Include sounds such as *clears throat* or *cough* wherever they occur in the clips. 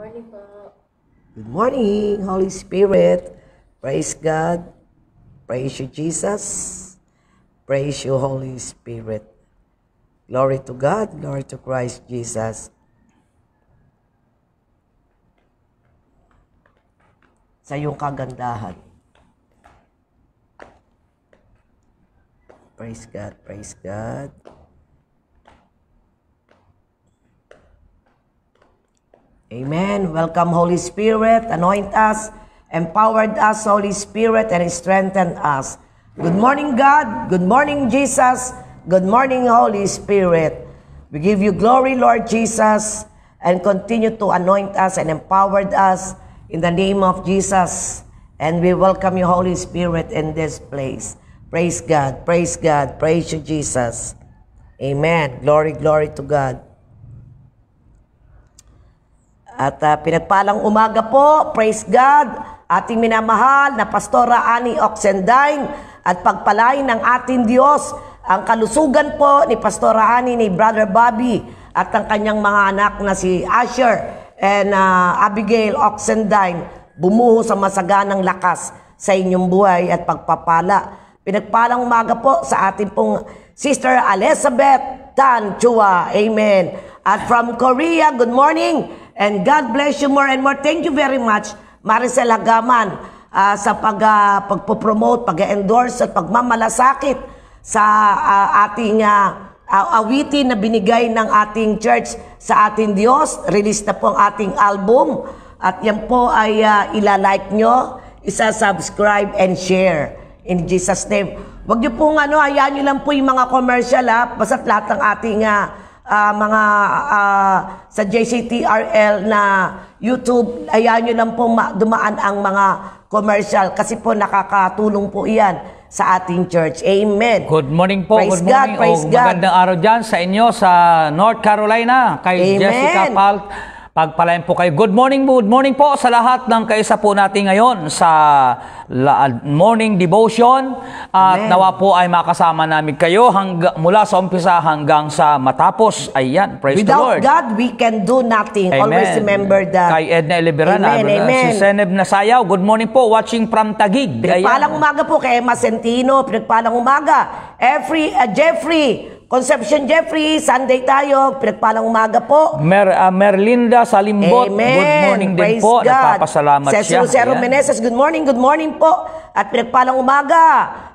morning po. Good morning, Holy Spirit. Praise God. Praise you, Jesus. Praise you, Holy Spirit. Glory to God. Glory to Christ Jesus. Sa iyong kagandahan. Praise God. Praise God. Amen. Welcome, Holy Spirit. Anoint us, empower us, Holy Spirit, and strengthen us. Good morning, God. Good morning, Jesus. Good morning, Holy Spirit. We give you glory, Lord Jesus, and continue to anoint us and empower us in the name of Jesus. And we welcome you, Holy Spirit, in this place. Praise God. Praise God. Praise you, Jesus. Amen. Glory, glory to God. At uh, pinagpalang umaga po, praise God, ating minamahal na Pastora Annie Oxendine at pagpalain ng ating Diyos ang kalusugan po ni Pastora Annie ni Brother Bobby at ang kanyang mga anak na si Asher and uh, Abigail Oxendine bumuho sa masaganang lakas sa inyong buhay at pagpapala. Pinagpalang umaga po sa ating pong Sister Elizabeth Tan Chua. Amen. At from Korea, good morning. And God bless you more and more. Thank you very much, Maricel Hagaman, uh, sa pag, uh, pagpo-promote, pag-endorse at pagmamalasakit sa uh, ating uh, awitin na binigay ng ating church sa ating Diyos. Release na po ang ating album. At yan po ay uh, ilalike nyo, isa-subscribe and share. In Jesus' name. Huwag nyo pong ano, hayaan nyo lang po yung mga commercial ha. Basta't lahat ng ating uh, uh, mga uh, sa JCTRL na YouTube, ayan nyo lang po dumaan ang mga commercial kasi po nakakatulong po iyan sa ating church. Amen. Good morning po. Praise Good morning. God. Praise o, God. Magandang araw dyan sa inyo sa North Carolina kay Amen. Jessica Palt. Pagpalain po kayo. Good morning, good morning po sa lahat ng kaisa po natin ngayon sa ah, morning devotion. At Amen. nawa po ay makasama namin kayo hangga, mula sa umpisa hanggang sa matapos. Ayan, praise Without the Lord. Without God, we can do nothing. Amen. Always remember that. Kay Edna Eliberan, Amen. Ano amen. si Seneb Nasayaw. Good morning po, watching from Tagig. Pinagpalang umaga po kay Emma Sentino. Pinagpalang umaga. Every, uh, Jeffrey, Conception Jeffrey, Sunday tayo. Pinagpalang umaga po. Mer, uh, Merlinda Salimbot, Amen. good morning Praise din po. God. Nagpapasalamat Cesar siya. Cecil Menezes, good morning, good morning po at pinagpalang umaga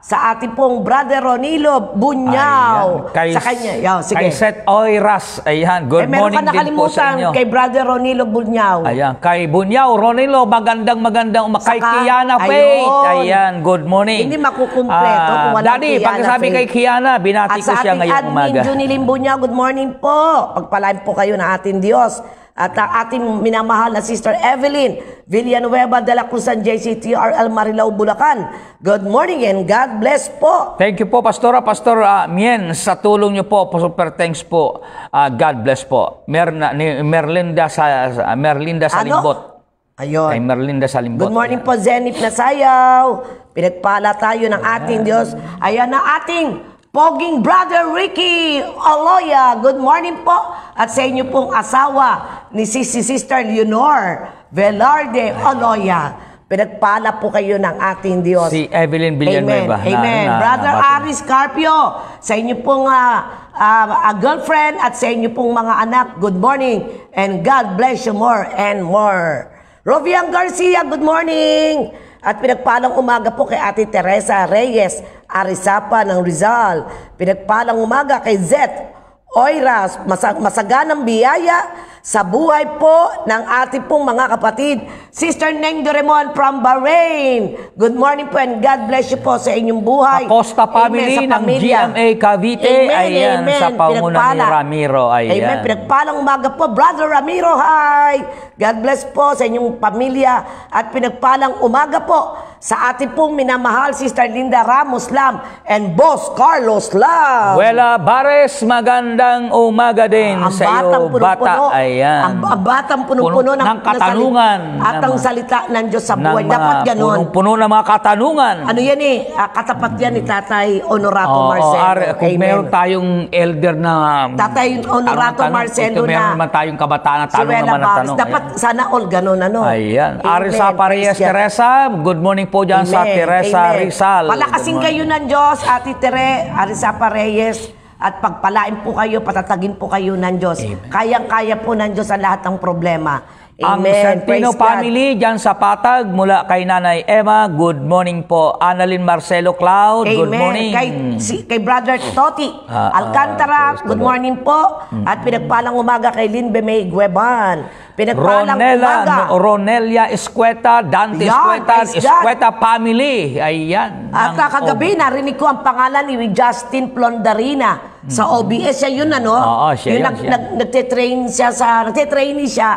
sa ating pong brother Ronilo Bunyaw. Ayan. Kay, sa kanya. Yaw, sige. Kay Seth Oiras. Ayan, good eh, morning din po sa inyo. kay brother Ronilo Bunyaw. Ayan, kay Bunyaw, Ronilo, magandang magandang uma. Kay Kiana Faith. Ayan, good morning. Hindi makukumpleto uh, kung walang Daddy, Kiana pagkasabi kay Kiana, binati ko siya ngayong umaga. At sa ating admin, Junilim Bunyaw, good morning po. Pagpalain po kayo na ating Diyos at ang ating minamahal na Sister Evelyn Villanueva de la Cruz JCTRL Marilao, Bulacan. Good morning and God bless po. Thank you po, Pastora. Pastor uh, Mien, sa tulong niyo po, super thanks po. Uh, God bless po. Mer ni Merlinda sa uh, Merlinda Salimbot. ano? Limbot. Ayun. Merlinda Salimbot. Good morning po, Zenith Nasayaw. Pinagpala tayo ng ating Ayan. Diyos. Ayan na ating Poging Brother Ricky Aloya, good morning po. At sa inyo pong asawa ni si Sister Leonor Velarde Aloya. Pinagpala po kayo ng ating Diyos. Si Evelyn Villanueva. Amen. Amen. Na, na, Brother na, na, Aris Carpio, sa inyo pong uh, uh, uh, girlfriend at sa inyo pong mga anak, good morning and God bless you more and more. Rovian Garcia, good morning. At pinagpalang umaga po kay Ate Teresa Reyes, Arisapa ng Rizal. Pinagpalang umaga kay Zeth oiras, masag- masaganang biyaya sa buhay po ng ating pong mga kapatid. Sister Neng Doremon from Bahrain. Good morning po and God bless you po sa inyong buhay. Acosta family amen, ng pamilya. GMA Cavite. Amen, ayan, amen. sa panguna ni Ramiro. Ayan. Amen. Pinagpalang umaga po. Brother Ramiro, hi! God bless po sa inyong pamilya at pinagpalang umaga po sa ating pong minamahal Sister Linda Ramos Lam and Boss Carlos Lam. Wela Bares, maganda Magandang umaga din ang sa iyo, puno, bata. Puno, ayan. Ang, ang batang puno puno ng, ng katanungan. At ang salita ng Diyos sa buhay. Dapat ganun. Puno ng mga katanungan. Ano yan eh? Uh, katapat yan ni Tatay Honorato oh, Marcelo. Ar, kung Amen. meron tayong elder na... Um, Tatay Honorato tanong, Marcelo na... Meron naman tayong kabataan na tanong si naman na tanong. Dapat ayan. sana all ganun ano. Ayan. Ari sa Parehas Teresa. Good morning po dyan Amen. sa Teresa Amen. Rizal. Palakasin kayo ng Diyos, Ate Tere, Ari sa Parehas at pagpalain po kayo, patatagin po kayo ng Diyos. Kayang-kaya po ng Diyos ang lahat ng problema. Amen. Ang Santino Praise family God. dyan sa Patag mula kay Nanay Emma. Good morning po. Annalyn Marcelo Cloud. Amen. Good morning. Kay, si, kay Brother Toti ah, ah Alcantara. Ah, good morning po. Mm-hmm. At pinagpalang umaga kay Linbe May Gueban. Pinagpalang Ronella, umaga. Ronelia Escueta, Dante Yan, Escueta, Escueta family. Ayan. At kagabi, oh. narinig ko ang pangalan ni Justin Plondarina sa mm. OBS siya yun ano. Oo, siya yun, yun, nag, siya. Nag, nagte-train siya sa nagte-train siya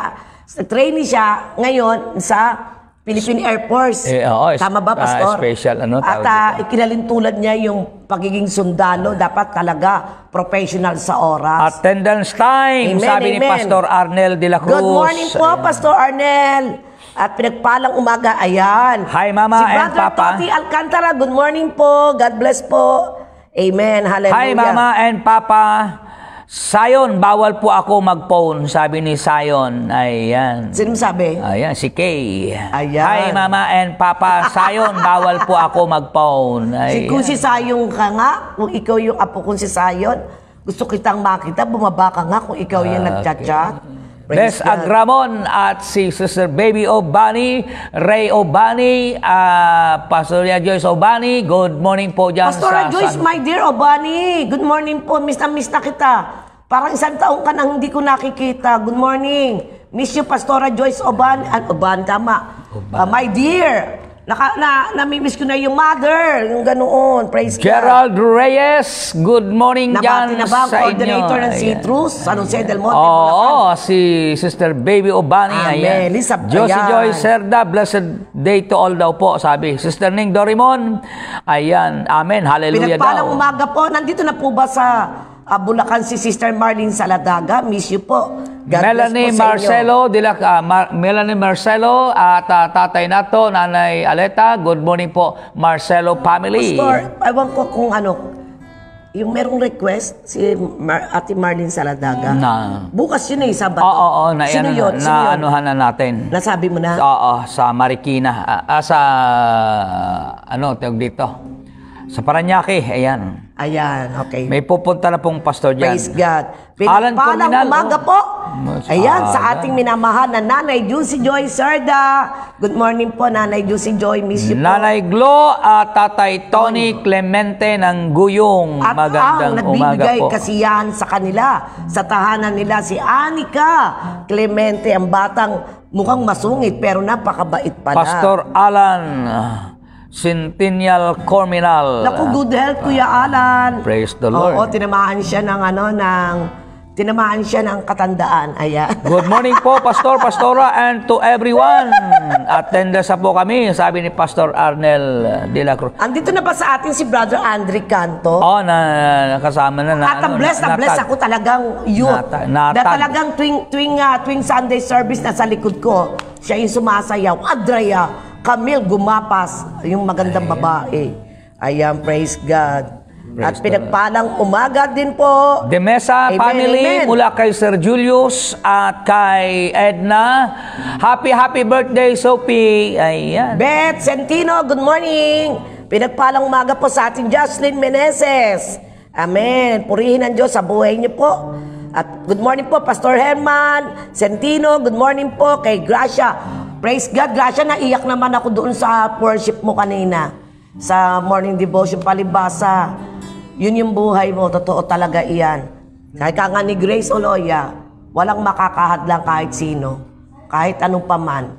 trainee siya ngayon sa Philippine Air Force. Eh, oo, Tama ba, ah, Pastor? Uh, special, ano, At uh, ikinalintulad niya yung pagiging sundalo. Dapat talaga professional sa oras. Attendance time, amen, sabi amen. ni Pastor Arnel de la Cruz. Good morning po, Ayan. Pastor Arnel. At pinagpalang umaga, ayan. Hi, Mama si and Papa. Si Brother Toti Alcantara, good morning po. God bless po. Amen. Hallelujah. Hi, Mama and Papa. Sayon, bawal po ako mag-phone, sabi ni Sayon. Ayan. Sino sabi? Ayan, si Kay. Ayan. Hi, Mama and Papa. Sayon, bawal po ako mag-phone. Si, kung si Sayon ka nga, kung ikaw yung apo kong si Sayon, gusto kitang makita, bumaba ka nga kung ikaw yung ah, okay. chat chat Praise Des Agramon at si Sister Baby Obani, Ray Obani, uh, ah, Pastora Joyce Obani, good morning po dyan Pastora sa... Joyce, San... my dear Obani, good morning po, miss na miss na kita. Parang isang taong ka nang hindi ko nakikita. Good morning. Miss you, Pastora Joyce Oban. An ah, Oban, tama. Oban. Uh, ah, my dear, Naka, na, namimiss ko na yung mother, yung ganoon. Praise Gerald God. Reyes, good morning Nabati dyan na ba ang sa coordinator ng Citrus, San Jose del Monte, Oo, oh, oh, si Sister Baby Obani. Amen. Ah, ayan. Lisa, Josie ayan. Joy Serda, blessed day to all daw po, sabi. Sister Ning Dorimon, ayan. Amen. Hallelujah Pinagpalang daw. umaga po. Nandito na po ba sa uh, Bulacan si Sister Marlene Saladaga? Miss you po. God Melanie Marcelo, dila, uh, ah, Mar- Melanie Marcelo at uh, tatay nato, Nanay Aleta. Good morning po, Marcelo family. Pastor, ewan ko kung ano, yung merong request si Mar- Ate Marlene Saladaga. Na. Bukas yun eh, Sabado. Oo, oo, na, Sino ano yun? Na, Sino yun? anuhan na natin. Nasabi mo na? Oo, sa Marikina. Uh, ah, sa, ano, tawag dito. Sa Paranaque, ayan. Ayan, okay. May pupunta na pong pastor dyan. Praise God. Pinagpalang umaga oh. po. Ayan, sa ating minamahal na Nanay Juicy Joy Serda. Good morning po, Nanay Juicy Joy. Miss you Nanay po. Glo at Tatay Tony Clemente ng Guyong. At Magandang ang umaga po. kasiyahan sa kanila, sa tahanan nila, si Anika Clemente, ang batang mukhang masungit pero napakabait pa Pastor na. Pastor Alan Centennial Corminal. Naku, good health, Kuya Alan. Praise the Lord. Oo, tinamaan siya ng ano, ng tinamaan siya ng katandaan. Ayan. *laughs* Good morning po, Pastor, Pastora, and to everyone. Attendance sa po kami, sabi ni Pastor Arnel de la Cruz. Andito na ba sa atin si Brother Andre Canto? Oo, oh, na, kasama na. na At ano, bless, na, na bless ako talagang youth. na, natag. na talagang tuwing, tuwing, uh, ah, tuwing Sunday service na sa likod ko, siya yung sumasayaw. Adraya! Camille gumapas, yung magandang babae. Ayan, praise God. Praise At pinagpalang umaga din po. The Mesa amen, family amen. mula kay Sir Julius at kay Edna. Happy, happy birthday, Sophie. Ayan. Beth Sentino, good morning. Pinagpalang umaga po sa ating Jocelyn Meneses. Amen. Purihin ang Diyos sa buhay niyo po. At good morning po, Pastor Herman, Sentino. Good morning po kay Gracia Praise God, na iyak naman ako doon sa worship mo kanina. Sa morning devotion, palibasa. Yun yung buhay mo, totoo talaga iyan. Kahit ka nga ni Grace Oloya, walang makakahadlang kahit sino, kahit anong paman,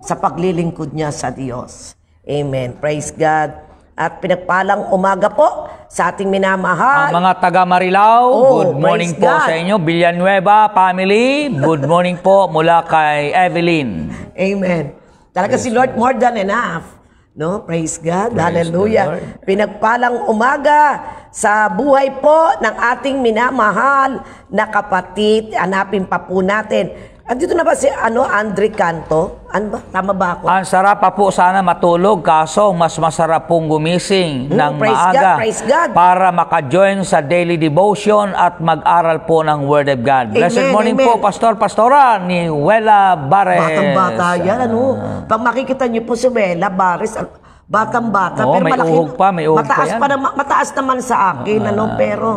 sa paglilingkod niya sa Diyos. Amen. Praise God at pinagpalang umaga po sa ating minamahal. Ang mga taga Marilao, oh, good morning po God. sa inyo. Villanueva family, good morning po mula kay Evelyn. Amen. Talaga praise si Lord God. more than enough. No? Praise God. Praise Hallelujah. Pinagpalang umaga sa buhay po ng ating minamahal na kapatid. Hanapin pa po natin Andito na ba si ano Andre Canto? Ano ba? Tama ba ako? Ang sarap pa po sana matulog kaso mas masarap pong gumising hmm, ng praise maaga God, praise God. para maka-join sa daily devotion at mag-aral po ng Word of God. Amen, Blessed morning amen. po Pastor Pastora ni Wella Bares. Batang bata yan ano. Ah. Pag makikita niyo po si Wella Bares, Batang-bata, Oo, pero may malaki. uhog pa, may uhog mataas pa yan. na, mataas naman sa akin, ah. ano, pero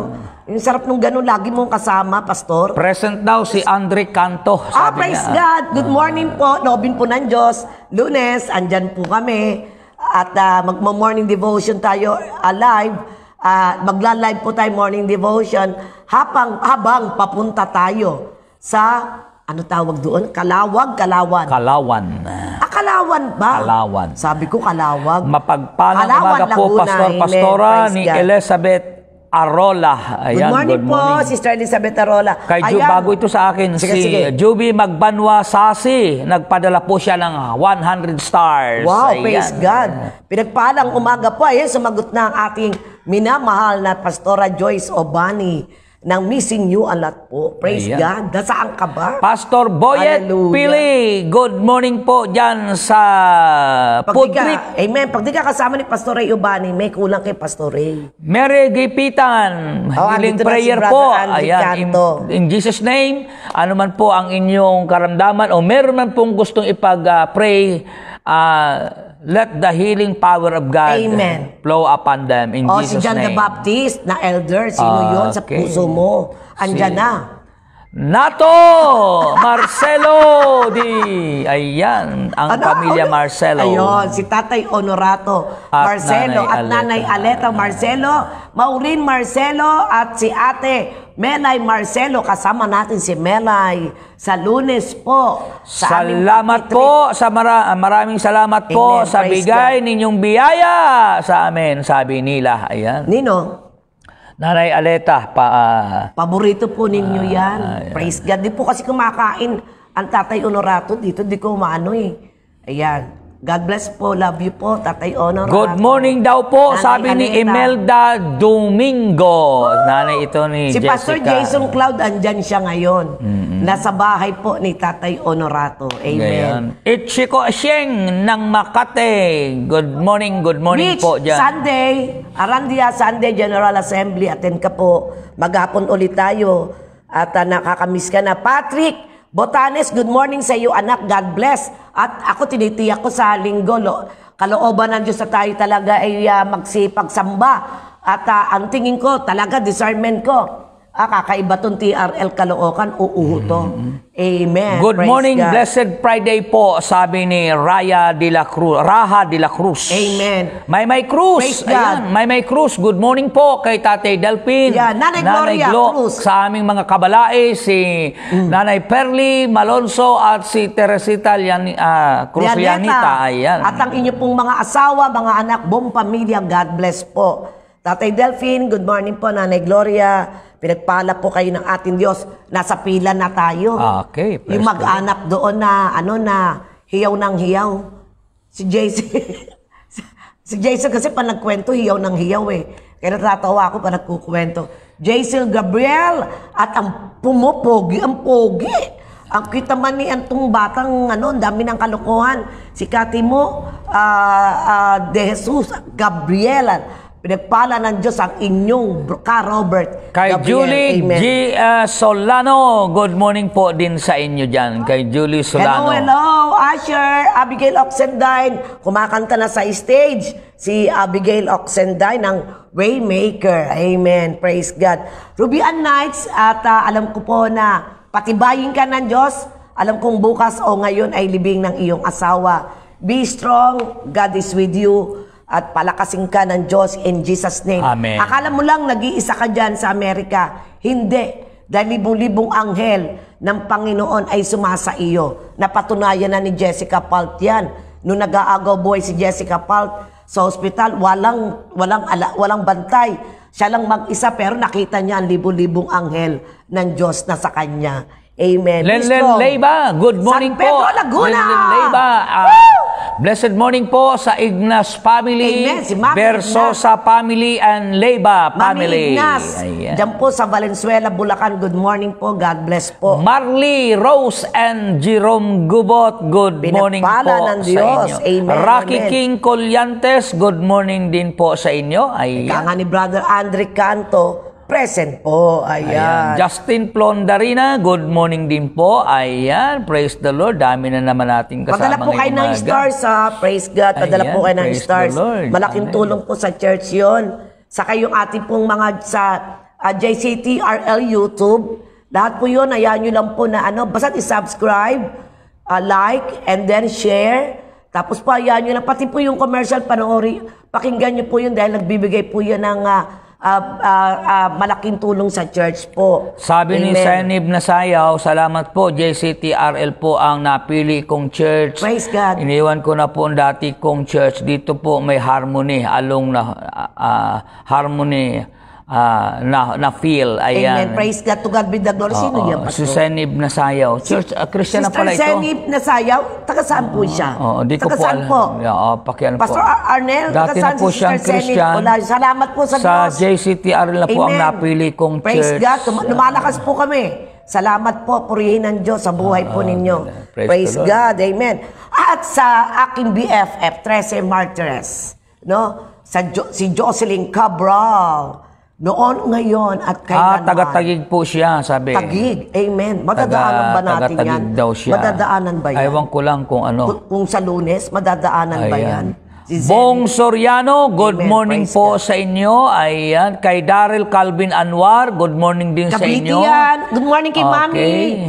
yung sarap nung gano'n, lagi mong kasama, pastor. Present daw si Andre Canto. Ah, sabi Ah, praise niya. God! Good ah. morning po. Lobin po ng Diyos. Lunes, andyan po kami. At ah, magmo-morning devotion tayo ah, live. Ah, magla-live po tayo morning devotion. Habang, habang papunta tayo sa ano tawag doon? Kalawag, kalawan. Kalawan. Ah, kalawan ba? Kalawan. Sabi ko kalawag. Mapagpalang kalawan, umaga po, Pastor Amen. Eh, pastora Praise ni Elizabeth Arola. Ayan, good morning, good morning. po, Sister Elizabeth Arola. Kay Ju, bago ito sa akin, sige, si sige. Juby Magbanwa Sasi, nagpadala po siya ng 100 stars. Wow, Ayan. praise God. Pinagpalang umaga po, ayan, eh, sumagot na ang ating minamahal na Pastora Joyce Obani ng missing you a lot po. Praise Ayan. God. Nasaan ka ba? Pastor Boyet Hallelujah. Pili, good morning po dyan sa pag Pudrik. amen. Pag di ka kasama ni Pastor Ray Ubani, may kulang kay Pastor Ray. Mary Gipitan, oh, healing prayer si po. Andy Ayan, in, in Jesus name, ano man po ang inyong karamdaman o meron man pong gustong ipag-pray ah, uh, uh, let the healing power of God Amen. flow upon them in oh, Jesus' name. O, si John the Baptist na elder, sino uh, yun sa ah, okay. puso mo? Andiyan si, na. Nato Marcelo di ayan ang ano, pamilya ano? Marcelo. Ayun, si Tatay Honorato at Marcelo nanay at Aleta. Nanay Aleta Marcelo, Maureen Marcelo at si Ate Melay Marcelo kasama natin si Melay sa Lunes po. Sa salamat po sa mara maraming salamat Amen. po sa bigay ninyong biyaya sa amin sabi nila. Ayan. Nino, Nanay Aleta, pa... Ah, Paborito po ninyo uh, yan. Ayan. Praise God. Di po kasi kumakain ang tatay Honorato dito, di ko maano eh. Ayan. God bless po. Love you po, Tatay Honor. Good morning daw po, Nanay sabi Anita. ni Imelda Domingo. Oh! Nanay ito ni si Jessica. Si Pastor Jason Cloud, andyan siya ngayon. Mm-hmm. Nasa bahay po ni Tatay Honorato. Amen. Ngayon. Ichiko Sheng ng Makate. Good morning, good morning Mitch, po dyan. Sunday, Arandia Sunday General Assembly, attend ka po. Maghapon ulit tayo. At uh, nakakamiss ka na. Patrick, Botanes, good morning sa iyo anak. God bless. At ako tinitiyak ko sa linggo, lo, kalooban ng Diyos sa tayo talaga ay uh, magsipagsamba. At uh, ang tingin ko, talaga discernment ko, Ah, kakaiba tong TRL Caloocan, uuho mm-hmm. to. Amen. Good Praise morning, God. blessed Friday po, sabi ni Raya de la Cruz, Raha de la Cruz. Amen. May May Cruz. Praise God. May May Cruz. Good morning po kay Tatay Delpin. Yan, Nanay Gloria Cruz. Sa aming mga kabalae, si mm. Nanay Perly Malonzo at si Teresita Lian, ah, Cruz Lianita. Ayan. At ang inyo pong mga asawa, mga anak, buong pamilya, God bless po. Tatay Delphine, good morning po, Nanay Gloria. Pinagpala po kayo ng ating Diyos. Nasa pila na tayo. Ah, okay. Yung mag-anap doon na, ano na, hiyaw ng hiyaw. Si Jason, *laughs* si Jason kasi pa nagkwento, hiyaw ng hiyaw eh. Kaya natatawa ako pa nagkukwento. Jason Gabriel at ang pumupogi, ang pogi. Ang kita man ni Antong Batang, ano, ang dami ng kalokohan. Si Kati mo, uh, uh, De Jesus, Gabriel, Pinagpala ng Diyos ang inyong ka Robert. Kay Gabriel, Julie Amen. G. Uh, Solano, good morning po din sa inyo dyan. Kay Julie Solano. Hello, hello, Asher, Abigail Oxendine. Kumakanta na sa stage si Abigail Oxendine ng Waymaker. Amen, praise God. Ruby and Nights, at uh, alam ko po na patibayin ka ng Diyos. Alam kong bukas o ngayon ay libing ng iyong asawa. Be strong, God is with you at palakasin ka ng Diyos in Jesus' name. Amen. Akala mo lang nag-iisa ka dyan sa Amerika. Hindi. Dahil libong-libong anghel ng Panginoon ay sumasa iyo. Napatunayan na ni Jessica Palt yan. Noong nag-aagaw buhay si Jessica Palt sa hospital, walang, walang, ala, walang bantay. Siya lang mag-isa pero nakita niya ang libong-libong anghel ng Diyos na sa kanya. Amen. Len Len Leyba, good morning po. San Pedro, po. Laguna. Len Len Leyba, uh, ah, Woo! Blessed morning po sa Ignas family Amen. Si Mami Versosa Ignas. family and Leyba family. Mami Ignas, Ayan. dyan po sa Valenzuela, Bulacan. Good morning po. God bless po. Marley, Rose, and Jerome Gubot. Good Pinagpala morning po ng Diyos. sa inyo. Amen. Rocky Amen. King Colyantes. Good morning din po sa inyo. Ayan. Ika nga ni Brother Andre Canto, Present po. Ayan. Ayan. Justin Plondarina, good morning din po. Ayan, praise the Lord. Dami na naman nating kasama Magdala po kayo ng umaga. stars ha. Praise God. Magdala Ayan, po kayo ng praise stars. Malaking Amen. tulong po sa church yon. Saka yung ating pong mga sa uh, ah, JCT RL YouTube. Lahat po yon Ayan nyo lang po na ano. Basta subscribe uh, ah, like, and then share. Tapos po, ayan nyo lang. Pati po yung commercial, panoorin. Pakinggan nyo po yun dahil nagbibigay po yan ng... Uh, uh, uh, uh, malaking tulong sa church po. Sabi Amen. ni Sanib Nasayaw, salamat po, JCTRL po ang napili kong church. Praise God. Iniwan ko na po ang dati kong church. Dito po may harmony, along na uh, harmony uh, na, na feel. Ayan. Amen. Praise God to God be the glory. Sino yan? Pastor? Susanib Nasayaw. Church, uh, Christian na Sister pala ito. Senib Nasayaw, taga saan po siya? Oo, di ko taga po saan alam. po? Oo, pakialam po. Pastor Arnel, taga Dati na saan si Sister Senib? Christian. Wala, salamat po sa, Sa Diyos. JCT Arlen na po ang napili kong Praise church. God. Tum- lumalakas po kami. Salamat po, purihin ng Diyos sa buhay po ah, ninyo. Praise Praise, the God. Amen. At sa aking BFF, Trece Martires, no? Sa jo- si Jocelyn Cabral. Noon, ngayon, at kailanman. Ah, taga-tagig po siya, sabi. Tagig, amen. Madadaanan ba natin yan? daw siya. Madadaanan ba yan? Aywan ko lang kung ano. Kung, kung sa lunes, madadaanan Ayan. ba yan? Si Bong Soriano, good Amen. morning Praise po God. sa inyo. Ayan, kay Daryl Calvin Anwar, good morning din sa inyo. yan. Good morning kay Okay. Mami.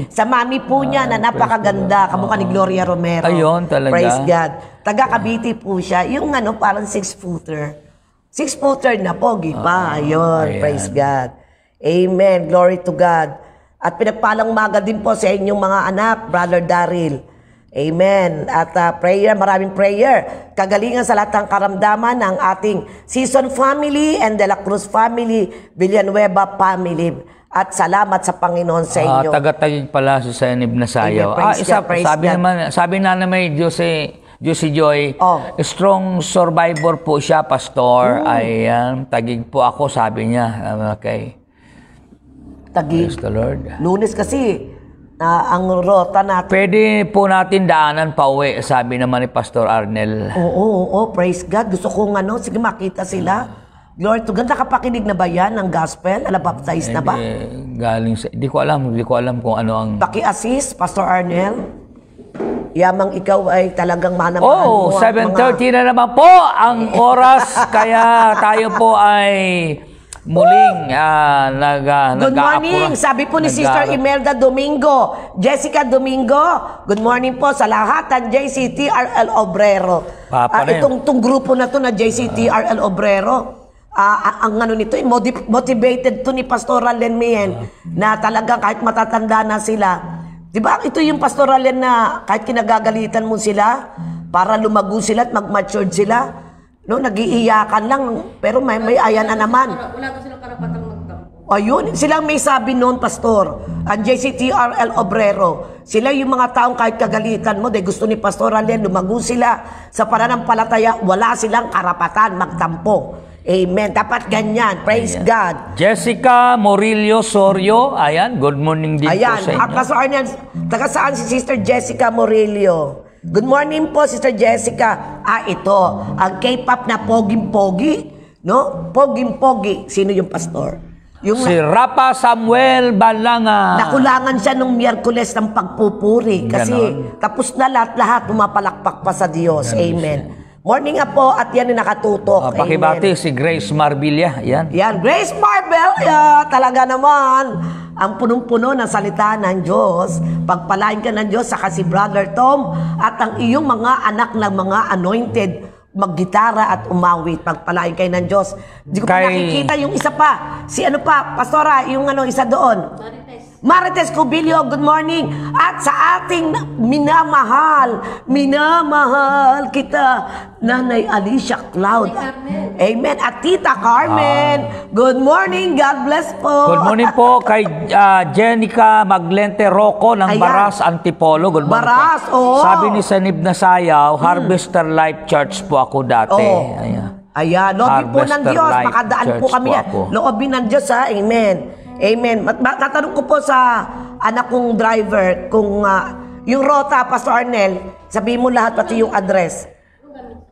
Sa Mami po ah, niya na napakaganda. Kamukha ni ah. Gloria Romero. Ayun, talaga. Praise God. Taga kabiti po siya. Yung ano, parang six-footer. Six-footer na pogi pa. Ah, Ayun, praise God. Amen. Glory to God. At pinagpalang maga din po sa inyong mga anak, Brother Daryl. Amen. At uh, prayer, maraming prayer. Kagalingan sa lahat ng karamdaman ng ating Season Family and De La Cruz Family, Villanueva Family. At salamat sa Panginoon sa Ah, inyo. taga tayo pala Susanib na Sayaw. Amen, Ah, isa, God, praise sabi God. naman, sabi na na may Diyos eh, Juicy Joy, oh. strong survivor po siya, pastor. Mm. Ayan, tagig po ako, sabi niya. Ah, okay. Tagig. Praise the Lord. Lunes kasi, uh, ang rota natin. Pwede po natin daanan pa uwi, sabi naman ni Pastor Arnel. Oo, oo, oo praise God. Gusto kong ano, sige makita sila. Glory to God. Nakapakinig na ba yan ng gospel? Alabaptize na ba? Galing sa, di ko alam, di ko alam kung ano ang... Paki-assist, Pastor Arnel? Yamang ikaw ay talagang manamaan oh, mo. Oh, 7.30 mga... na naman po ang *laughs* oras. kaya tayo po ay muling uh, nag uh, Good morning, sabi po ni Sister Imelda Domingo. Jessica Domingo, good morning po sa lahat ng JCTRL Obrero. Papa uh, itong tong grupo na to na JCTRL Obrero. Uh, ang ano nito, eh, motivated to ni Pastoral Len Mien uh, na talagang kahit matatanda na sila, Di ba? Ito yung pastoral yan na kahit kinagagalitan mo sila, para lumago sila at mag-matured sila, no, nagiiyakan lang, pero may, may ayan na naman. Wala daw silang karapatang magtampo. Ayun, sila may sabi noon, Pastor, ang JCTRL Obrero, sila yung mga taong kahit kagalitan mo, de gusto ni Pastor Alen, lumago sila, sa pananampalataya, wala silang karapatan magtampo. Amen. Dapat ganyan. Praise ayan. God. Jessica Morillo Sorio. Ayan, good morning din ayan. po sa inyo. Ayan, Pastor Arnian, taga saan si Sister Jessica Morillo? Good morning po, Sister Jessica. Ah, ito, ang K-pop na poging-pogi, no? Poging-pogi. Sino yung pastor? Yung si Rapa Samuel Balanga. Nakulangan siya nung Miyerkules ng pagpupuri kasi Ganon. tapos na lahat-lahat, umapalakpak pa sa Diyos. Ganon Amen. Siya. Morning nga po at yan yung nakatutok. Uh, pakibati si Grace Marbilla. Yan. Yan. Grace Marbilla. Talaga naman. Ang punong-puno ng salita ng Diyos. Pagpalain ka ng Diyos. Saka si Brother Tom at ang iyong mga anak na mga anointed maggitara at umawit. Pagpalain kayo ng Diyos. Hindi ko Kay... pa nakikita yung isa pa. Si ano pa, Pastora, yung ano, isa doon. Marites Cubillo, good morning. At sa ating minamahal, minamahal kita, Nanay Alicia Cloud. Amen. At Tita Carmen, ah. good morning. God bless po. Good morning po *laughs* kay uh, Jenica Maglente Rocco ng Ayan. Baras Antipolo. Good morning Baras, po. oo. Sabi ni Sanib Nasayaw, hmm. Harvester Life Church po ako dati. Oo. Ayan. Ayan, loobin po ng Diyos, makadaan po kami. Po Loobin ng Diyos ha, amen. Amen. Mat- tatanong ko po sa anak kong driver kung uh, yung rota, Pastor Arnel, sabi mo lahat pati yung address.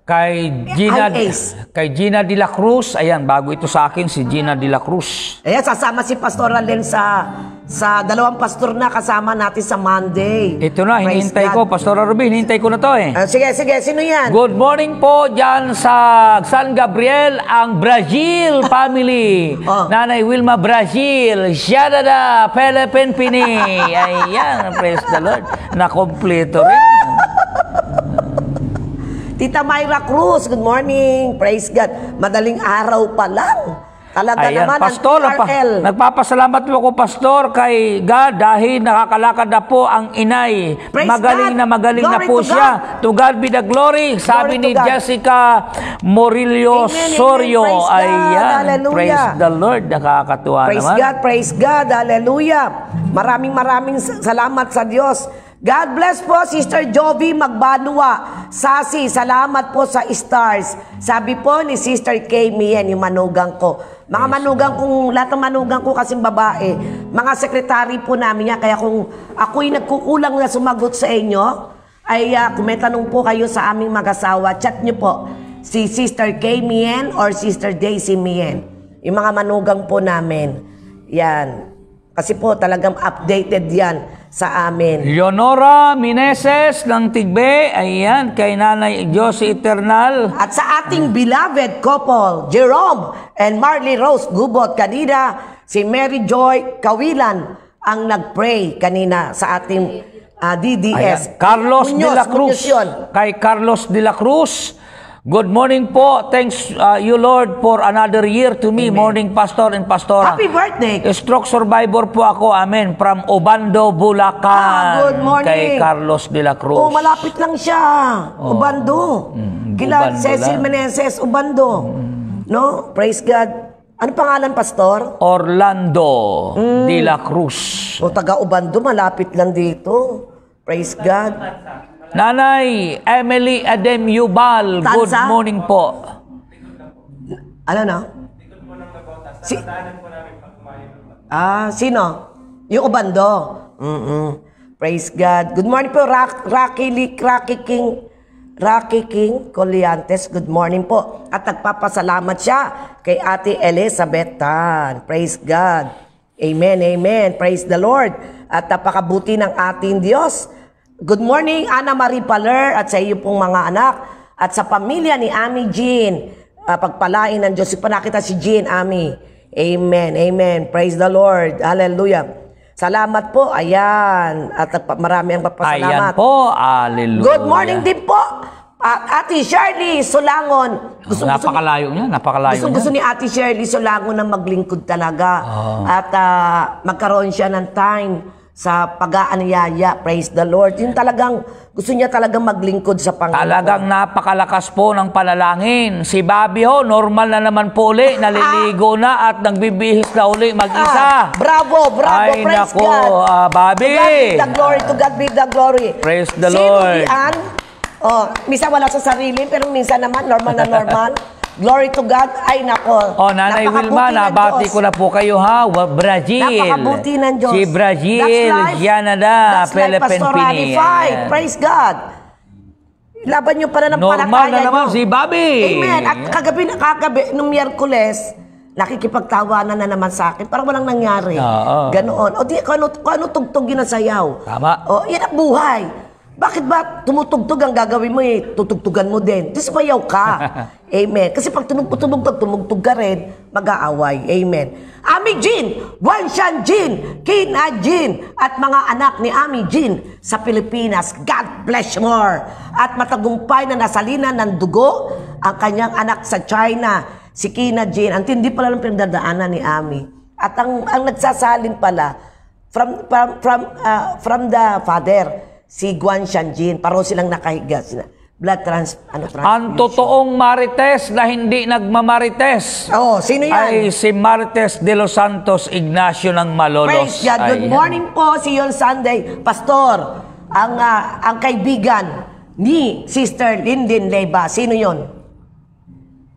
Kay Gina, Ay, kay Gina de la Cruz. Ayan, bago ito sa akin, si Gina de la Cruz. Ayan, sasama si Pastor Alen sa sa dalawang pastor na kasama natin sa Monday. Ito na, Praise hinihintay ko. Pastor Ruby, hinihintay ko na to eh. Ah, sige, sige. Sino yan? Good morning po dyan sa San Gabriel, ang Brazil *laughs* family. Oh. Nanay Wilma Brazil, Shadada, Philippine Pini. *laughs* Ayan, praise the Lord. na kompleto rin. Tita Myra Cruz, good morning. Praise God. Madaling araw pa lang. Talaga Ayan, naman Pastor, ang PRL. nagpapasalamat po ako, Pastor, kay God dahil nakakalakad na po ang inay. Praise magaling God. na magaling glory na po to siya. God. To God be the glory, sabi glory ni Jessica Morillo Sorio. Praise Hallelujah. praise the Lord. Nakakatuwa praise naman. Praise God, praise God. Hallelujah. Maraming maraming salamat sa Diyos God bless po, Sister Jovi Magbanua. Sasi, salamat po sa stars. Sabi po ni Sister Kay Mien, yung manugang ko. Mga manugang kong, lahat ng manugang ko kasing babae, mga sekretary po namin yan. Kaya kung ako'y nagkukulang na sumagot sa inyo, ay uh, kung po kayo sa aming mag-asawa, chat nyo po si Sister Kay Mien or Sister Daisy Mien. Yung mga manugang po namin. Yan. Kasi po talagang updated yan sa amin. Leonora Mineses ng Tigbe, ayan, kay Nanay Diyos Eternal. At sa ating beloved couple, Jerome and Marley Rose Gubot kanina, si Mary Joy Kawilan ang nagpray kanina sa ating uh, ah, DDS. Ayan. Carlos Munoz, de la Cruz. Munoz yun. Kay Carlos de la Cruz Good morning po. Thanks uh, you Lord for another year to me. Amen. Morning Pastor and Pastora. Happy birthday. Stroke survivor po ako. Amen. From Obando, Bulacan. Ah, good morning. Kay Carlos de la Cruz. Oh, malapit lang siya. Oh. Obando. Mm, Kila Ubando Cecil lang. Meneses, Obando. Mm. No? Praise God. Ano pangalan, Pastor? Orlando mm. de la Cruz. O, taga Obando, malapit lang dito. Praise God. Nanay Emily Adem Yubal, good morning po. Ano na? Si ah, sino? Yung Obando. Mm-mm. Praise God. Good morning po, Rock, Rocky Lee, Rocky King. Rocky King Coliantes, good morning po. At nagpapasalamat siya kay Ate Elizabeth Tan. Praise God. Amen, amen. Praise the Lord. At napakabuti ng ating Diyos Good morning, Ana Marie Paler at sa iyo pong mga anak at sa pamilya ni Ami Jean. Uh, pagpalain ng Diyos. Panakita si Jean, Ami. Amen, amen. Praise the Lord. Hallelujah. Salamat po. Ayan. At marami ang papasalamat. Ayan po. Hallelujah. Good morning din po. Uh, Ate Shirley Solangon. Gusto, napakalayo niya, napakalayo gusto, niya. Gusto ni Ate Shirley Solangon na maglingkod talaga. Oh. At uh, magkaroon siya ng time sa pag-aanyaya, praise the Lord. Yung talagang, gusto niya talagang maglingkod sa Panginoon. Talagang napakalakas po ng panalangin. Si Bobby ho, normal na naman po uli, ah. naliligo na at nagbibihis na uli mag-isa. Ah, bravo, bravo, Ay, praise naku, God. Uh, Bobby. To God be the glory, to God be the glory. Praise the Sino Lord. Sino Oh, misa wala sa sarili, pero minsan naman, normal na normal. *laughs* Glory to God. Ay, nako. Oh, Nanay Wilma, nabati ko na po kayo ha. Brazil. Napakabuti ng Diyos. Si Brazil, Canada, Philippine Pini. Praise God. Laban nyo para ng Normal palakaya na naman si Bobby. Amen. At kagabi na kagabi, nung Miyerkules, nakikipagtawanan na naman sa akin. Parang walang nangyari. Oo. Ganoon. O di, kung ano, kung ano tugtog yun ang sayaw. Tama. O, yan ang buhay. Bakit ba tumutugtog ang gagawin mo eh, tutugtugan mo din. Dispayaw ka. *laughs* Amen. Kasi pag tumugtog, tumugtog ka rin, mag-aaway. Amen. Ami Jean, Wanshan Jean, Kina Jean, at mga anak ni Ami Jean sa Pilipinas. God bless more. At matagumpay na nasalinan ng dugo ang kanyang anak sa China, si Kina Jean. Ang tindi pala ng pinagdadaanan ni Ami. At ang, ang nagsasalin pala, from, from, from, uh, from the father, si Guan Shanjin. Parang silang nakahiga sila. Blood trans ano, transfusion. Ang totoong Marites na hindi nagmamarites. Oo, oh, sino yan? Ay si Marites de los Santos Ignacio ng Malolos. Praise God. Good Ay, morning po, si Yon Sunday. Pastor, ang, uh, ang kaibigan ni Sister Linden Leyba. Sino yon?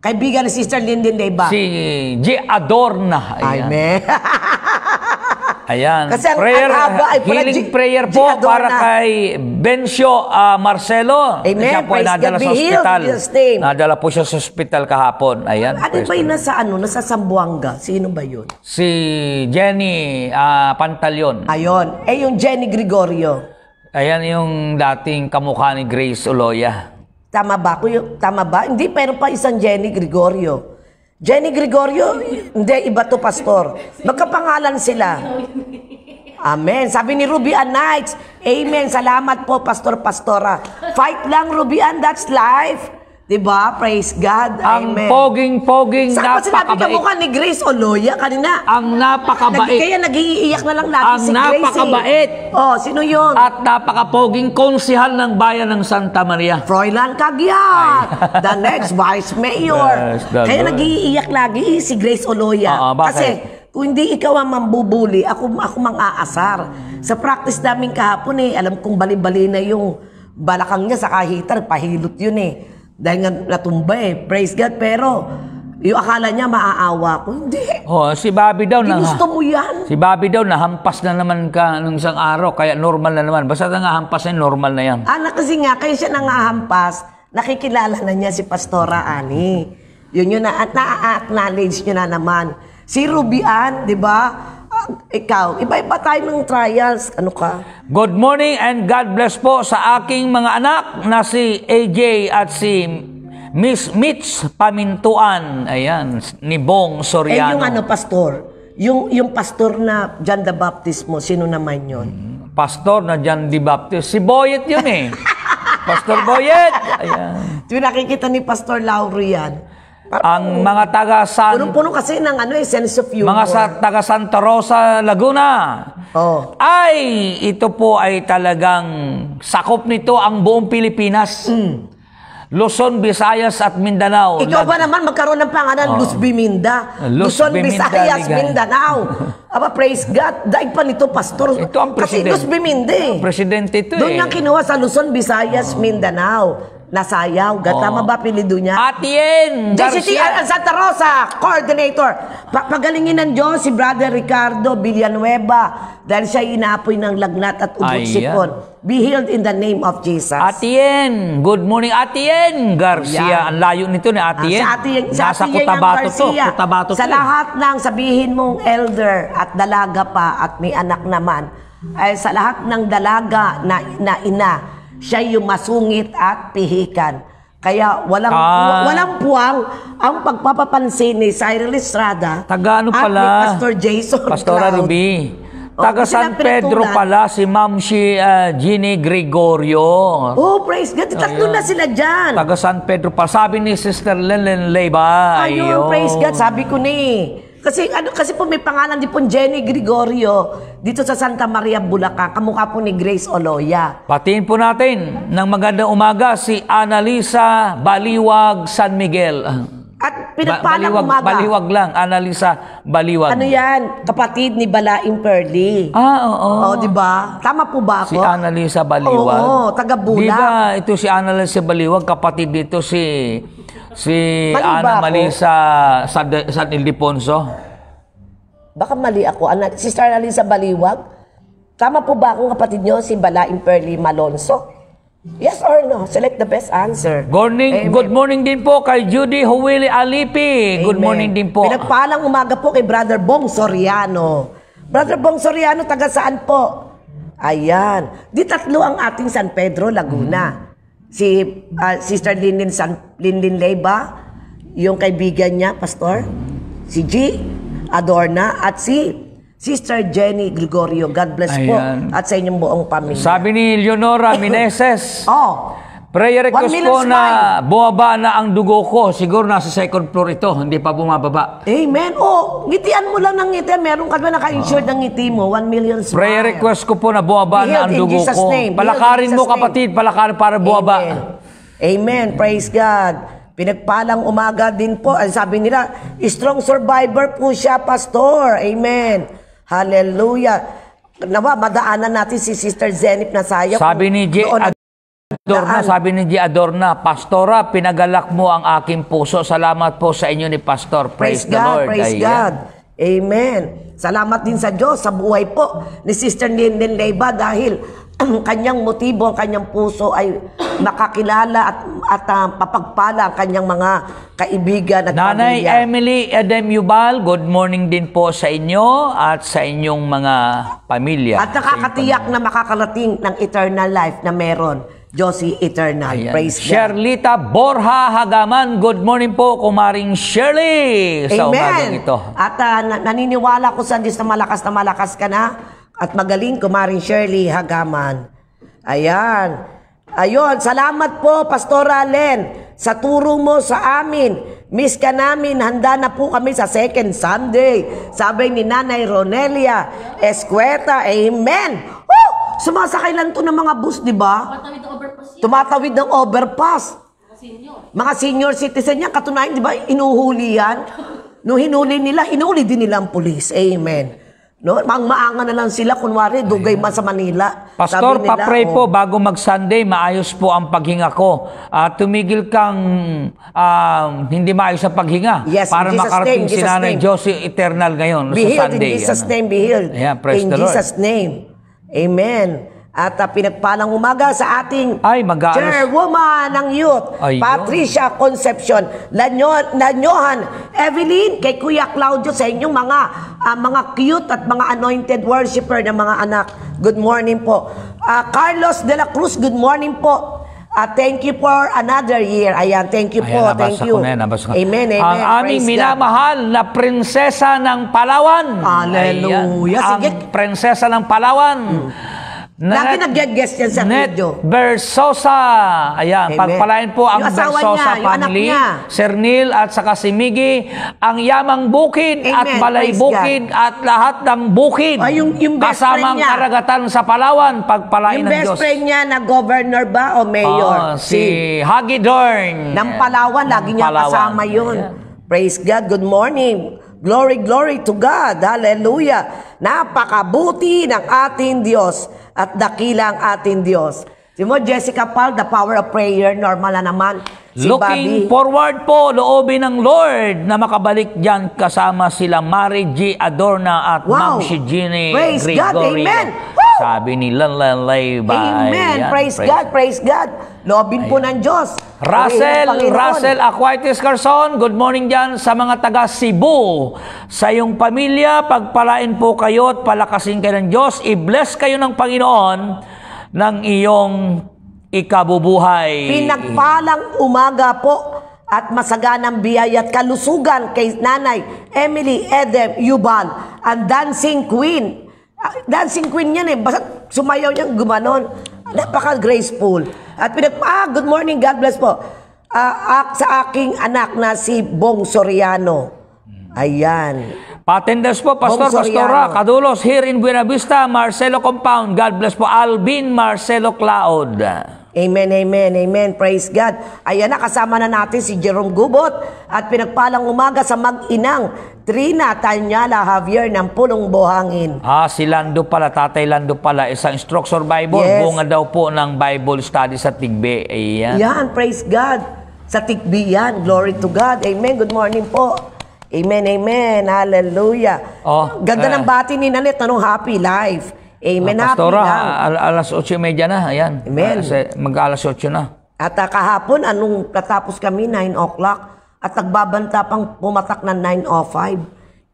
Kaibigan ni Sister Linden Leyba. Si G. Adorna. Ayan. Amen. *laughs* Ayan. Kasi ang, prayer, ang ay pala G- prayer po G- para kay Bencio uh, Marcelo. Amen. Siya po ay nadala God sa hospital. Nadala po siya sa hospital kahapon. Ayan. Ano ba yun nasa ano? Nasa Sambuanga. Sino ba yun? Si Jenny uh, Pantaleon. Ayon. Eh yung Jenny Gregorio. Ayan yung dating kamukha ni Grace Uloya. Tama ba? Kuyo, tama ba? Hindi, pero pa isang Jenny Gregorio. Jenny Gregorio? Hindi, iba to, pastor. Magkapangalan sila. Amen. Sabi ni Ruby Rubian Knights, Amen. Salamat po, Pastor Pastora. Fight lang, Ruby Rubian. That's life. Diba? Praise God. Ang Amen. poging-poging Saan napakabait. Saan sinabi ka mukha ni Grace o kanina? Ang napakabait. Nag kaya nagiiyak na lang natin ang si Grace. Ang eh. napakabait. Oh, sino yun? At napakapoging konsihal ng bayan ng Santa Maria. Froilan Cagiat, the next vice mayor. *laughs* Yes, kaya nagiiyak lagi si Grace o Loya. Uh, ah, ah, Kasi kung hindi ikaw ang mambubuli, ako, ako mang aasar. Sa practice namin kahapon eh, alam kong bali-bali na yung balakang niya sa kahitar, pahilot yun eh. Dahil nga natumba eh. Praise God. Pero, yung akala niya maaawa ko. Hindi. Oh, si Bobby daw na. Gusto mo yan? Si Bobby daw na hampas na naman ka ng isang araw kaya normal na naman. Basta na nga hampas na normal na yan. Anak kasi nga kaya siya nangahampas, nakikilala na niya si Pastora Ani. Yun yun na at na-acknowledge niya na naman. Si Rubian, 'di ba? ikaw. Iba-iba tayo ng trials. Ano ka? Good morning and God bless po sa aking mga anak na si AJ at si Miss Mitch Pamintuan. Ayan, ni Bong Soriano. Eh, yung ano, pastor? Yung, yung pastor na John the Baptist mo, sino naman yon? Hmm, pastor na John the Baptist. Si Boyet yun eh. *laughs* pastor Boyet! Ayan. Ito nakikita ni Pastor Lowry yan. Ang mga taga San Punong-puno kasi ng ano eh, sense of humor. mga sa, taga Santa Rosa, Laguna. Oh. Ay, ito po ay talagang sakop nito ang buong Pilipinas. Mm. Luzon, Visayas at Mindanao. Ito ba naman magkaroon ng pangalan oh. Luz Biminda? Luz Luzon, Visayas, ligay. Mindanao. *laughs* Aba, praise God. Daig pa nito, Pastor. Ito ang Kasi president. Luz Biminda eh. Presidente ito Doon eh. niyang kinuha sa Luzon, Visayas, Mindanao. Nasayaw. Ga, Oo. tama ba apelido niya? Atien JCTR Garcia. Santa Rosa, coordinator. Pa- pagalingin ng Diyos si Brother Ricardo Villanueva dahil siya inapoy ng lagnat at ubod Ayan. sipon. Be healed in the name of Jesus. Atien. Good morning, Atien Garcia. Ang layo nito ni ah, Atien. Sa ating, sa Nasa ating Cotabato to. Cotabato sa to. Eh. lahat ng sabihin mong elder at dalaga pa at may anak naman, ay sa lahat ng dalaga na, na ina siya yung masungit at pihikan. Kaya walang ah. walang puwang ang pagpapapansin ni Cyril Estrada Taga ano pala? at Pastor Jason Pastora Cloud. Ruby. Oh, Taga San Pedro pala si Ma'am si uh, ah, Ginny Gregorio. Oh, praise God. Tatlo na sila dyan. Taga San Pedro pala. Sabi ni Sister Lelen Leyba. Ayun, praise God. Sabi ko ni. Kasi ano kasi po may pangalan din po Jenny Gregorio dito sa Santa Maria, Bulacan. Kamukha po ni Grace Oloya. Patiin po natin ng magandang umaga si Analisa Baliwag San Miguel. At pinagpalang baliwag, umaga. Baliwag lang, Analisa Baliwag. Ano yan? Kapatid ni Balaing Perly. Ah, oo. Oo, di ba? Tama po ba ako? Si Analisa Baliwag. Oo, taga Bulacan. Di ito si Analisa Baliwag, kapatid dito si si Mali ba Ana Malisa San, San Ildefonso? Baka mali ako. Ana, Sister Alisa Baliwag, tama po ba akong kapatid nyo, si Bala Imperly Malonzo? Yes or no? Select the best answer. Morning, good morning din po kay Judy Huwili Alipi. Amen. Good morning din po. Pinagpalang umaga po kay Brother Bong Soriano. Brother Bong Soriano, taga saan po? Ayan. Di tatlo ang ating San Pedro, Laguna. Hmm. Si uh, Sister Linlin, San, Linlin Leyba, yung kaibigan niya, Pastor, si G, Adorna at si Sister Jenny Gregorio. God bless Ayan. po at sa inyong buong pamilya. Sabi ni Leonora *laughs* Mineses, oh, prayer request ko na bumaba na ang dugo ko. Siguro nasa second floor ito, hindi pa bumababa. Amen. O, oh, ngitian mo lang ng ngiti. Meron ka ba naka-insured oh. ng ngiti mo? 1 million smile. Prayer request ko po na bumaba na ang dugo ko. Name. Palakarin mo kapatid, palakarin para buwaba. Amen. Amen. Praise God. Pinagpalang umaga din po. Ang sabi nila, strong survivor po siya, pastor. Amen. Hallelujah. Nawa, madaanan natin si Sister Zenith na sayang. Sabi ni J. Adorna, sabi ni J. Adorna, Pastora, pinagalak mo ang aking puso. Salamat po sa inyo ni Pastor. Praise, praise the Lord. Praise Ayan. God. Amen. Salamat din sa Diyos sa buhay po ni Sister Linden Leiba dahil ang kanyang motibo, ang kanyang puso ay makakilala at, at uh, ah, papagpala ang kanyang mga kaibigan at Nanay pamilya. Emily Edem Yubal, good morning din po sa inyo at sa inyong mga pamilya. At nakakatiyak na makakalating ng eternal life na meron. Josie Eternal. Ayan. Praise God. Sherlita Borha Hagaman. Good morning po, kumaring Shirley. Amen. Sa umagang ito. At uh, naniniwala ko sa Diyos na malakas na malakas ka na at magaling kumarin Shirley Hagaman. Ayan. Ayon, salamat po Pastora Len sa turo mo sa amin. Miss ka namin, handa na po kami sa second Sunday. Sabi ni Nanay Ronelia Escueta, Amen! Oh! Sumasakay lang to ng mga bus, di ba? Tumatawid ng overpass. Tumatawid ng overpass. Mga senior. Mga senior citizen yan, katunayan, di ba, inuhuli yan? *laughs* Nung hinuli nila, hinuli din nila ang pulis. Amen. No? Mangmaanga na lang sila, kunwari, dugay man sa Manila. Pastor, Sabi nila, papray oh, po bago mag-Sunday, maayos po ang paghinga ko. Uh, tumigil kang uh, hindi maayos ang paghinga yes, para makarating si Nanay Diyos eternal ngayon Be sa healed Sunday. in Jesus' ano. name, be healed. Yeah, praise in the Jesus' Lord. name. Amen. At uh, pinagpalang umaga sa ating Ay, mag-aalas. chairwoman ng youth, Ayun. Patricia Concepcion, Lanyo, Lanyohan, Evelyn, kay Kuya Claudio, sa inyong mga, uh, mga cute at mga anointed worshiper ng mga anak. Good morning po. Uh, Carlos de la Cruz, good morning po. Uh, thank you for another year. Ayan, thank you Ayan, po. Thank you. na, Amen, amen. Ang aming minamahal God. na prinsesa ng Palawan. Hallelujah. Ayan, Ang prinsesa ng Palawan. Hmm Lagi nag-guest yan sa Net video. Versosa. Ayan, Amen. pagpalain po ang Versosa niya, family. Sir Neil at saka si Miggy. Ang Yamang Bukid Amen. at Balay Praise Bukid God. at lahat ng bukid. O, yung, yung kasamang niya. karagatan sa Palawan. Pagpalain yung ng Diyos. Yung best friend niya na governor ba o mayor? Oh, si, si Hagi Dorn. Ng Palawan, lagi niya kasama yun. Ayan. Praise God. Good morning. Glory, glory to God. Hallelujah. Napakabuti ng ating Diyos at dakilang ating Diyos. Si mo, Jessica Paul, The Power of Prayer, normal na naman. Si Looking Bobby. forward po, loobin ng Lord na makabalik dyan kasama sila Mary G. Adorna at wow. Ma'am si Jeannie Praise Gregorio. God, Amen! Sabi ni Lanlanlay by... Amen. Yan, praise, praise God, praise God. Loobin po ng Diyos. Russell, Russell Aquites Carson, good morning dyan sa mga taga Cebu. Sa iyong pamilya, pagpalain po kayo at palakasin kayo ng Diyos. I-bless kayo ng Panginoon ng iyong ikabubuhay. Pinagpalang umaga po at masaganang biyaya at kalusugan kay Nanay Emily Edem Yuban, and dancing queen Dancing queen niya eh. Basta sumayaw niya, gumanon. Napaka-graceful. At pinag, ah, good morning, God bless po. Uh, sa aking anak na si Bong Soriano. Ayan. Patendas po, Pastor, Bong Pastora, Soriano. Kadulos, here in Buena Vista, Marcelo Compound. God bless po, Alvin Marcelo Cloud. Amen, amen, amen. Praise God. Ayan na, kasama na natin si Jerome Gubot at pinagpalang umaga sa mag-inang Trina Tanyala Javier ng Pulong Bohangin. Ah, si Lando pala, Tatay Lando pala, isang stroke survivor. Yes. Bunga daw po ng Bible study sa Tigbe. Ayan. Yan, praise God. Sa Tigbe yan. Glory to God. Amen. Good morning po. Amen, amen. Hallelujah. Oh, Ganda uh, ng bati ni Nanette. Anong happy life? Eh, Amen. Ah, uh, Pastora, ah, al- alas 8.30 na. Ayan. Amen. Uh, mag-alas 8 na. At uh, kahapon, anong katapos kami? 9 o'clock. At nagbabanta pang pumatak ng 9.05.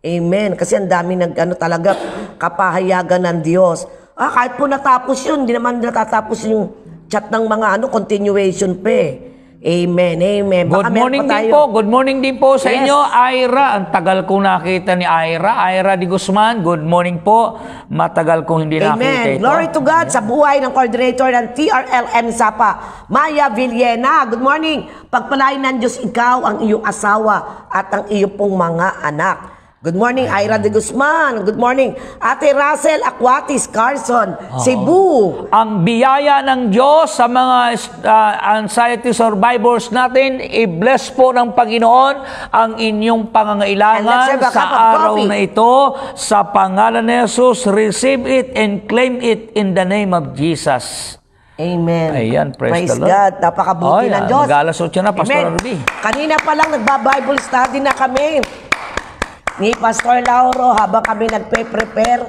Amen. Kasi ang dami nag, ano, talaga kapahayagan ng Diyos. Ah, kahit po natapos yun, hindi naman natatapos yung chat ng mga ano, continuation pa eh. Amen, amen. Baka Good morning din po. Good morning din po sa yes. inyo, Ira. Ang tagal kong nakita ni Ira. Ira Di Guzman, good morning po. Matagal kong hindi amen. nakita ito. Glory to God sa buhay ng coordinator ng TRLM Sapa, Maya Villena. Good morning. Pagpalain ng Diyos ikaw, ang iyong asawa at ang iyong pong mga anak. Good morning, Ira de Guzman. Good morning, Ate Russell Aquatis Carson, Oo. Cebu. Ang biyaya ng Diyos sa mga uh, anxiety survivors natin, i-bless po ng Panginoon ang inyong pangangailangan sa araw coffee. na ito. Sa pangalan ni Jesus, receive it and claim it in the name of Jesus. Amen. Ayan, praise, praise the Lord. God. Napakabuti oh, ng ah, Diyos. Mag-alas 8 na, Pastor Ruby. Kanina pa lang nagba-Bible study na kami ni Pastor Lauro habang kami nagpe-prepare.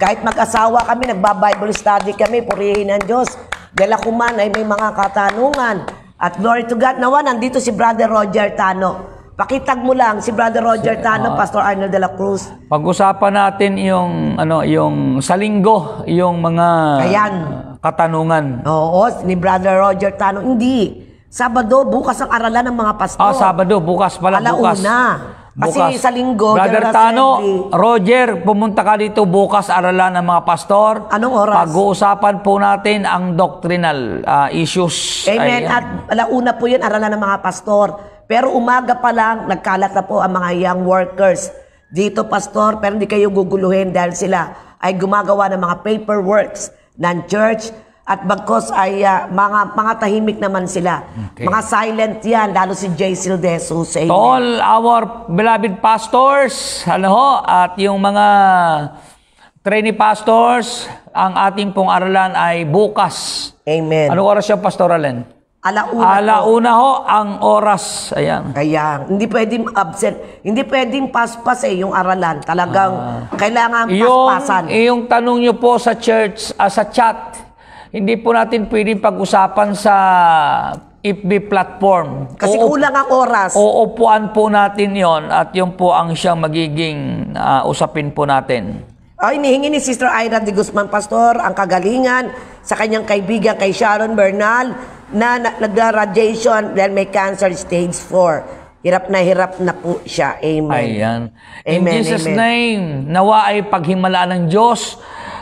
Kahit mag-asawa kami, nagba-Bible study kami, purihin ang Diyos. Dahil ako man ay may mga katanungan. At glory to God, nawa, nandito si Brother Roger Tano. Pakitag mo lang si Brother Roger si, Tano, uh, Pastor Arnold de la Cruz. Pag-usapan natin yung ano, yung salinggo, yung mga Ayan. katanungan. Oo, ni Brother Roger Tano. Hindi. Sabado, bukas ang aralan ng mga pastor. Ah, Sabado, bukas pala, Alauna. bukas. Alauna. Bukas. Kasi sa linggo, Brother Tano, Roger, pumunta ka dito bukas aralan ng mga pastor. Anong oras? Pag-uusapan po natin ang doctrinal uh, issues. Amen. Ayan. At alauna po yun, aralan ng mga pastor. Pero umaga pa lang, nagkalat na po ang mga young workers. Dito, pastor, pero hindi kayo guguluhin dahil sila ay gumagawa ng mga paperworks ng church at bagkos ay uh, mga mga tahimik naman sila. Okay. Mga silent yan, lalo si J. De Jesus. to all our beloved pastors, ano ho, at yung mga trainee pastors, ang ating pong aralan ay bukas. Amen. Ano oras siya, Pastor Alen? Alauna. Alauna ho. ho ang oras. Ayan. Kaya, hindi pwedeng absent. Hindi pwedeng paspas eh yung aralan. Talagang ah. kailangan paspasan. Yung, yung tanong nyo po sa church, uh, sa chat, hindi po natin pwedeng pag-usapan sa FB platform. Kasi Uup- kulang ang oras. Uupuan po natin yon at yung po ang siyang magiging uh, usapin po natin. Ay, nihingi ni Sister Ira de Guzman Pastor ang kagalingan sa kanyang kaibigan kay Sharon Bernal na nagra-radiation dahil may cancer stage 4. Hirap na hirap na po siya. Amen. Ayan. Amen, In Jesus' amen. name, nawa ay paghimalaan ng Diyos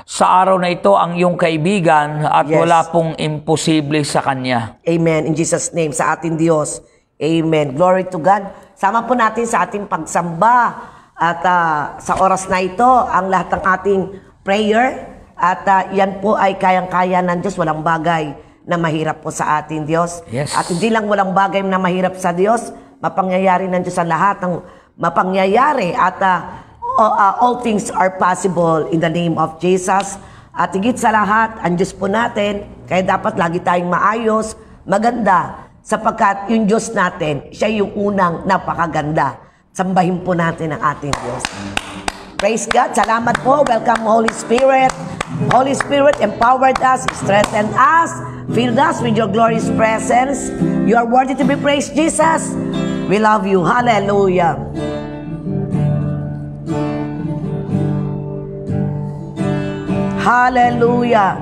sa araw na ito ang iyong kaibigan at yes. wala pong imposible sa Kanya. Amen. In Jesus' name, sa ating Diyos. Amen. Glory to God. Sama po natin sa ating pagsamba at uh, sa oras na ito ang lahat ng ating prayer at uh, yan po ay kayang-kaya ng Diyos. Walang bagay na mahirap po sa ating Diyos. Yes. At hindi lang walang bagay na mahirap sa Diyos, mapangyayari ng Diyos sa lahat ng mapangyayari at uh, uh, all things are possible in the name of Jesus. At higit sa lahat, ang Diyos po natin, kaya dapat lagi tayong maayos, maganda, sapagkat yung Diyos natin, siya yung unang napakaganda. Sambahin po natin ang ating Diyos. Praise God. Salamat po. Welcome Holy Spirit. Holy Spirit empowered us, strengthened us, filled us with your glorious presence. You are worthy to be praised, Jesus. We love you. Hallelujah. Hallelujah!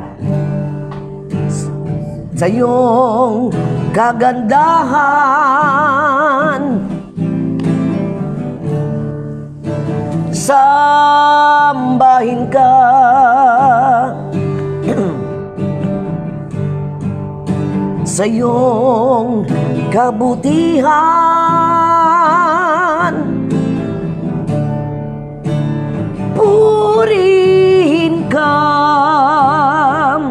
Sa iyong kagandahan Sambahin ka *clears throat* Sa iyong kabutihan Puri langgam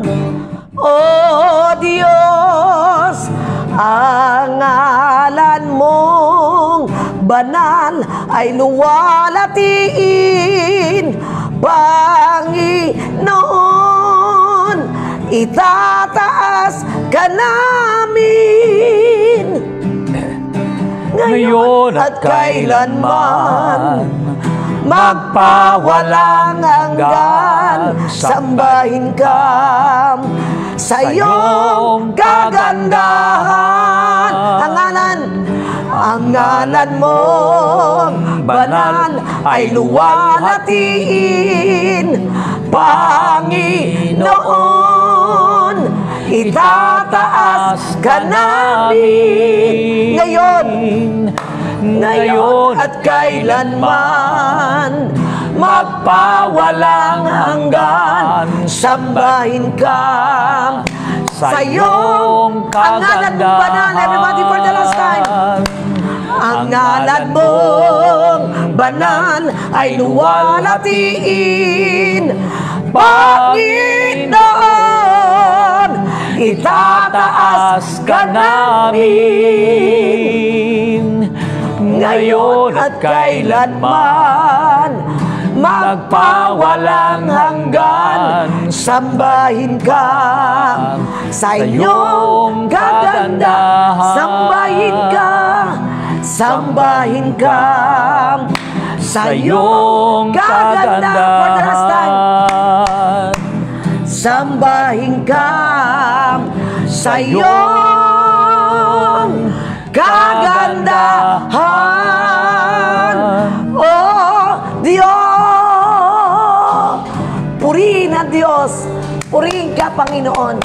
O Diyos, ang ngalan mong banal ay luwalatiin Panginoon, itataas ka namin Ngayon, Ngayon at kailanman, kailanman magpawalang hanggan, sambahin ka sa iyong kagandahan. Ang ngalan, ang ngalan mo, banal ay luwalatiin, Panginoon, itataas ka namin. Ngayon, ngayon at kailanman magpawalang hanggan sambahin ka sa iyong kagandahan everybody for the last time ang ngalan mong banal ay luwalatiin Panginoon itataas ka namin ngayon at kailanman. Magpawalang hanggan, sambahin ka sa iyong kagandahan. Sambahin ka, sambahin ka sa iyong kagandahan. Sambahin ka sa iyong kagandahan. Panginoon.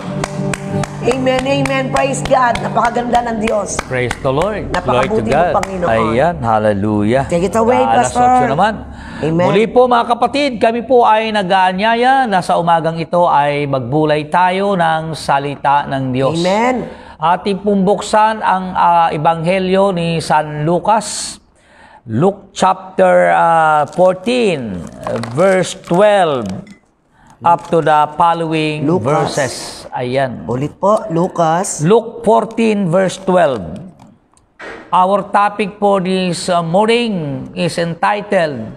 Amen, amen. Praise God. Napakaganda ng Diyos. Praise the Lord. Napakabuti Glory to God. ng Panginoon. Ayan, hallelujah. Take it away, Alas Pastor. naman. Amen. Muli po mga kapatid, kami po ay nag-aanyaya na sa umagang ito ay magbulay tayo ng salita ng Diyos. Amen. Ating pumbuksan ang uh, Ebanghelyo ni San Lucas, Luke chapter uh, ah, 14, verse 12 up to the following Lucas. verses. Ayan. Ulit po, Lucas. Luke 14 verse 12. Our topic for this uh, morning is entitled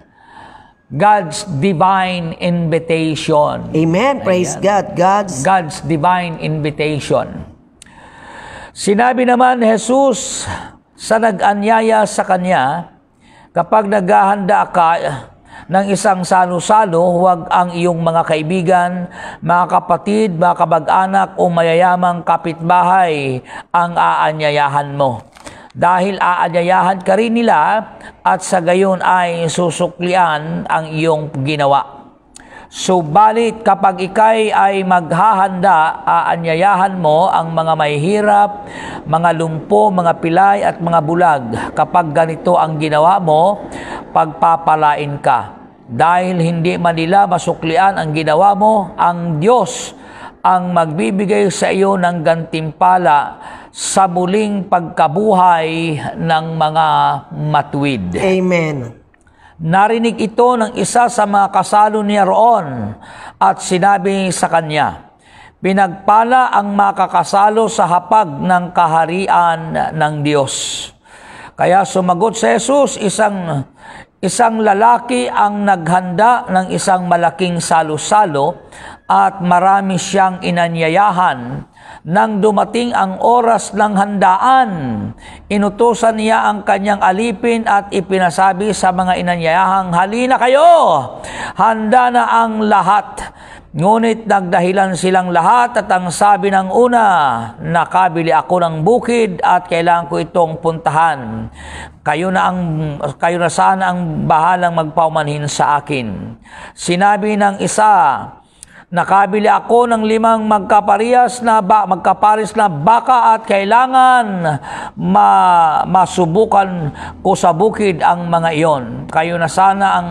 God's divine invitation. Amen. Praise Ayan. God. God's God's divine invitation. Sinabi naman Jesus sa nag-anyaya sa kanya, kapag naghahanda ka, ng isang salo-salo, huwag ang iyong mga kaibigan, mga kapatid, mga kabag-anak o mayayamang kapitbahay ang aanyayahan mo. Dahil aanyayahan ka rin nila at sa gayon ay susuklian ang iyong ginawa. Subalit so, kapag ikay ay maghahanda, aanyayahan mo ang mga may hirap, mga lumpo, mga pilay at mga bulag. Kapag ganito ang ginawa mo, pagpapalain ka. Dahil hindi man nila masuklian ang ginawa mo, ang Diyos ang magbibigay sa iyo ng gantimpala sa muling pagkabuhay ng mga matuwid. Amen. Narinig ito ng isa sa mga kasalo niya roon at sinabi sa kanya, Pinagpala ang makakasalo sa hapag ng kaharian ng Diyos. Kaya sumagot si Jesus, isang, isang lalaki ang naghanda ng isang malaking salo-salo at marami siyang inanyayahan. Nang dumating ang oras ng handaan, inutosan niya ang kanyang alipin at ipinasabi sa mga inanyayahang, Halina kayo! Handa na ang lahat. Ngunit nagdahilan silang lahat at ang sabi ng una, nakabili ako ng bukid at kailangan ko itong puntahan. Kayo na ang kayo na sana ang bahalang magpaumanhin sa akin. Sinabi ng isa, Nakabili ako ng limang magkaparehas na ba, magkapares na baka at kailangan ma, masubukan ko sa bukid ang mga iyon. Kayo na sana ang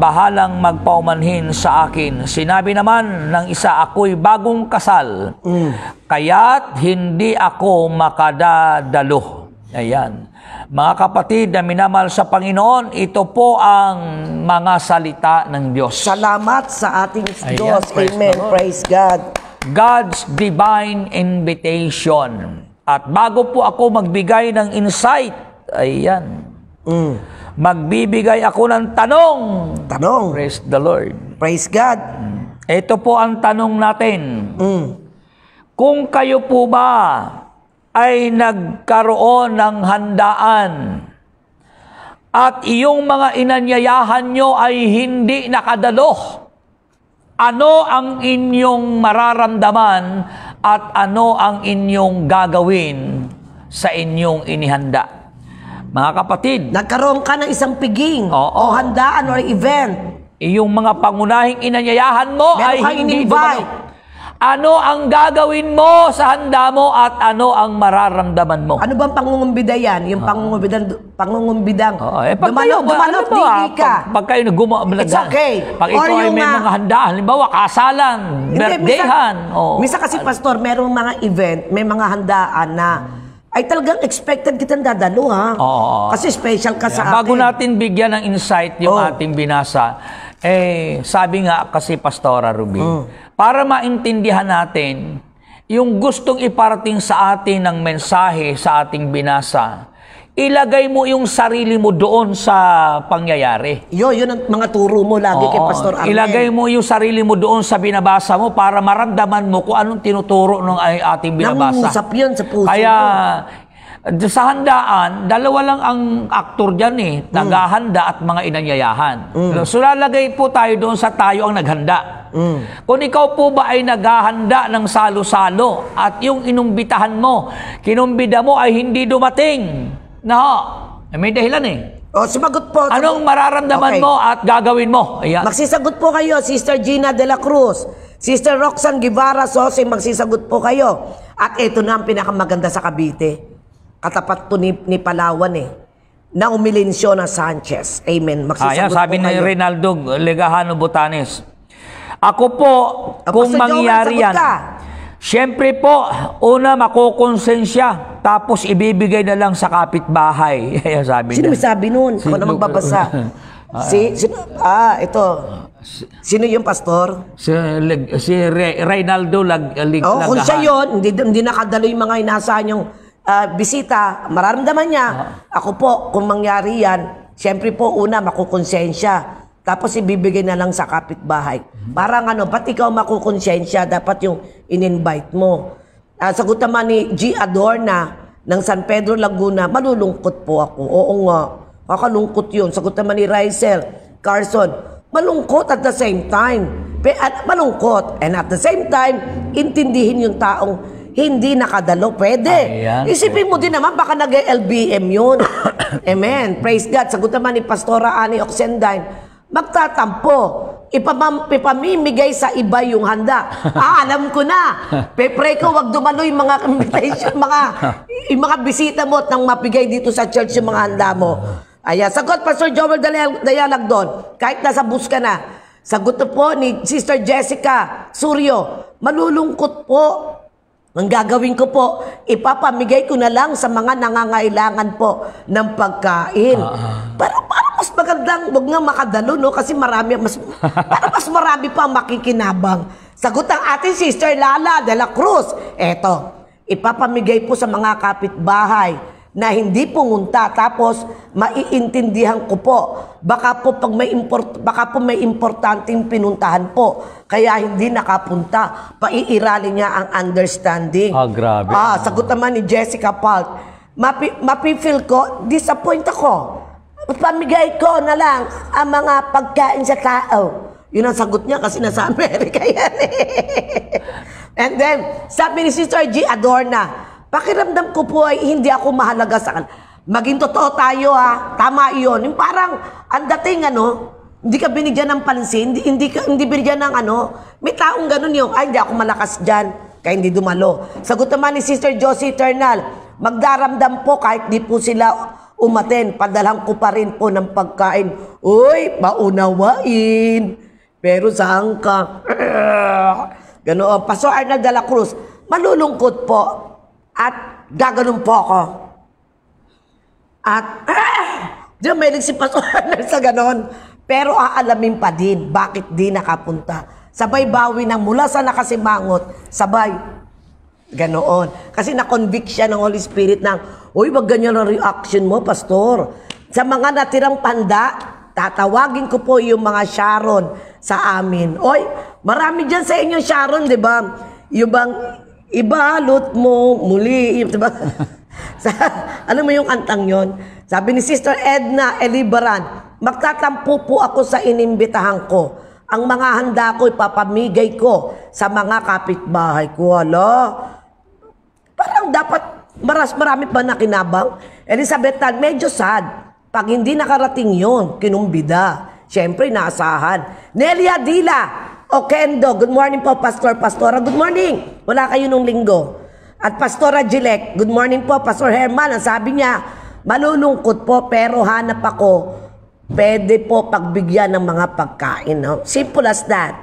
bahalang magpaumanhin sa akin. Sinabi naman ng isa, ako'y bagong kasal. Mm. Kaya't hindi ako makadadalo. Ayan. Mga kapatid na minamahal sa Panginoon, ito po ang mga salita ng Diyos. Salamat sa ating Ayan, Diyos. Praise Amen. God. Praise God. God's divine invitation. At bago po ako magbigay ng insight, ayan, mm. magbibigay ako ng tanong. Tanong. Praise the Lord. Praise God. Ito po ang tanong natin. Mm. Kung kayo po ba ay nagkaroon ng handaan. At iyong mga inanyayahan nyo ay hindi nakadalo. Ano ang inyong mararamdaman at ano ang inyong gagawin sa inyong inihanda? Mga kapatid. Nagkaroon ka ng isang piging oo, o handaan or event. Iyong mga pangunahing inanyayahan mo Meron ay hindi invite. Dumalo. Ano ang gagawin mo sa handa mo at ano ang mararamdaman mo? Ano bang pangungumbida yan? Yung pangungumbidang, ah. pangungumbidang, oh, eh, pag dumanok, kayo, dumanok, ano dili ah, ka. Pag, pag kayo nagumamalaga, It's okay. Pag ito ay may mga handaan, halimbawa, kasalan, birthdayhan. Misa, oh, misa kasi, Pastor, merong mga event, may mga handaan na ay talagang expected kitang dadalo ha. Oo. Kasi special ka yeah. sa akin. Bago natin bigyan ng insight yung oh. ating binasa, eh, sabi nga kasi Pastora Ruby, oh. Para maintindihan natin yung gustong iparating sa atin ng mensahe sa ating binasa, ilagay mo yung sarili mo doon sa pangyayari. Yo, yun ang mga turo mo lagi Oo, kay Pastor Arnel. Ilagay mo yung sarili mo doon sa binabasa mo para maramdaman mo kung anong tinuturo ng ating binabasa. Nangungusap yun sa puso Kaya, mo sa handaan, dalawa lang ang aktor dyan eh, mm. naghahanda at mga inanyayahan. Mm. Ano, so lalagay po tayo doon sa tayo ang naghanda. Mm. Kung ikaw po ba ay naghahanda ng salo-salo at yung inumbitahan mo, kinumbida mo ay hindi dumating, na eh, may dahilan eh. O, oh, sumagot po. Anong mararamdaman okay. mo at gagawin mo? Ayan. Magsisagot po kayo, Sister Gina de la Cruz. Sister Roxanne Guevara Sose, magsisagot po kayo. At ito na ang pinakamaganda sa Cavite Katapat to ni, ni Palawan eh na umilensyo na Sanchez. Amen. Magsasagot Ayan, sabi ni Rinaldo Legahano Botanes. Ako po, ah, kung Pastor yan, Siyempre po, una makukonsensya, tapos ibibigay na lang sa kapitbahay. *laughs* Ayan sabi Sino niya. Sino sabi nun? Ako na magbabasa. *laughs* Ah. si, sino, ah, ito. Sino yung pastor? Si, si Re, Reynaldo Legahano. oh, Kung siya yun, hindi, hindi nakadalo yung mga inasahan yung uh, bisita, mararamdaman niya. Uh-huh. Ako po, kung mangyari yan, siyempre po una, makukonsensya. Tapos ibibigay na lang sa kapitbahay. Uh-huh. Parang ano, pati ikaw makukonsensya, dapat yung in-invite mo. Uh, sagot naman ni G. Adorna ng San Pedro, Laguna, malulungkot po ako. Oo nga, kakalungkot yun. Sagot naman ni Rysel Carson, malungkot at the same time. Pe, at malungkot. And at the same time, intindihin yung taong hindi nakadalo. Pwede. Ayan, ah, Isipin mo din naman, baka nag-LBM yun. *coughs* Amen. Praise God. Sagot naman ni Pastora Annie Oxendine, magtatampo. Ipamam, ipamimigay sa iba yung handa. *laughs* Ah, alam ko na. Pepre ko, wag dumalo mga invitation, mga, *laughs* yung mga bisita mo at nang mapigay dito sa church yung mga handa mo. Ayan. Sagot, Pastor Joel Dayalag doon. Kahit nasa bus ka na. Sagot po ni Sister Jessica Suryo, malulungkot po ang gagawin ko po, ipapamigay ko na lang sa mga nangangailangan po ng pagkain. Uh-huh. Ah, ah. Para, para mas magandang, wag nga makadalo, no? Kasi marami, mas, *laughs* para mas marami pa makikinabang. Sagot ang ating sister Lala de la Cruz. Eto, ipapamigay po sa mga kapitbahay na hindi pumunta tapos maiintindihan ko po baka po pag may import baka po may importanteng pinuntahan po kaya hindi nakapunta paiirali niya ang understanding ah grabe ah sagot naman ni Jessica Palt mapi mapifeel ko disappoint ako pamigay ko na lang ang mga pagkain sa tao yun ang sagot niya kasi nasa *laughs* Amerika yan eh. and then sabi ni Sister G Adorna Pakiramdam ko po ay hindi ako mahalaga sa kanila. Maging totoo tayo ha. Tama iyon. Yung parang, ang dating ano, hindi ka binigyan ng pansin, hindi, hindi, ka, hindi binigyan ng ano. May taong ganun yung, ay, hindi ako malakas dyan, kaya hindi dumalo. Sagot naman ni Sister Josie Eternal, magdaramdam po kahit di po sila umaten, padalhan ko pa rin po ng pagkain. Uy, paunawain. Pero saan ka? *laughs* Ganoon. Pastor Arnald de la Cruz, malulungkot po at gaganon po ako. At, ah! *clears throat* Diyan may si Pastor *laughs* sa ganon. Pero aalamin pa din bakit di nakapunta. Sabay bawi ng mula sa nakasimangot, sabay ganoon. Kasi na-convict siya ng Holy Spirit ng, Uy, wag ganyan ang reaction mo, Pastor. Sa mga natirang panda, tatawagin ko po yung mga Sharon sa amin. Oy, marami dyan sa inyo Sharon, di ba? Yung bang ibalot mo muli. Diba? *laughs* Sa, alam mo yung kantang yon? Sabi ni Sister Edna Elibaran, magtatampo po ako sa inimbitahan ko. Ang mga handa ko ipapamigay ko sa mga kapitbahay ko. Wala. parang dapat maras marami pa na kinabang. Elizabeth Tan, medyo sad. Pag hindi nakarating yon, kinumbida. Siyempre, naasahan. Nelia Dila, o oh, Kendo, good morning po Pastor Pastora. Good morning. Wala kayo nung linggo. At Pastora Gilek, good morning po Pastor Herman. Ang sabi niya, malulungkot po pero hanap ako. Pwede po pagbigyan ng mga pagkain. No? Simple as that.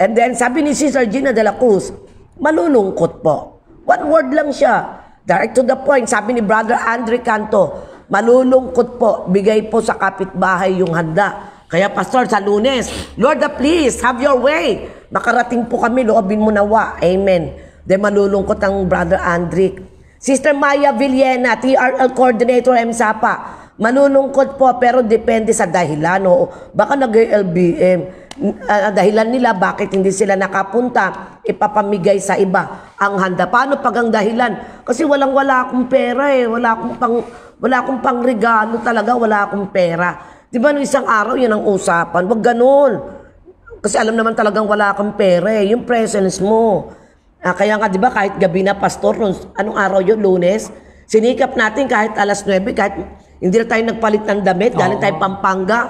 And then sabi ni Sister Gina de la Cruz, malulungkot po. One word lang siya. Direct to the point. Sabi ni Brother Andre Canto, malulungkot po. Bigay po sa kapitbahay yung handa kaya Pastor, sa lunes, Lord, please, have your way. Nakarating po kami, loobin mo nawa. Amen. Then malulungkot ang Brother Andrick. Sister Maya Villena, TRL Coordinator MSAPA. Malulungkot po, pero depende sa dahilan. O, baka nag-LBM uh, ah, dahilan nila bakit hindi sila nakapunta, ipapamigay sa iba ang handa. Paano pag ang dahilan? Kasi walang wala akong pera eh, wala akong pang wala akong pang regalo talaga, wala akong pera. Di ba, nung isang araw, yun ang usapan. Huwag ganun. Kasi alam naman talagang wala kang pere. Eh, yung presence mo. Ah, kaya nga, di ba, kahit gabi na, pastor, nung, anong araw yun, lunes, sinikap natin kahit alas 9, kahit hindi na tayo nagpalit ng damit, galing tayo Pampanga.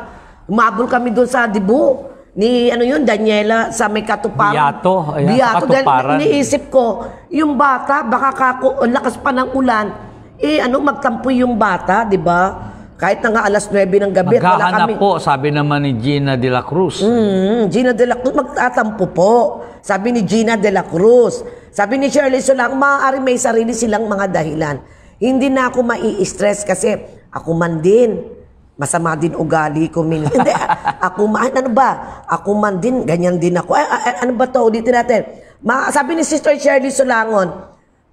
Umabol kami doon sa Dibu ni ano yun, Daniela sa may katuparan. Biyato. Ayan, Biyato. Dahil iniisip ko, yung bata, baka kako, lakas pa ng ulan, eh ano, magtampo yung bata, di ba? Kahit na nga alas 9 ng gabi, wala kami. po, sabi naman ni Gina de la Cruz. Mm, Gina de la Cruz, magtatampo po. Sabi ni Gina de la Cruz. Sabi ni Shirley Solang, maaari may sarili silang mga dahilan. Hindi na ako mai-stress kasi ako man din. Masama din ugali ko. Min. *laughs* Hindi, ako man, ano ba? Ako man din, ganyan din ako. Ay, eh, ay, eh, ano ba to? Ulitin natin. Ma sabi ni Sister Shirley Solangon,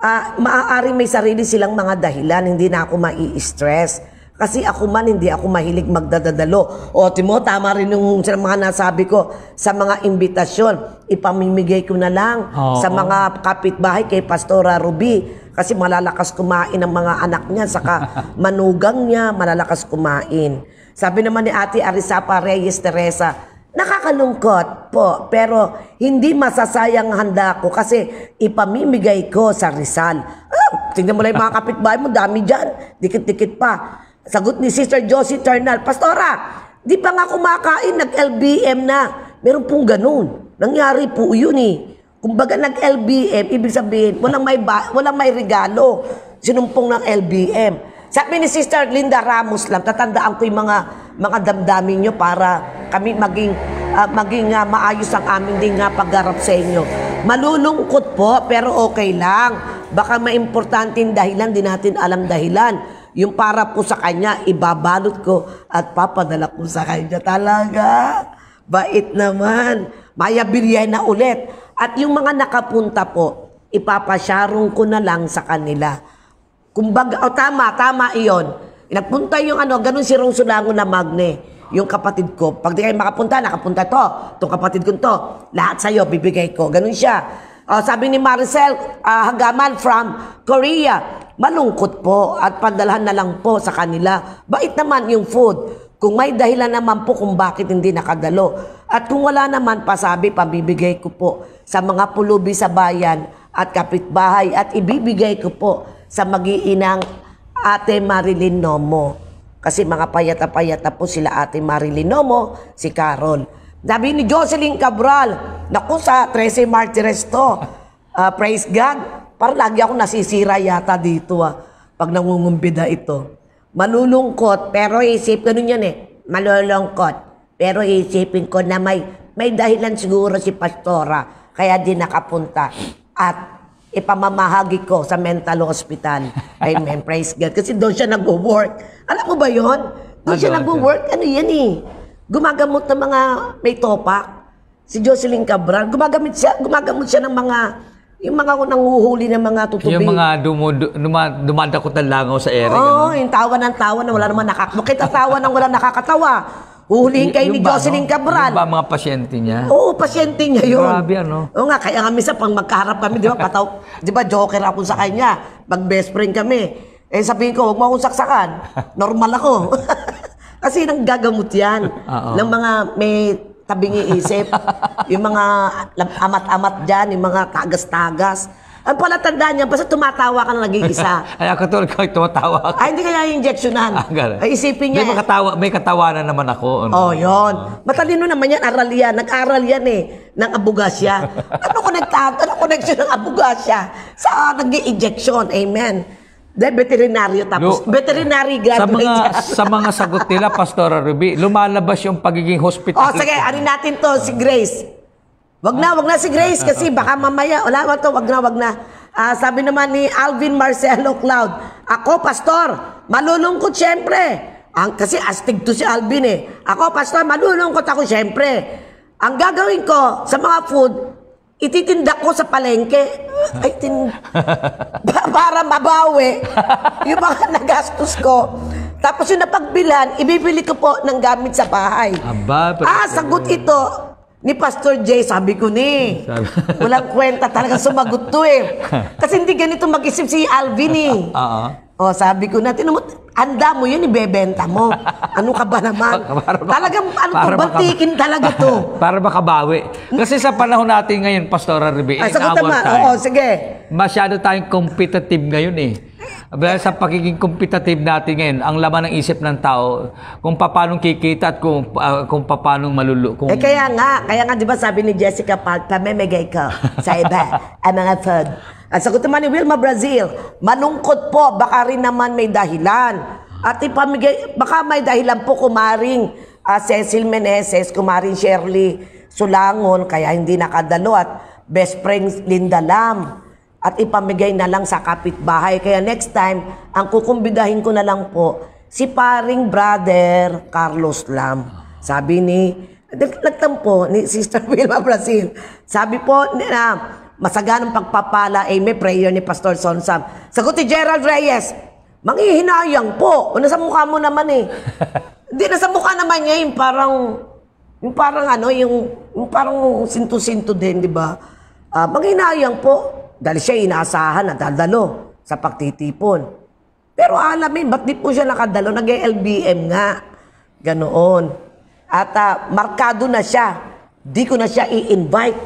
uh, maaari may sarili silang mga dahilan. Hindi na ako mai-stress. Kasi ako man, hindi ako mahilig magdadadalo. O, Timo, tama rin yung sa mga nasabi ko sa mga imbitasyon. Ipamimigay ko na lang oh, sa mga kapitbahay kay Pastora Ruby. Kasi malalakas kumain ang mga anak niya, saka *laughs* manugang niya, malalakas kumain. Sabi naman ni Ate Arisapa Reyes Teresa, Nakakalungkot po, pero hindi masasayang handa ko kasi ipamimigay ko sa Rizal. Ah, tingnan mo lang yung mga kapitbahay mo, dami dyan, dikit-dikit pa. Sagot ni Sister Josie Ternal, Pastora, di pa nga kumakain, nag-LBM na. Meron pong ganun. Nangyari po yun eh. Kumbaga nag-LBM, ibig sabihin, walang may, ba- walang may regalo. Sinumpong ng LBM. Sabi ni Sister Linda Ramos lang, tatandaan ko yung mga, mga damdamin nyo para kami maging, uh, maging uh, maayos ang aming din nga paggarap sa inyo. Malulungkot po, pero okay lang. Baka maimportanteng dahilan, din natin alam dahilan. Yung para po sa kanya, ibabalot ko at papadala ko sa kanya. Talaga, bait naman. Mayabiliyay na ulit. At yung mga nakapunta po, ipapasyarong ko na lang sa kanila. Kumbaga, oh, tama, tama iyon. Nagpunta yung ano, ganun si Rose Sulango na magne yung kapatid ko, pag di kayo makapunta, nakapunta to, itong kapatid ko to, lahat sa'yo, bibigay ko. Ganun siya. Uh, sabi ni Marcel uh, ah, Hagaman from Korea, malungkot po at pandalhan na lang po sa kanila. Bait naman yung food. Kung may dahilan naman po kung bakit hindi nakadalo. At kung wala naman, pasabi, pabibigay ko po sa mga pulubi sa bayan at kapitbahay at ibibigay ko po sa magiinang Ate Marilyn Nomo. Kasi mga payata-payata po sila Ate Marilyn Nomo, si Carol. Sabi ni Jocelyn Cabral, naku sa Tracy Martires to. Uh, praise God. Para lagi ako nasisira yata dito ah. Pag nangungumbida ito. Malulungkot, pero isip, ganun yan eh. Malulungkot. Pero isipin ko na may, may dahilan siguro si Pastora. Kaya di nakapunta. At ipamamahagi ko sa mental hospital. Amen. Praise God. Kasi doon siya nag-work. Alam mo ba yon? Doon siya ah, nag-work. Ano yan eh? Gumagamot ng mga may topak. Si Jocelyn Cabral, gumagamit siya, gumagamot siya ng mga yung mga nanguhuli ng mga tutubi. Yung mga dumudu, duma, dumadakot ng langaw sa ere. Oo, oh, yung tawa ng tawa na wala naman nakakatawa. Kita tawa ng wala nakakatawa. Huhulihin kayo ni Jocelyn no? Cabral. Yung ba mga pasyente niya? Oo, pasyente niya yun. Grabe ano. Oo nga, kaya kami sa pang magkaharap kami, di ba? *laughs* Pataw, di ba, joker ako sa kanya. Pag best friend kami. Eh sabihin ko, huwag mo akong saksakan. Normal ako. *laughs* Kasi nang gagamot yan. Oo. Ng mga may tabingi isip. *laughs* yung mga amat-amat dyan, yung mga kagas-tagas. Ang palatandaan niya, basta tumatawa ka na nag-iisa. *laughs* Ay, ako tulad ko, tumatawa ako. Ay, hindi kaya injectionan. Ah, Ay, isipin niya. May, eh. makatawa, may katawanan naman ako. Ano? Oh, yun. Matalino naman yan, aral yan. Nag-aral yan eh, ng abugasya. *laughs* ano ko nagtatanong? Ano connection ng abugasya sa nag-injection? Amen. Dahil veterinaryo tapos. Lu- veterinary graduate. Sa mga, sa mga sagot nila, *laughs* Pastora Ruby, lumalabas yung pagiging hospital. Oh, sige, arin natin to, si Grace. Wag na, wag na si Grace kasi baka mamaya, wala wag to, wag na, wag na. Ah, sabi naman ni Alvin Marcelo Cloud, ako, pastor, malulungkot siyempre. Ang, kasi astig to si Alvin eh. Ako, pastor, malulungkot ako siyempre. Ang gagawin ko sa mga food, ititinda ko sa palengke. Ay, tin... *laughs* para mabawi yung mga nagastos ko. Tapos yung napagbilan, ibibili ko po ng gamit sa bahay. Aba, pero... Ah, sagot ito ni Pastor Jay, sabi ko ni. Walang kwenta talaga sumagot to eh. *laughs* Kasi hindi ganito mag-isip si Alvin eh. Uh-huh. *laughs* Oh, sabi ko na, tinan anda mo yun, ibebenta mo. *laughs* Ano ka ba naman? *laughs* para ba, Talagang, ano para to, bantikin talaga to. *laughs* para makabawi. Kasi sa panahon natin ngayon, Pastora Ruby, in Ay, sagot our time, Oo, sige. masyado tayong competitive ngayon eh sa pagiging competitive natin ngayon, ang laman ng isip ng tao, kung paano kikita at kung, uh, kung paano malulu. Kung... Eh kaya nga, kaya nga di ba sabi ni Jessica Park, pamimigay ka sa iba *laughs* ang mga food. At sagot naman ni Wilma Brazil, manungkot po, baka rin naman may dahilan. At ipamigay, baka may dahilan po kumaring uh, Cecil Meneses, kumaring Shirley Sulangon, kaya hindi nakadalo at best friend Linda Lam at ipamigay na lang sa kapitbahay. Kaya next time, ang kukumbidahin ko na lang po, si paring brother Carlos Lam. Sabi ni, nagtampo ni Sister *laughs* Wilma Brasil. Sabi po na, masaganang pagpapala, ay eh, may prayer ni Pastor Sonsam. Sagot ni Gerald Reyes, manghihinayang po. O nasa mukha mo naman eh. *laughs* Hindi, nasa mukha naman niya yung parang, yung parang ano, yung, yung parang sinto-sinto din, di ba? Uh, manghihinayang po. Dahil siya inaasahan at dadalo sa pagtitipon. Pero alamin, ba't di po siya nakadalo? Nag-LBM nga. Ganoon. At uh, markado na siya. Di ko na siya i-invite.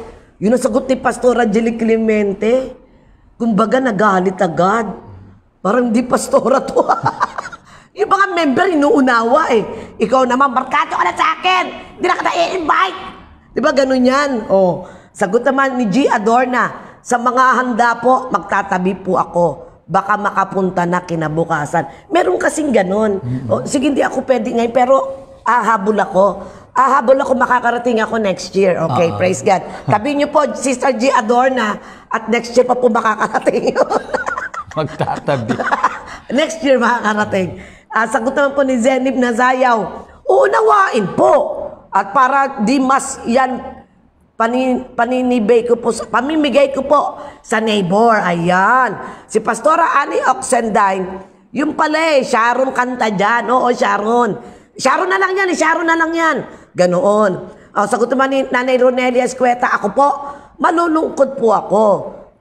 Yun ang sagot ni Pastor Angelic Clemente. Kumbaga nagalit agad. Parang di pastora to. *laughs* yung mga member inuunawa eh. Ikaw naman, markado ka na sa akin. Hindi na ka na i-invite. Di ba ganun yan? Oh. Sagot naman ni G. Adorna. Sa mga handa po, magtatabi po ako. Baka makapunta na kinabukasan. Meron kasing ganun. Mm-hmm. O, sige, hindi ako pwede ngayon, pero ahabol ako. Ahabol ako, makakarating ako next year. Okay, uh praise God. Tabi *laughs* niyo po, Sister G. Adorna, at next year pa po makakarating yun. *laughs* Magtatabi. *laughs* next year makakarating. Uh, sagot naman po ni Zenib Nazayaw, unawain po. At para di mas yan Panin, paninibay ko po, sa, pamimigay ko po sa neighbor. Ayan. Si Pastora Annie Oxendine, yung pala eh, Sharon kanta dyan. Oo, Sharon. Sharon na lang yan, eh, Sharon na lang yan. Ganoon. O, oh, sagot naman ni Nanay Ronelia Escueta, ako po, malulungkot po ako.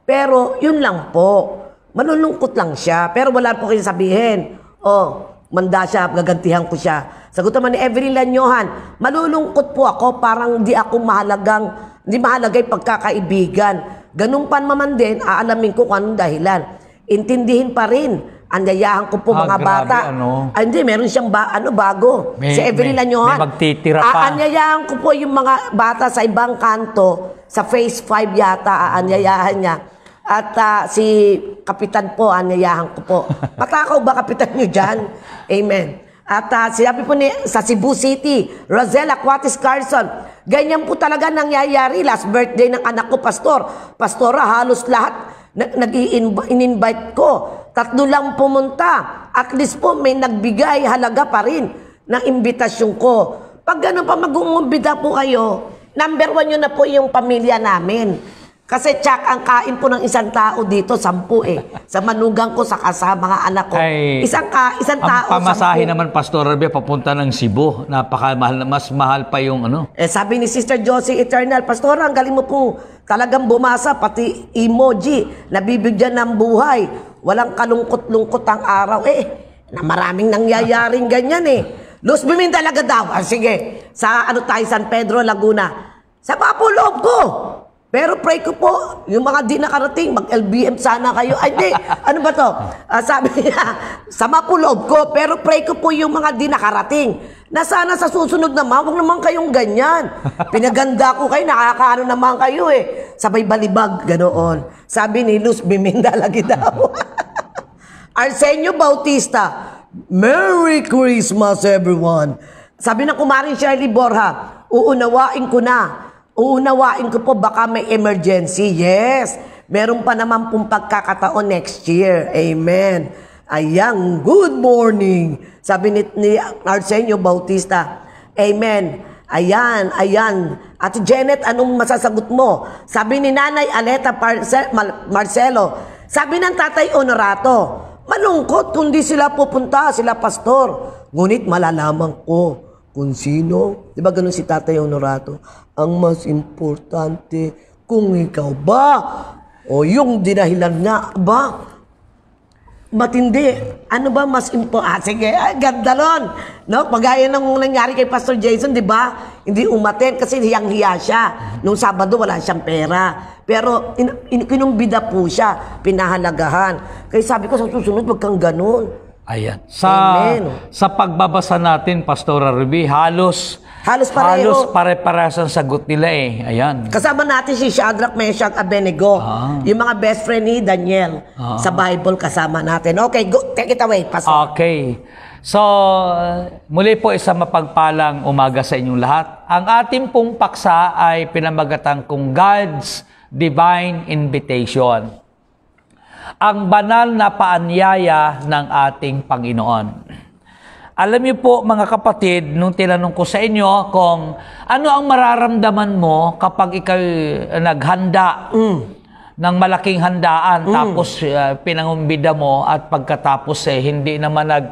Pero, yun lang po. Malulungkot lang siya, pero wala po kayong sabihin. O, oh, manda siya, gagantihan ko siya. Sagot naman ni Evelyn Lanyohan, malulungkot po ako, parang di ako mahalagang, di mahalagay pagkakaibigan. Ganun pa naman din, aalamin ko kung anong dahilan. Intindihin pa rin, anyayahan ko po ah, mga grabe, bata. Ano? Ay, ah, hindi, meron siyang ba, ano, bago. May, si Evelyn may, Lanyohan. May magtitira pa. Aanyayahan ko po yung mga bata sa ibang kanto, sa phase 5 yata, aanyayahan niya at uh, si Kapitan po, anayahan ah, ko po. *laughs* Patakaw ba Kapitan nyo dyan? Amen. At uh, sinabi po ni, sa Cebu City, Rosella Quatis Carson, ganyan po talaga nangyayari. Last birthday ng anak ko, Pastor. Pastora, halos lahat nag-invite i ko. Tatlo lang pumunta. At least po may nagbigay halaga pa rin ng imbitasyon ko. Pag ganun pa mag-uumbida po kayo, number one yun na po yung pamilya namin. Kasi tsak, ang kain po ng isang tao dito, sampu eh. Sa manugang ko, sa kasama, mga anak ko. Ay, isang ka, isang tao, Ang pamasahe naman, Pastor Rabi, papunta ng Cebu. Napakamahal, mas mahal pa yung ano. Eh, sabi ni Sister Josie Eternal, Pastor, ang galing mo po talagang bumasa, pati emoji, nabibigyan ng buhay. Walang kalungkot-lungkot ang araw. Eh, na maraming nangyayaring ganyan eh. Los Bimin talaga daw. Ah, sige, sa ano tayo, San Pedro, Laguna. Sa mga po loob ko, pero pray ko po, yung mga di nakarating, mag-LBM sana kayo. Ay, di, *laughs* ano ba to? Uh, sabi niya, *laughs* sama po loob ko, pero pray ko po yung mga di nakarating. Na sana sa susunod naman, huwag naman kayong ganyan. Pinaganda ko kayo, nakakaano naman kayo eh. Sabay balibag, ganoon. Sabi ni Luz Biminda lagi daw. *laughs* Arsenio Bautista, Merry Christmas everyone! Sabi ng kumarin Shirley Borja, uunawain ko na Uunawain ko po baka may emergency. Yes. Meron pa naman pong pagkakataon next year. Amen. Ayan, good morning. Sabi ni, ni Arsenio Bautista, Amen. Ayan, ayan. At Janet, anong masasagot mo? Sabi ni Nanay Aleta Marce Marcelo, sabi ng Tatay Honorato, malungkot kundi sila pupunta, sila pastor. Ngunit malalaman ko kung sino, di ba ganun si Tatay Honorato? Ang mas importante kung ikaw ba o yung dinahilan nga ba matindi. Ano ba mas impo? Ah, sige, ah, ganda nun. No? Pagaya ng nangyari kay Pastor Jason, di ba? Hindi umaten kasi hiyang-hiya siya. Nung Sabado, wala siyang pera. Pero in, in, kinumbida po siya, pinahalagahan. Kaya sabi ko, sa susunod, wag kang ganun. Ayan. Sa, Amen. Oh. sa pagbabasa natin, Pastora Ruby, halos Halos pareho. Halos pare-parehas ang sagot nila eh. Ayan. Kasama natin si Shadrach, Meshach, Abednego. Ah. Yung mga best friend ni Daniel. Ah. Sa Bible kasama natin. Okay, go, take it away, Pastor. Okay. So, muli po isang mapagpalang umaga sa inyong lahat. Ang ating pong paksa ay pinamagatang kung God's Divine Invitation ang banal na paanyaya ng ating Panginoon. Alam niyo po mga kapatid, nung tinanong ko sa inyo kung ano ang mararamdaman mo kapag ikaw eh, naghanda mm. ng malaking handaan mm. tapos uh, pinangumbida mo at pagkatapos eh hindi naman nag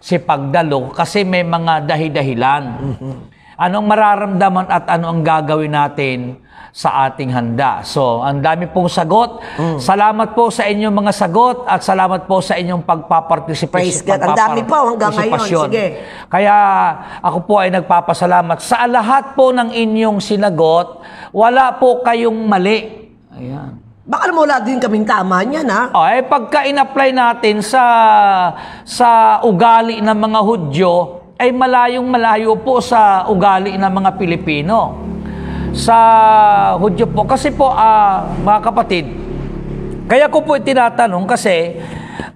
si pagdalo kasi may mga dahi-dahilan. Mm-hmm. Anong mararamdaman at ano ang gagawin natin sa ating handa. So, ang dami pong sagot. Mm. Salamat po sa inyong mga sagot at salamat po sa inyong pagpaparticipate. Ang dami po hanggang ngayon. Sige. Kaya ako po ay nagpapasalamat sa lahat po ng inyong sinagot. Wala po kayong mali. Ayan. Baka naman wala din kaming tama niyan, ha? O, ah, eh, pagka in-apply natin sa, sa ugali ng mga Hudyo, ay malayong malayo po sa ugali ng mga Pilipino sa Hudyo po. Kasi po, uh, mga kapatid, kaya ko po itinatanong kasi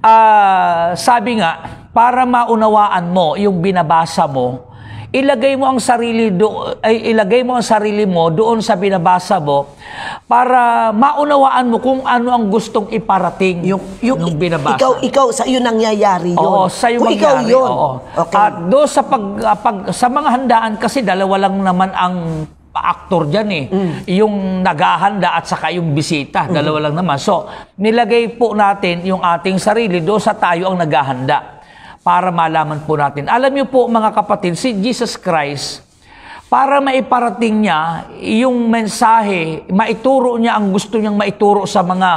uh, sabi nga, para maunawaan mo yung binabasa mo, ilagay mo ang sarili do, ay ilagay mo ang sarili mo doon sa binabasa mo para maunawaan mo kung ano ang gustong iparating yung, yung nung binabasa. Ikaw ikaw sa iyo nangyayari yun. Oo, sa iyo ikaw yun. Oo. Okay. At do sa pag, ah, pag sa mga handaan kasi dalawa lang naman ang actor dyan eh. Mm. Yung naghahanda at saka yung bisita. Mm. Dalawa lang naman. So, nilagay po natin yung ating sarili doon sa tayo ang naghahanda para malaman po natin. Alam niyo po mga kapatid, si Jesus Christ, para maiparating niya yung mensahe, maituro niya ang gusto niyang maituro sa mga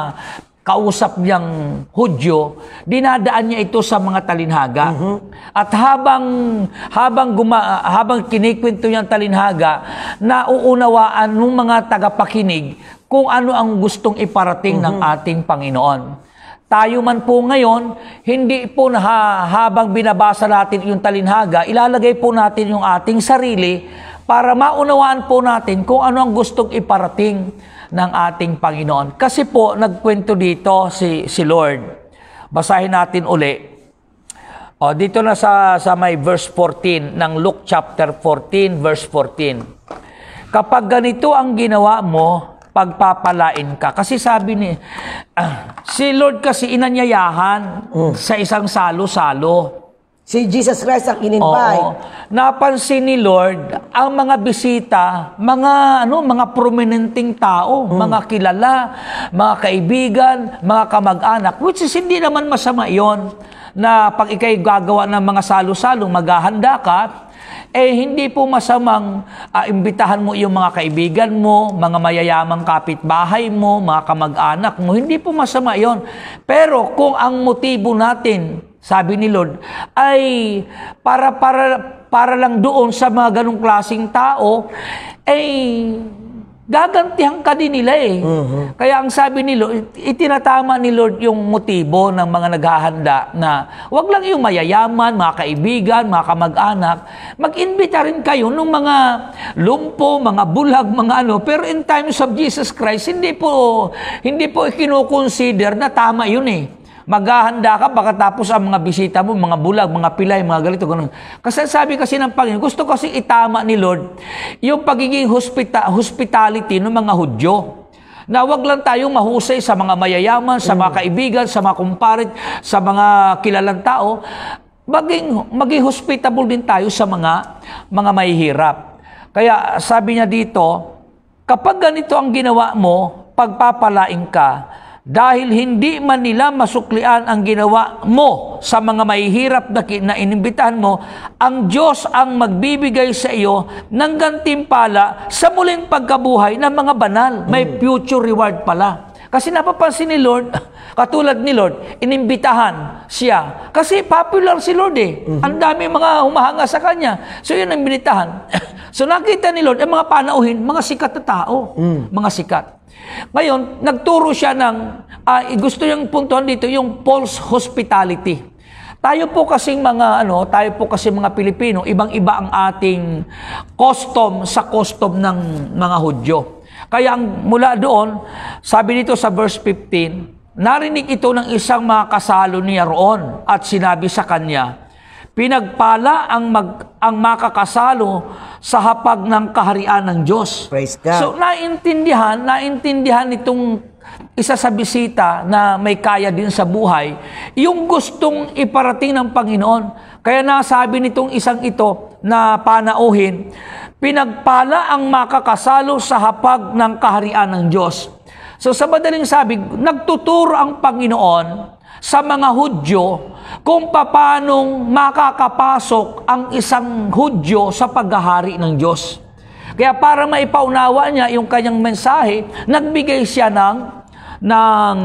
kausap niyang Hudyo, dinadaan niya ito sa mga talinhaga. Mm-hmm. At habang habang guma, habang kinikwento niya ang talinhaga, nauunawaan ng mga tagapakinig kung ano ang gustong iparating mm-hmm. ng ating Panginoon. Tayo man po ngayon, hindi po na habang binabasa natin yung talinhaga, ilalagay po natin yung ating sarili para maunawaan po natin kung ano ang gustong iparating ng ating Panginoon. Kasi po, nagkwento dito si, si Lord. Basahin natin uli. O, dito na sa, sa may verse 14 ng Luke chapter 14, verse 14. Kapag ganito ang ginawa mo, pagpapalain ka. Kasi sabi ni, uh, *clears throat* si Lord kasi inanyayahan mm. sa isang salo-salo. Si Jesus Christ ang in Oo. Napansin ni Lord ang mga bisita, mga ano, mga prominenteng tao, hmm. mga kilala, mga kaibigan, mga kamag-anak, which is hindi naman masama 'yon na pag ikay gagawa ng mga salo-salo, maghahanda ka, eh hindi po masamang uh, imbitahan mo yung mga kaibigan mo, mga mayayamang kapitbahay mo, mga kamag-anak mo. Hindi po masama yon. Pero kung ang motibo natin sabi ni Lord, ay para, para, para lang doon sa mga ganong klasing tao, ay eh, gagantihan ka din nila eh. Uh-huh. Kaya ang sabi ni Lord, itinatama ni Lord yung motibo ng mga naghahanda na wag lang yung mayayaman, mga kaibigan, mga kamag-anak, mag-invita rin kayo ng mga lumpo, mga bulag, mga ano. Pero in times of Jesus Christ, hindi po, hindi po kinukonsider na tama yun eh. Maghahanda ka, baka tapos ang mga bisita mo, mga bulag, mga pilay, mga galito, ganun. Kasi sabi kasi ng Panginoon, gusto kasi itama ni Lord yung pagiging hospita- hospitality ng mga Hudyo. Na wag lang tayong mahusay sa mga mayayaman, sa mga kaibigan, sa mga kumparit, sa mga kilalang tao. Maging, maging hospitable din tayo sa mga, mga mahihirap. Kaya sabi niya dito, kapag ganito ang ginawa mo, pagpapalain ka, dahil hindi man nila masuklian ang ginawa mo sa mga mahihirap na, na inimbitahan mo, ang Diyos ang magbibigay sa iyo ng gantimpala sa muling pagkabuhay ng mga banal. May hmm. future reward pala. Kasi napapansin ni Lord, *laughs* katulad ni Lord, inimbitahan siya. Kasi popular si Lord eh. Mm-hmm. Ang dami mga humahanga sa kanya. So yun ang binitahan. *laughs* so nakita ni Lord, ang mga panauhin, mga sikat na tao. Mm. Mga sikat. Ngayon, nagturo siya ng, uh, gusto niyang puntuhan dito, yung false hospitality. Tayo po kasing mga ano, tayo po kasi mga Pilipino, ibang-iba ang ating custom sa custom ng mga Hudyo. Kaya ang, mula doon, sabi dito sa verse 15, narinig ito ng isang mga kasalo niya roon at sinabi sa kanya, Pinagpala ang mag ang makakasalo sa hapag ng kaharian ng Diyos. Praise God. So naintindihan, naintindihan nitong isa sa bisita na may kaya din sa buhay, yung gustong iparating ng Panginoon. Kaya nasabi nitong isang ito na panauhin, pinagpala ang makakasalo sa hapag ng kaharian ng Diyos. So sa madaling sabi, nagtuturo ang Panginoon sa mga Hudyo kung paanong makakapasok ang isang Hudyo sa paghahari ng Diyos. Kaya para maipaunawa niya yung kanyang mensahe, nagbigay siya ng ng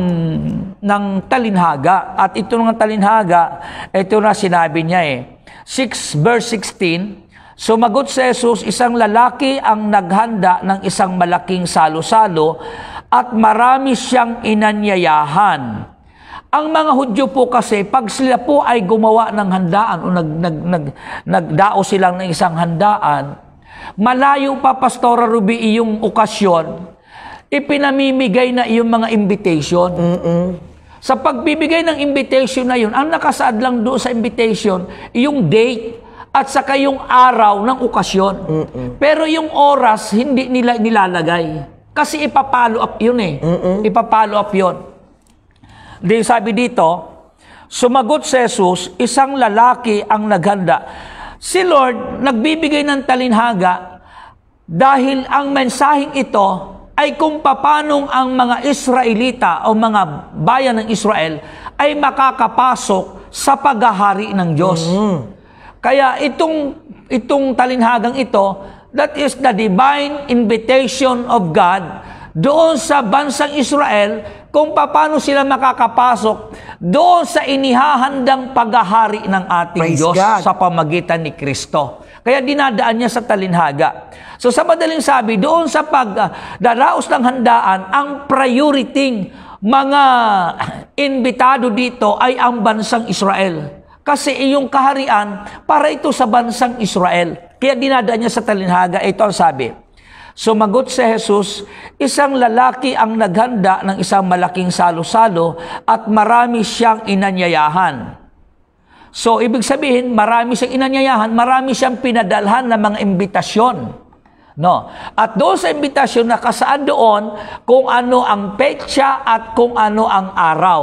ng talinhaga at ito ng talinhaga ito na sinabi niya eh 6 verse 16 Sumagot si Jesus, isang lalaki ang naghanda ng isang malaking salo-salo at marami siyang inanyayahan. Ang mga Hudyo po kasi, pag sila po ay gumawa ng handaan o nag, nag, nag, nagdao silang ng isang handaan, malayo pa, Pastora Ruby, iyong okasyon, ipinamimigay na iyong mga invitation. Mm-mm. Sa pagbibigay ng invitation na yun, ang nakasaad lang doon sa invitation, yung date at saka yung araw ng okasyon. Mm-mm. Pero yung oras, hindi nila nilalagay. Kasi ipapalo up yun eh. Mm-mm. Ipapalo up yun. Di sabi dito, sumagot si Jesus, isang lalaki ang naghanda. Si Lord nagbibigay ng talinhaga dahil ang mensaheng ito ay kung papanong ang mga Israelita o mga bayan ng Israel ay makakapasok sa paghahari ng Diyos. Mm-hmm. Kaya itong itong talinhagang ito, that is the divine invitation of God doon sa bansang Israel kung paano sila makakapasok doon sa inihahandang paghahari ng ating Praise Diyos God. sa pamagitan ni Kristo. Kaya dinadaan niya sa talinhaga. So sa madaling sabi, doon sa pagdaraos ng handaan, ang priority mga *clears throat* imbitado dito ay ang bansang Israel. Kasi iyong kaharian para ito sa bansang Israel. Kaya dinadaan niya sa talinhaga, ito ang sabi, Sumagot si Jesus, isang lalaki ang naghanda ng isang malaking salo-salo at marami siyang inanyayahan. So, ibig sabihin, marami siyang inanyayahan, marami siyang pinadalhan ng mga imbitasyon. No? At doon sa imbitasyon nakasaad doon kung ano ang petsa at kung ano ang araw.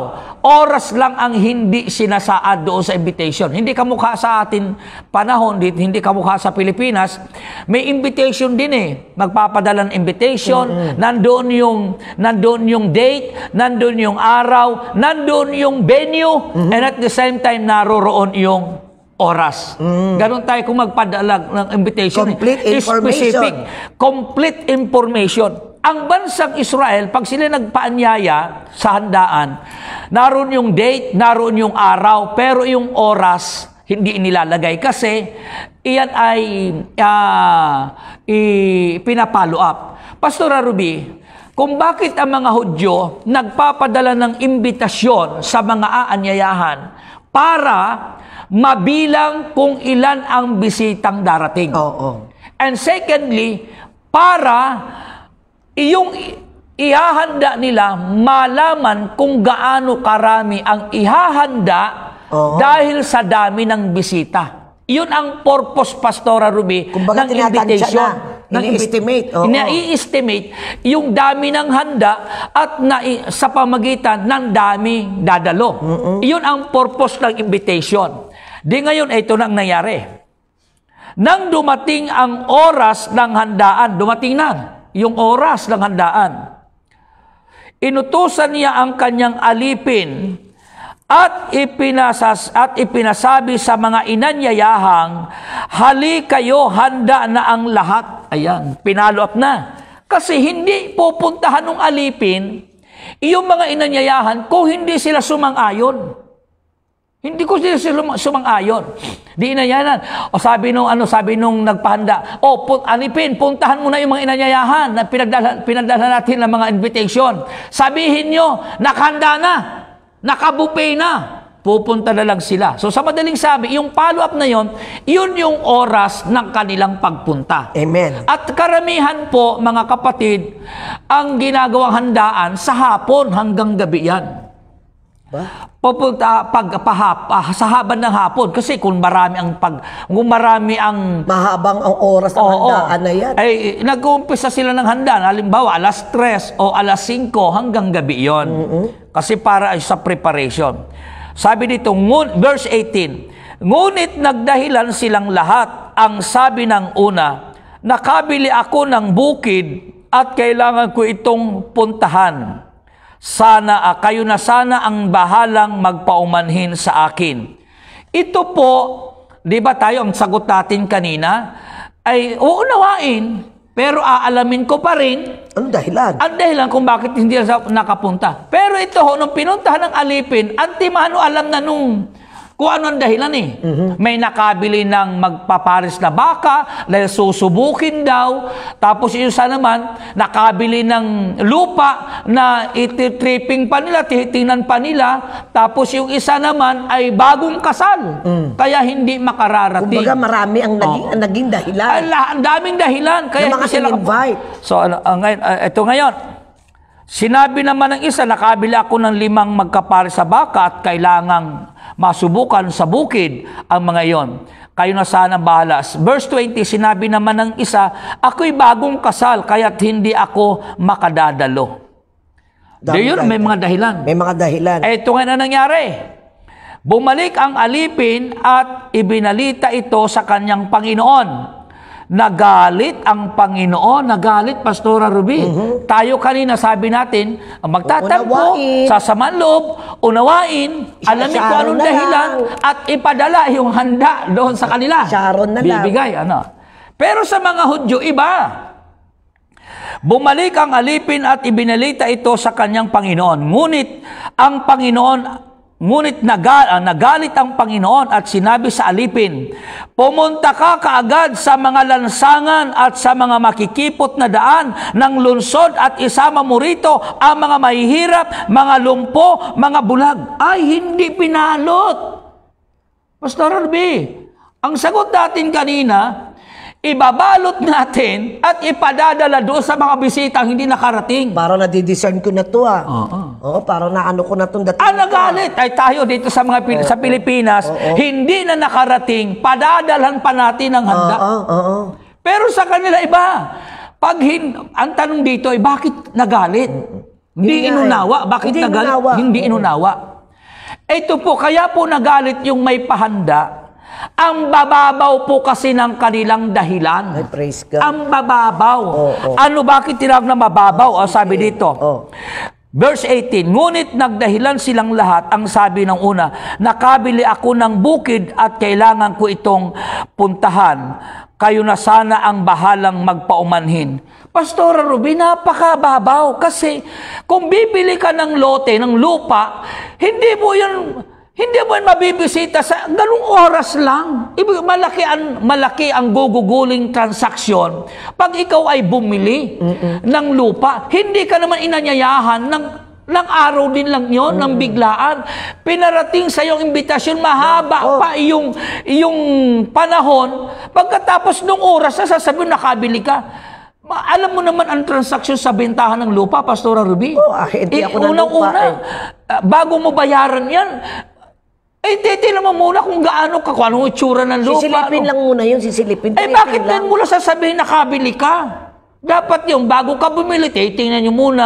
Oras lang ang hindi sinasaad doon sa invitation. Hindi kamukha sa atin panahon, hindi kamukha sa Pilipinas. May invitation din eh. Magpapadala invitation, mm-hmm. nandoon yung nandoon yung date, nandoon yung araw, nandoon yung venue, mm-hmm. and at the same time naroroon yung oras. Mm. Ganon tayo kung magpadalag ng invitation. Complete eh, information. Specific, complete information. Ang bansang Israel, pag sila nagpaanyaya sa handaan, naroon yung date, naroon yung araw, pero yung oras, hindi inilalagay kasi iyan ay uh, pinapalo up. Pastora Ruby, kung bakit ang mga Hudyo nagpapadala ng imbitasyon sa mga aanyayahan, para mabilang kung ilan ang bisitang darating. Oo. Oh, oh. And secondly, para iyong ihahanda nila malaman kung gaano karami ang ihahanda Oo. dahil sa dami ng bisita. Yun ang purpose, Pastora Ruby, Kumbaga, ng invitation. Na na-estimate. Oh, na-estimate yung dami ng handa at na sa pamagitan ng dami dadalo. Mm-mm. Iyon ang purpose ng invitation. Di ngayon, ito nang nangyari. Nang dumating ang oras ng handaan, dumating na yung oras ng handaan, inutusan niya ang kanyang alipin at ipinasas at ipinasabi sa mga inanyayahang hali kayo handa na ang lahat ayan pinalo up na kasi hindi pupuntahan ng alipin yung mga inanyayahan kung hindi sila sumang-ayon hindi ko sila sumang-ayon di inanyayahan o sabi nung ano sabi nung nagpahanda o pun, alipin puntahan mo na yung mga inanyayahan na pinagdala, pinagdala natin ng mga invitation sabihin nyo nakahanda na nakabupe na, pupunta na lang sila. So sa madaling sabi, yung follow-up na yon, yun yung oras ng kanilang pagpunta. Amen. At karamihan po, mga kapatid, ang ginagawang handaan sa hapon hanggang gabi yan. Pupunta pag pahap, ah, sa haban ng hapon kasi kung marami ang pag kung marami ang mahabang ang oras ng oo, handaan na yan. Ay nag-uumpisa sila ng handaan halimbawa alas 3 o alas 5 hanggang gabi 'yon. Mm-hmm. Kasi para ay sa preparation. Sabi dito, verse 18, Ngunit nagdahilan silang lahat ang sabi ng una, nakabili ako ng bukid at kailangan ko itong puntahan. Sana ah, kayo na sana ang bahalang magpaumanhin sa akin. Ito po, di ba tayo ang sagot natin kanina, ay uunawain pero aalamin ko pa rin ang dahilan. Ang dahilan kung bakit hindi siya nakapunta. Pero ito ho, nung pinuntahan ng alipin, antimano alam na nung kung ano ang dahilan eh. Mm-hmm. May nakabili ng magpaparis na baka dahil susubukin daw. Tapos yung isa naman, nakabili ng lupa na ititripping pa nila, titingnan pa nila. Tapos yung isa naman ay bagong kasal. Mm. Kaya hindi makararating. Kumbaga marami ang naging, oh. ang naging dahilan. Ang, ang daming dahilan. Kaya mga sila, invite So ano, uh, ngayon, uh, ito ngayon, Sinabi naman ng isa, nakabila ko ng limang magkapare sa baka at kailangang masubukan sa bukid ang mga iyon. Kayo na sana bahala. Verse 20, sinabi naman ng isa, ako'y bagong kasal kaya't hindi ako makadadalo. Dami, yun, may mga dahilan. May mga dahilan. Eh, ito nga na nangyari. Bumalik ang alipin at ibinalita ito sa kanyang Panginoon. Nagalit ang Panginoon, nagalit Pastora Ruby. Mm-hmm. Tayo kanina sabi natin, magtatampo, sasaman loob, unawain, alamin kung anong dahilan, at ipadala yung handa doon sa kanila. Sharon na Bibigay, lang. ano. Pero sa mga Hudyo, iba. Bumalik ang alipin at ibinalita ito sa kanyang Panginoon. Ngunit ang Panginoon Ngunit nagal, ah, nagalit ang Panginoon at sinabi sa alipin, Pumunta ka kaagad sa mga lansangan at sa mga makikipot na daan ng lunsod at isama mo rito ang mga mahihirap, mga lumpo, mga bulag. Ay, hindi pinalot! Pastor Arby, ang sagot natin kanina, ibabalot natin at ipadadala doon sa mga bisitang hindi nakarating. Para na nadidiscern ko na to ah. Oo. Oh, para oh, parang naano ko na itong dating. Ang ah, ah. nagalit ay tayo dito sa mga Pil- oh, sa Pilipinas, oh, oh. hindi na nakarating, padadalhan pa natin ang handa. Oo, oh, oh, oh. Pero sa kanila iba. Pag hin- ang tanong dito ay eh, bakit nagalit? Hindi eh. inunawa. Bakit hindi nagalit? Inunawa. Hindi inunawa. Ito po, kaya po nagalit yung may pahanda ang bababaw po kasi ng kanilang dahilan. Ay, praise God. Ang bababaw. Oh, oh. Ano bakit tinawag na mababaw? Oh, sabi dito. Oh. Verse 18, Ngunit nagdahilan silang lahat, ang sabi ng una, nakabili ako ng bukid at kailangan ko itong puntahan. Kayo na sana ang bahalang magpaumanhin. Pastora Ruby, napakababaw kasi kung bibili ka ng lote, ng lupa, hindi mo yun hindi mo mabibisita sa ganung oras lang. Ibig malaki ang malaki ang guguguling transaksyon pag ikaw ay bumili Mm-mm. ng lupa. Hindi ka naman inanyayahan ng ng araw din lang yon, mm. ng biglaan. Pinarating sa iyong imbitasyon, mahaba oh. pa yung yung panahon. Pagkatapos nung oras na sasabihin, nakabili ka. Ma, alam mo naman ang transaksyon sa bentahan ng lupa, Pastora Ruby. Oh, ah, hindi ako e, unang, na Una, eh. eh. Ah, bago mo bayaran yan, eh, titignan mo muna kung gaano ka, kung anong itsura ng lupa. Sisilipin lang muna yun, sisilipin. Eh, bakit din mula sasabihin na kabili ka? Dapat yung bago ka bumili, titignan nyo muna.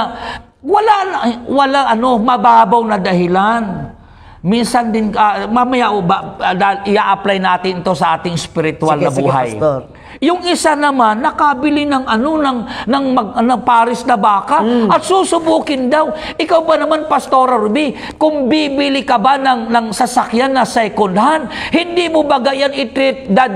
Wala, wala ano, mababaw na dahilan. Minsan din, uh, mamaya uh, ia-apply natin to sa ating spiritual sige, na buhay. Sige, Pastor. Yung isa naman, nakabili ng ano, ng, ng, mag, ng Paris na baka mm. at susubukin daw. Ikaw ba naman, Pastora Ruby, kung bibili ka ba ng, ng sasakyan na second hand, hindi mo ba gayan itrit, da,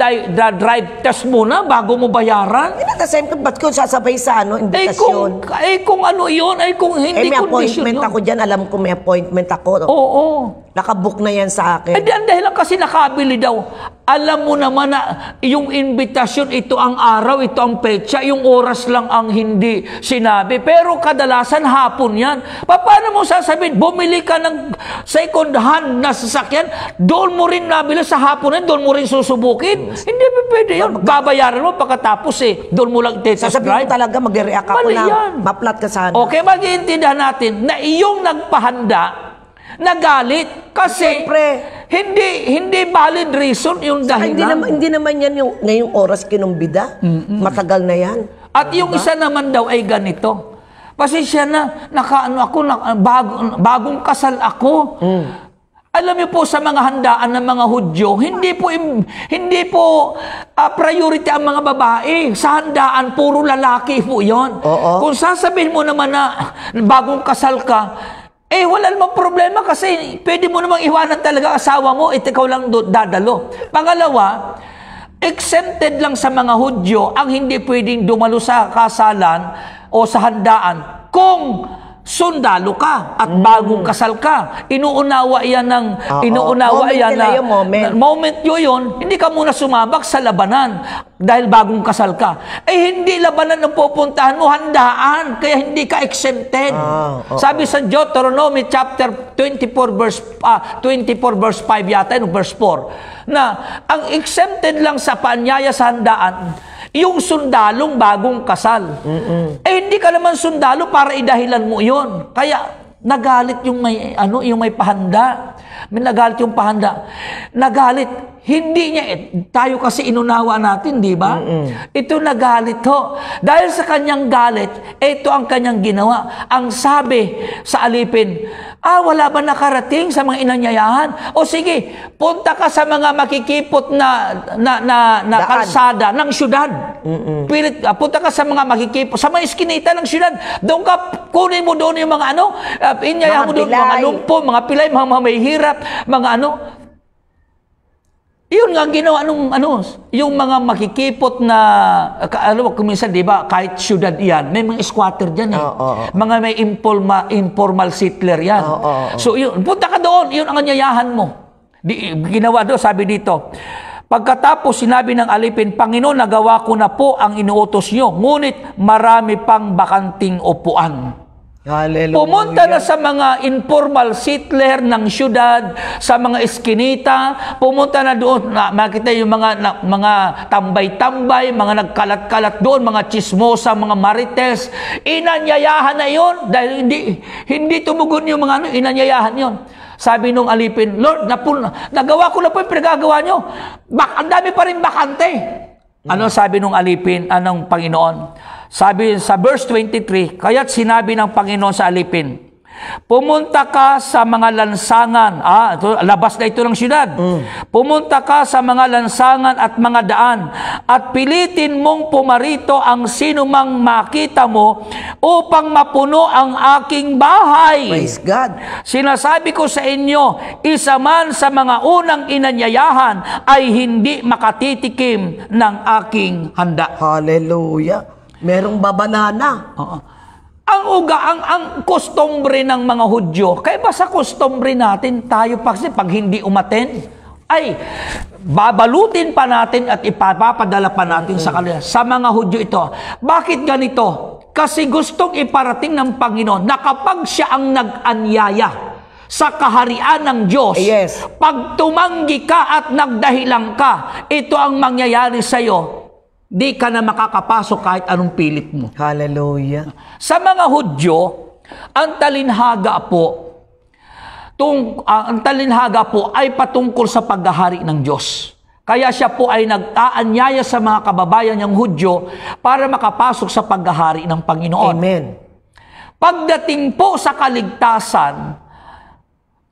drive test muna bago mo bayaran? Hindi ba same, ba't kung sasabay sa ano, invitasyon? Eh kung, eh kung ano yun, eh kung hindi eh, may appointment yun. ako diyan, alam ko may appointment ako. Oo. oh. Nakabook na yan sa akin. Eh, ang dahilan kasi nakabili daw. Alam mo naman na yung invitation, ito ang araw, ito ang petsa, yung oras lang ang hindi sinabi. Pero kadalasan hapon yan. Paano mo sasabihin, bumili ka ng second hand na sasakyan, doon mo rin nabili sa hapon yan, doon mo rin susubukin. Yes. Hindi pwede yan. Babayaran mo pagkatapos eh. Doon mo lang tetest drive. Sasabihin talaga, magre-react ako na maplat ka sana. Okay, mag-iintindihan natin na iyong nagpahanda Nagalit kasi Siyempre. hindi hindi valid reason yung dahilan. Hindi naman hindi naman 'yan yung ngayong oras kinumbida. Mm-mm. Matagal na 'yan. At diba? yung isa naman daw ay ganito. Kasi siya na nakaano ako na, bagong, bagong kasal ako. Mm. Alam niyo po sa mga handaan ng mga Hudyo, hindi po hindi po uh, priority ang mga babae. Sa handaan puro lalaki po 'yon. Kung sasabihin mo naman na bagong kasal ka, eh, wala namang problema kasi pwede mo namang iwanan talaga asawa mo at ikaw lang dadalo. Pangalawa, exempted lang sa mga Hudyo ang hindi pwedeng dumalo sa kasalan o sa handaan kung sundalo ka at mm. bagong kasal ka. Inuunawa yan ng Oo. Ah, ah. inuunawa Moment yan na yung moment. moment yun, yun, hindi ka muna sumabak sa labanan dahil bagong kasal ka. Eh hindi labanan ang pupuntahan mo, handaan, kaya hindi ka exempted. Ah, oo. Sabi sa Deuteronomy chapter 24 verse ah, 24 verse 5 yata, no, verse 4, na ang exempted lang sa paanyaya sa handaan yung sundalong bagong kasal. Mm-mm. Eh hindi ka naman sundalo para idahilan mo yon. Kaya nagalit yung may ano, yung may pahanda. May nagalit yung pahanda. Nagalit hindi niya, eh, tayo kasi inunawa natin, di ba? Mm-mm. Ito nagalit ho. Dahil sa kanyang galit, eh, ito ang kanyang ginawa. Ang sabi sa alipin, ah, wala ba nakarating sa mga inanyayahan? O sige, punta ka sa mga makikipot na, na, na, na kalsada ng syudad. Mm-mm. Pilit, uh, punta ka sa mga makikipot, sa mga eskinita ng syudad. Doon ka, kunin mo doon yung mga ano, uh, inyayahan mga mo doon, pilay. mga lumpo, mga pilay, mga, mga may hirap, mga ano, iyon nga ginawa nung ano, yung mga makikipot na, eh, ano, kuminsan, di ba, kahit syudad yan, may mga squatter dyan eh. Oh, oh, oh. Mga may informa, informal settler yan. Oh, oh, oh. So yun, punta ka doon, yun ang anyayahan mo. Di, ginawa doon, sabi dito, Pagkatapos sinabi ng alipin, Panginoon, nagawa ko na po ang inuutos nyo, ngunit marami pang bakanting upuan. Hallelujah. Pumunta na sa mga informal settler ng syudad, sa mga eskinita, pumunta na doon, na, makita yung mga, na, mga tambay-tambay, mga nagkalat-kalat doon, mga chismosa, mga marites, inanyayahan na yon dahil hindi, hindi tumugon yung mga ano, inanyayahan yon. Sabi nung alipin, Lord, napun, nagawa ko na po yung pinagagawa nyo. Bak, ang dami pa rin bakante. Ano sabi nung alipin, anong Panginoon? Sabi sa verse 23, kaya't sinabi ng Panginoon sa alipin, Pumunta ka sa mga lansangan. Ah, ito, labas na ito ng syudad. Mm. Pumunta ka sa mga lansangan at mga daan at pilitin mong pumarito ang sinumang makita mo upang mapuno ang aking bahay. Praise God. Sinasabi ko sa inyo, isa man sa mga unang inanyayahan ay hindi makatitikim ng aking handa. Hallelujah. Merong babanana. Oo. Ang uga, ang, ang kostombre ng mga Hudyo, kaya ba sa kostombre natin, tayo pa kasi pag hindi umaten, ay babalutin pa natin at ipapadala pa natin sa kanila. Sa mga Hudyo ito. Bakit ganito? Kasi gustong iparating ng Panginoon na kapag siya ang nag-anyaya, sa kaharian ng Diyos. Yes. Pag tumanggi ka at nagdahilan ka, ito ang mangyayari sa iyo di ka na makakapasok kahit anong pilit mo. Hallelujah. Sa mga Hudyo, ang talinhaga po, tung, uh, ang talinhaga po ay patungkol sa paghahari ng Diyos. Kaya siya po ay nagtaanyaya sa mga kababayan niyang Hudyo para makapasok sa paghahari ng Panginoon. Amen. Pagdating po sa kaligtasan,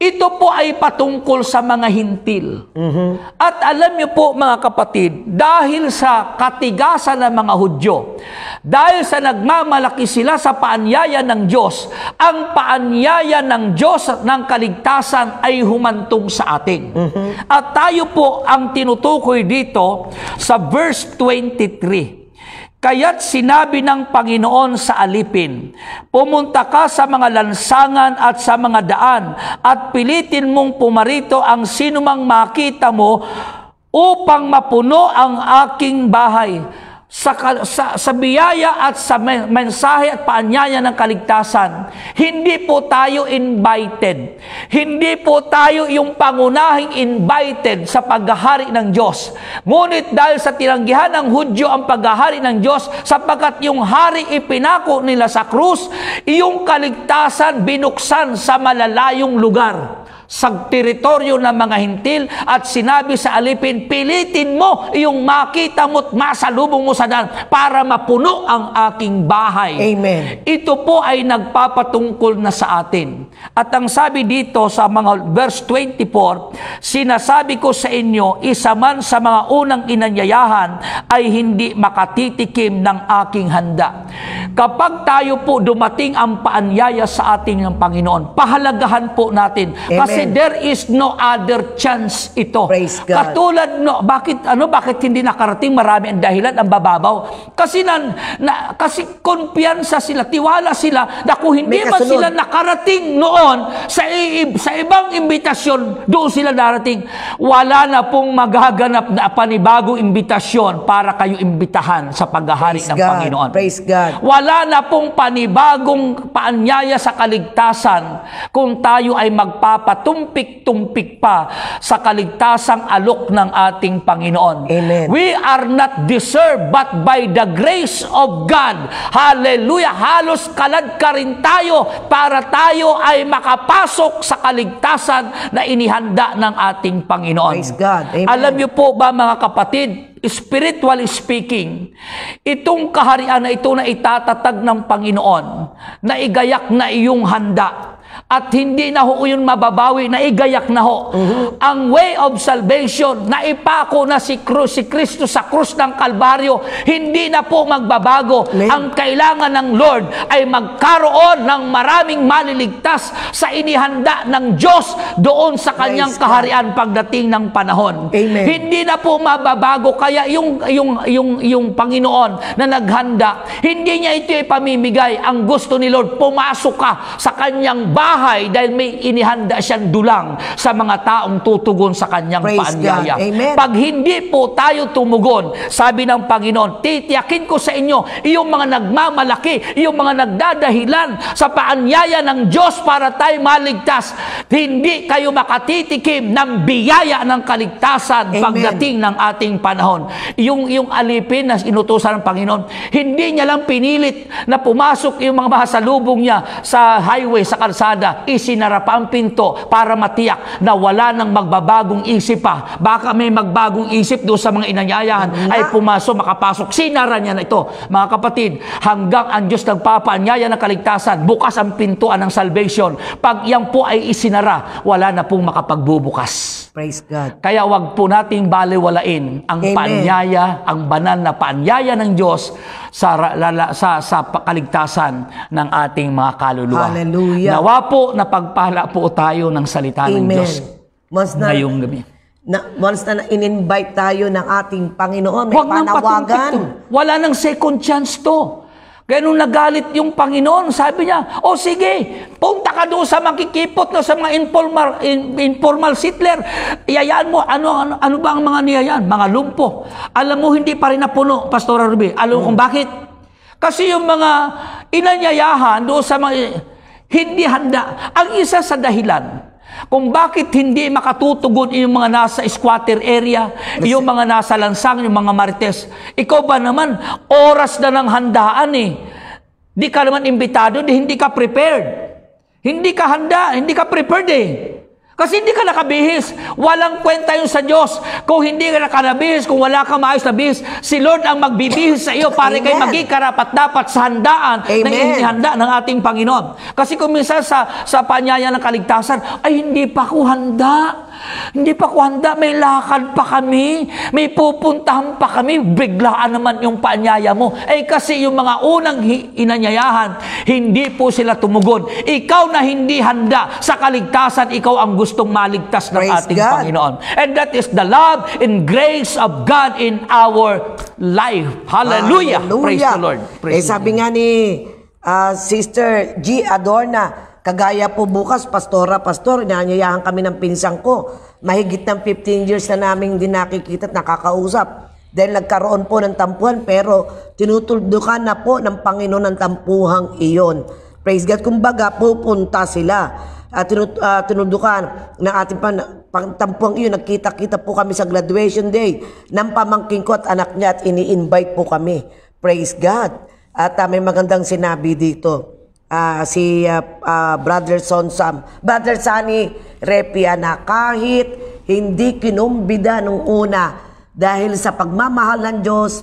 ito po ay patungkol sa mga hintil. Mm-hmm. At alam niyo po mga kapatid, dahil sa katigasan ng mga Hudyo, dahil sa nagmamalaki sila sa paanyaya ng Diyos, ang paanyaya ng Diyos ng kaligtasan ay humantong sa atin. Mm-hmm. At tayo po ang tinutukoy dito sa verse 23. Kaya't sinabi ng Panginoon sa alipin, Pumunta ka sa mga lansangan at sa mga daan at pilitin mong pumarito ang sinumang makita mo upang mapuno ang aking bahay sa, sa, sa biyaya at sa mensahe at paanyaya ng kaligtasan. Hindi po tayo invited. Hindi po tayo yung pangunahing invited sa paghahari ng Diyos. Ngunit dahil sa tinanggihan ng Hudyo ang paghahari ng Diyos, sapagkat yung hari ipinako nila sa krus, yung kaligtasan binuksan sa malalayong lugar sa teritoryo ng mga hintil at sinabi sa alipin, pilitin mo yung makita mo't masalubong mo sa daan para mapuno ang aking bahay. Amen. Ito po ay nagpapatungkol na sa atin. At ang sabi dito sa mga verse 24, sinasabi ko sa inyo, isa man sa mga unang inanyayahan ay hindi makatitikim ng aking handa. Kapag tayo po dumating ang paanyaya sa ating ng Panginoon, pahalagahan po natin. Amen. Kasi kasi there is no other chance ito. Praise God. Katulad no, bakit ano bakit hindi nakarating marami ang dahilan ang bababaw? Kasi nan, na, kasi kumpiyansa sila, tiwala sila na kung hindi man sila nakarating noon sa iib, sa ibang imbitasyon, doon sila darating. Wala na pong magaganap na panibagong imbitasyon para kayo imbitahan sa paghahari ng God. Panginoon. Praise God. Wala na pong panibagong paanyaya sa kaligtasan kung tayo ay magpapatuloy patumpik-tumpik pa sa kaligtasang alok ng ating Panginoon. Amen. We are not deserved but by the grace of God. Hallelujah! Halos kalad ka rin tayo para tayo ay makapasok sa kaligtasan na inihanda ng ating Panginoon. Praise God. Amen. Alam niyo po ba mga kapatid, spiritual speaking, itong kaharian na ito na itatatag ng Panginoon, na igayak na iyong handa, at hindi na ho yun mababawi, na igayak na ho. Mm-hmm. Ang way of salvation, na ipako na si, Cruz, si Kristo sa krus ng Kalbaryo, hindi na po magbabago. Amen. Ang kailangan ng Lord ay magkaroon ng maraming maliligtas sa inihanda ng Diyos doon sa kanyang nice. kaharian pagdating ng panahon. Amen. Hindi na po mababago kaya yung yung yung yung Panginoon na naghanda, hindi niya ito ipamimigay. Ang gusto ni Lord, pumasok ka sa kanyang bahay bahay dahil may inihanda siyang dulang sa mga taong tutugon sa kanyang Praise paanyaya. Pag hindi po tayo tumugon, sabi ng Panginoon, titiyakin ko sa inyo, iyong mga nagmamalaki, iyong mga nagdadahilan sa paanyaya ng Diyos para tayo maligtas, hindi kayo makatitikim ng biyaya ng kaligtasan Amen. pagdating ng ating panahon. Yung, yung alipin na inutusan ng Panginoon, hindi niya lang pinilit na pumasok yung mga mahasalubong niya sa highway, sa kalsada niya, isinara pa ang pinto para matiyak na wala nang magbabagong isip pa. Baka may magbagong isip doon sa mga inanyayahan ay pumaso, makapasok. Sinara niya na ito. Mga kapatid, hanggang ang Diyos nagpapaanyaya ng kaligtasan, bukas ang pintuan ng salvation. Pag yan po ay isinara, wala na pong makapagbubukas. Praise God. Kaya wag po nating baliwalain ang Amen. paanyaya, ang banal na paanyaya ng Diyos sa, lala, sa, sa kaligtasan ng ating mga kaluluwa. Hallelujah. Nawa po na pagpala po tayo ng salita Amen. ng Diyos once na, ngayong gabi. Na, once na in-invite tayo ng ating Panginoon, may Huwag panawagan. Wala nang second chance to. Kaya nagalit yung Panginoon, sabi niya, O oh, sige, punta ka doon sa makikipot, na sa mga informal, in, informal settler. Iyayaan mo, ano, ano, ano ba ang mga niyayaan? Mga lumpo. Alam mo, hindi pa rin napuno, Pastor Ruby. Alam mo hmm. kung bakit? Kasi yung mga inanyayahan doon sa mga hindi handa. Ang isa sa dahilan, kung bakit hindi makatutugon yung mga nasa squatter area, yung mga nasa lansang, yung mga marites. Ikaw ba naman, oras na ng handaan eh. Di ka naman imbitado, di hindi ka prepared. Hindi ka handa, hindi ka prepared eh. Kasi hindi ka nakabihis. Walang kwenta yun sa Diyos. Kung hindi ka nakabihis, kung wala ka maayos na bihis, si Lord ang magbibihis sa iyo para Amen. maging karapat dapat sa handaan Amen. na inihanda ng ating Panginoon. Kasi kung minsan sa, sa panyaya ng kaligtasan, ay hindi pa ako handa. Hindi pa ko handa, may lakad pa kami, may pupuntahan pa kami, biglaan naman yung paanyaya mo. Eh kasi yung mga unang inanyayahan, hindi po sila tumugon. Ikaw na hindi handa sa kaligtasan, ikaw ang gustong maligtas ng Praise ating God. Panginoon. And that is the love and grace of God in our life. Hallelujah! Hallelujah. Praise the Lord. Praise eh sabi nga ni uh, Sister G. Adorna, Kagaya po bukas, pastora, pastor, inaanyayahan kami ng pinsang ko. Mahigit ng 15 years na namin hindi nakikita at nakakausap. Dahil nagkaroon po ng tampuhan pero tinutuldukan na po ng Panginoon ng tampuhang iyon. Praise God. Kumbaga, pupunta sila. At uh, tinut, uh, tinuldukan ng ating pan, pangtampuang iyon. Nagkita-kita po kami sa graduation day ng pamangking ko at anak niya at ini-invite po kami. Praise God. At uh, may magandang sinabi dito uh, si uh, uh, Brother Son Sam, Brother Sunny Repia na kahit hindi kinumbida nung una dahil sa pagmamahal ng Diyos,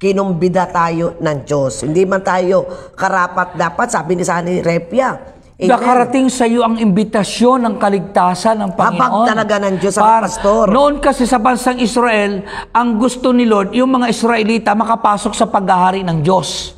kinumbida tayo ng Diyos. Hindi man tayo karapat dapat, sabi ni Sunny Repia. Amen. Nakarating sa iyo ang imbitasyon ng kaligtasan ng Panginoon. Habang talaga ng Diyos ang pastor. Noon kasi sa bansang Israel, ang gusto ni Lord, yung mga Israelita makapasok sa paghahari ng Diyos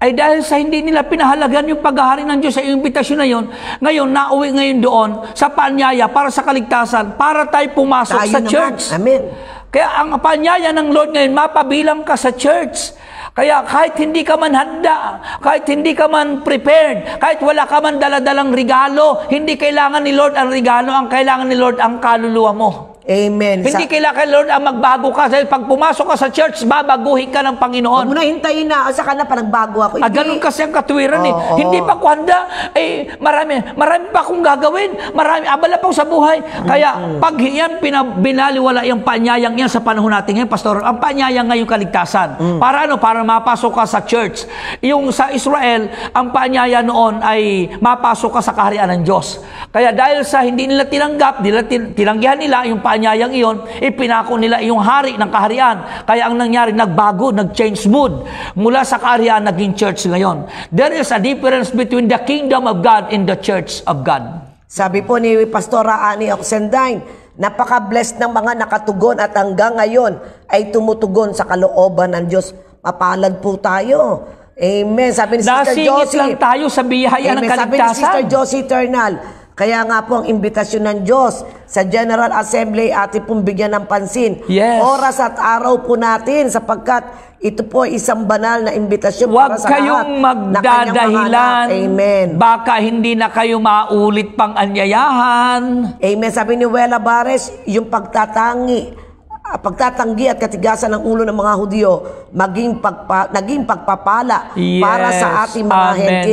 ay dahil sa hindi nila pinahalagan yung paghahari ng Diyos sa imbitasyon na yon, ngayon, nauwi ngayon doon sa panyaya para sa kaligtasan, para tayo pumasok tayo sa naman. church. Amen. Kaya ang panyaya ng Lord ngayon, mapabilang ka sa church. Kaya kahit hindi ka man handa, kahit hindi ka man prepared, kahit wala ka man daladalang regalo, hindi kailangan ni Lord ang regalo, ang kailangan ni Lord ang kaluluwa mo. Amen. Hindi sa... kailangan Lord ang ah, magbago ka. Dahil pag pumasok ka sa church, babaguhin ka ng Panginoon. Huwag mo hintayin na. Asa ah, ka na parang bago ako. At ah, ganun kasi ang katwiran oh, eh. Oh. Hindi pa kwanda. Eh, marami, marami pa akong gagawin. Marami, abala pa sa buhay. Kaya mm-hmm. pag yan, binaliwala yung panyayang yan sa panahon natin ngayon, Pastor. Ang panyayang ngayon kaligtasan. Mm. Para ano? Para mapasok ka sa church. Yung sa Israel, ang panyaya noon ay mapasok ka sa kaharian ng Diyos. Kaya dahil sa hindi nila tinanggap, nila tin- tinanggihan nila yung panyaya paanyayang iyon, ipinako nila yung hari ng kaharian. Kaya ang nangyari, nagbago, nag-change mood. Mula sa kaharian, naging church ngayon. There is a difference between the kingdom of God and the church of God. Sabi po ni Pastora Annie Oxendine, napaka-blessed ng mga nakatugon at hanggang ngayon ay tumutugon sa kalooban ng Diyos. Mapalad po tayo. Amen. Sabi ni Sister Nasingit Josie. lang tayo sa biyaya ng kaligtasan. Sabi ni Sister Josie Eternal, kaya nga po ang imbitasyon ng Diyos sa General Assembly ating pong bigyan ng pansin. Yes. Oras at araw po natin sapagkat ito po ay isang banal na imbitasyon Huwag para sa kayong lahat magdadahilan. Amen. Baka hindi na kayo maulit pang anyayahan. Amen. Sabi ni Wela Bares, yung pagtatangi pagtatanggi at katigasan ng ulo ng mga Hudyo maging pagpa, naging pagpapala yes, para sa ating mga amen.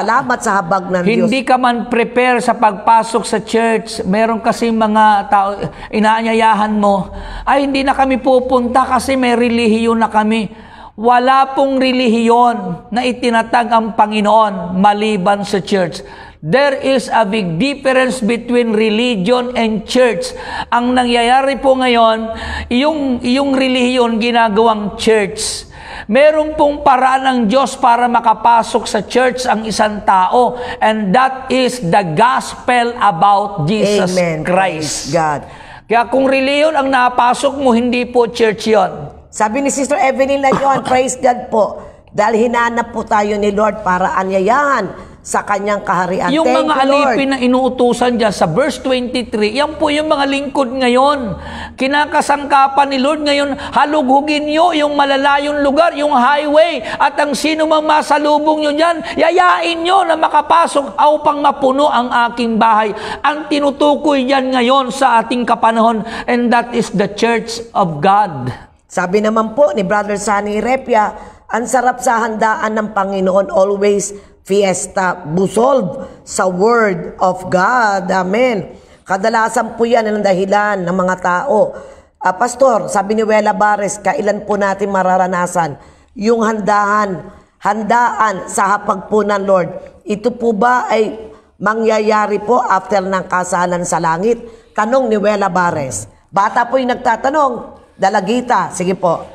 Salamat sa habag ng hindi Diyos. Hindi ka man prepare sa pagpasok sa church, meron kasi mga tao, inaanyayahan mo, ay hindi na kami pupunta kasi may relihiyon na kami. Wala pong relihiyon na itinatag ang Panginoon maliban sa church. There is a big difference between religion and church. Ang nangyayari po ngayon, yung, yung religion ginagawang church. Meron pong paraan ng Diyos para makapasok sa church ang isang tao. And that is the gospel about Jesus Amen. Christ. God. Kaya kung religion ang napasok mo, hindi po church yon. Sabi ni Sister Evelyn na yon, *coughs* praise God po. Dahil hinanap po tayo ni Lord para anyayahan sa kanyang kaharian. Yung Thank mga you, alipin na inuutusan dyan sa verse 23, yan po yung mga lingkod ngayon. Kinakasangkapan ni Lord ngayon, halughugin nyo yung malalayong lugar, yung highway, at ang sino mang masalubong nyo dyan, yayain nyo na makapasok upang mapuno ang aking bahay. Ang tinutukoy dyan ngayon sa ating kapanahon, and that is the Church of God. Sabi naman po ni Brother Sunny Repia, ang sarap sa handaan ng Panginoon. Always fiesta. Busolve sa Word of God. Amen. Kadalasan po yan ang dahilan ng mga tao. Uh, Pastor, sabi ni Wela Bares, kailan po natin mararanasan yung handaan, handaan sa hapag po ng Lord. Ito po ba ay mangyayari po after ng kasalan sa langit? Tanong ni Wela Bares. Bata po yung nagtatanong, dalagita, sige po.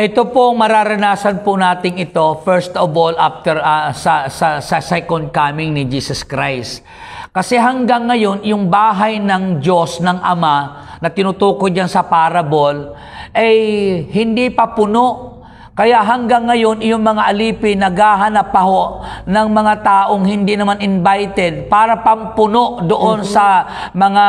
Ito po, mararanasan po nating ito, first of all, after uh, sa, sa, sa second coming ni Jesus Christ. Kasi hanggang ngayon, yung bahay ng Diyos, ng Ama, na tinutukoy diyan sa parable, ay eh, hindi pa puno kaya hanggang ngayon, iyong mga alipin naghahanap pa ho ng mga taong hindi naman invited para pampuno doon mm-hmm. sa mga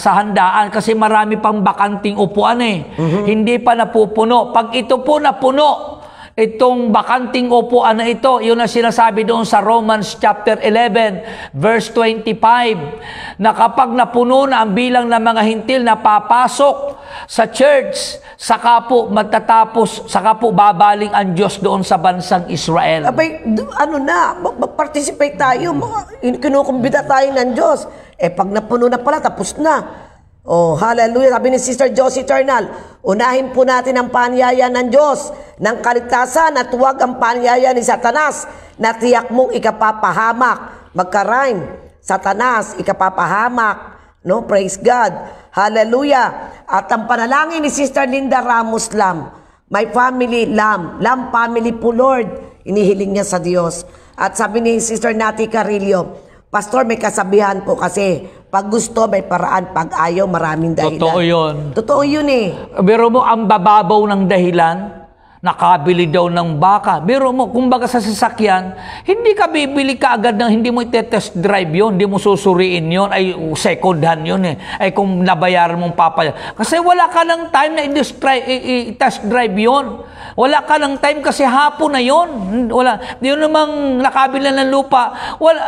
sa handaan kasi marami pang bakanting upuan eh. Mm-hmm. Hindi pa napupuno. Pag ito po napuno, itong bakanting upuan na ito. Yun ang sinasabi doon sa Romans chapter 11 verse 25 na kapag napuno na ang bilang ng mga hintil na papasok sa church, saka po matatapos, saka po babaling ang Diyos doon sa bansang Israel. Abay, ano na, mag-participate tayo, kinukumbida tayo ng Diyos. Eh pag napuno na pala, tapos na. Oh, hallelujah. Sabi ni Sister Josie Eternal, unahin po natin ang panyaya ng Diyos, ng kaligtasan at huwag ang panyaya ni Satanas na tiyak mong ikapapahamak. Magka-rhyme. Satanas, ikapapahamak. No, praise God. Hallelujah. At ang panalangin ni Sister Linda Ramos Lam, my family Lam, Lam family po Lord, inihiling niya sa Diyos. At sabi ni Sister Nati Carillo, Pastor, may kasabihan po kasi, pag gusto, may paraan. Pag ayaw, maraming dahilan. Totoo yun. Totoo yun eh. Pero mo, ang bababaw ng dahilan, nakabili daw ng baka. Pero mo, kumbaga sa sasakyan, hindi ka bibili ka agad ng hindi mo i-test drive yon, hindi mo susuriin yon, ay second hand yon eh. Ay kung nabayaran mong papaya. Kasi wala ka ng time na i-test drive yon. Wala ka ng time kasi hapon na yon. Wala. Yun namang nakabili na ng lupa. Wala,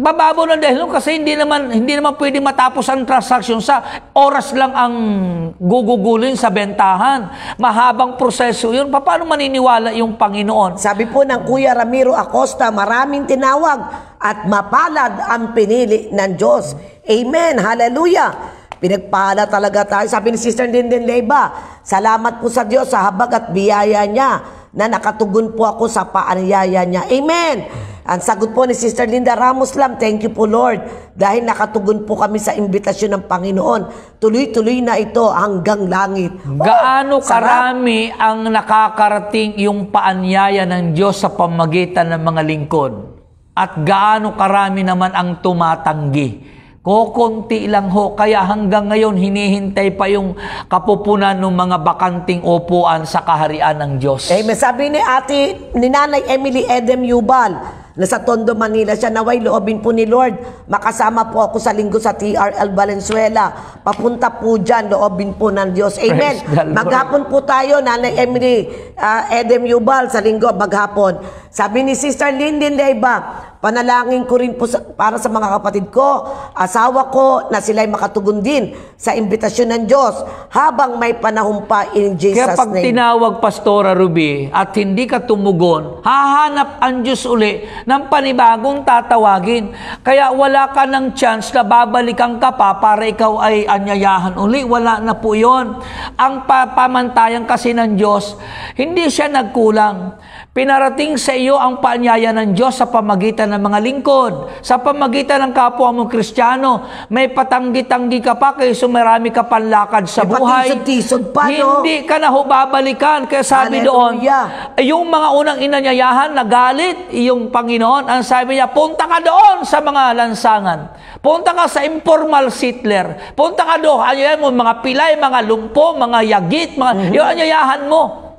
bababaw na dahil kasi hindi naman hindi naman pwedeng matapos ang transaction sa oras lang ang gugugulin sa bentahan. Mahabang proseso 'yun. Papa paano maniniwala yung Panginoon? Sabi po ng Kuya Ramiro Acosta, maraming tinawag at mapalad ang pinili ng Diyos. Amen. Hallelujah. Pinagpala talaga tayo. Sabi ni Sister Linden Leyba, salamat po sa Diyos sa habag at biyaya niya na nakatugon po ako sa paanyaya niya. Amen! Ang sagot po ni Sister Linda Ramos Lam, thank you po Lord, dahil nakatugon po kami sa imbitasyon ng Panginoon. Tuloy-tuloy na ito hanggang langit. Gaano oh, karami ang nakakarating yung paanyaya ng Diyos sa pamagitan ng mga lingkod? At gaano karami naman ang tumatanggi? Kokonti lang ho, kaya hanggang ngayon hinihintay pa yung kapupunan ng mga bakanting upuan sa kaharian ng Diyos. Eh, sabi ni ate, ni Nanay Emily Edem Yubal, na sa Tondo, Manila siya, naway loobin po ni Lord, makasama po ako sa linggo sa TRL Valenzuela. Papunta po dyan, loobin po ng Diyos. Amen. Maghapon po tayo, Nanay Emily uh, Edem Yubal, sa linggo, maghapon. Sabi ni Sister Linden Leiba, panalangin ko rin po sa, para sa mga kapatid ko, asawa ko, na sila'y makatugon din sa imbitasyon ng Diyos habang may panahon pa in Jesus' name. Kaya pag name. tinawag Pastora Ruby at hindi ka tumugon, hahanap ang Diyos uli ng panibagong tatawagin. Kaya wala ka ng chance na babalikan ka pa para ikaw ay anyayahan uli. Wala na po yon. Ang pamantayan kasi ng Diyos, hindi siya nagkulang. Pinarating sa iyo ang panyaya ng Diyos sa pamagitan ng mga lingkod, sa pamagitan ng kapwa mong Kristiyano. May patanggi-tanggi ka pa kaya sumarami ka panlakad sa buhay. pa, Hindi ka na hubabalikan. Kaya sabi Hallelujah. doon, yung mga unang inanyayahan na galit, yung Panginoon, ang sabi niya, punta ka doon sa mga lansangan. Punta ka sa informal settler. Punta ka doon, anyayahan mo, mga pilay, mga lumpo, mga yagit, mga, mm-hmm. yung anyayahan mo.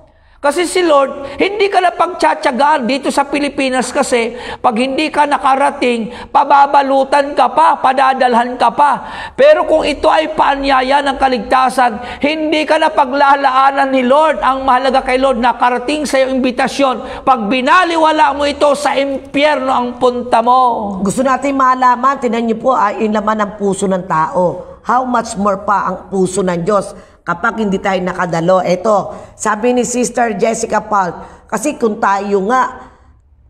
Kasi si Lord, hindi ka na pagtsatsagaan dito sa Pilipinas kasi pag hindi ka nakarating, pababalutan ka pa, padadalhan ka pa. Pero kung ito ay paanyaya ng kaligtasan, hindi ka na paglalaanan ni Lord. Ang mahalaga kay Lord, nakarating sa iyong imbitasyon. Pag binaliwala mo ito, sa impyerno ang punta mo. Gusto natin malaman, tinan niyo po, ay ah, inlaman ng puso ng tao. How much more pa ang puso ng Diyos? kapag hindi tayo nakadalo. Ito, sabi ni Sister Jessica Paul, kasi kung tayo nga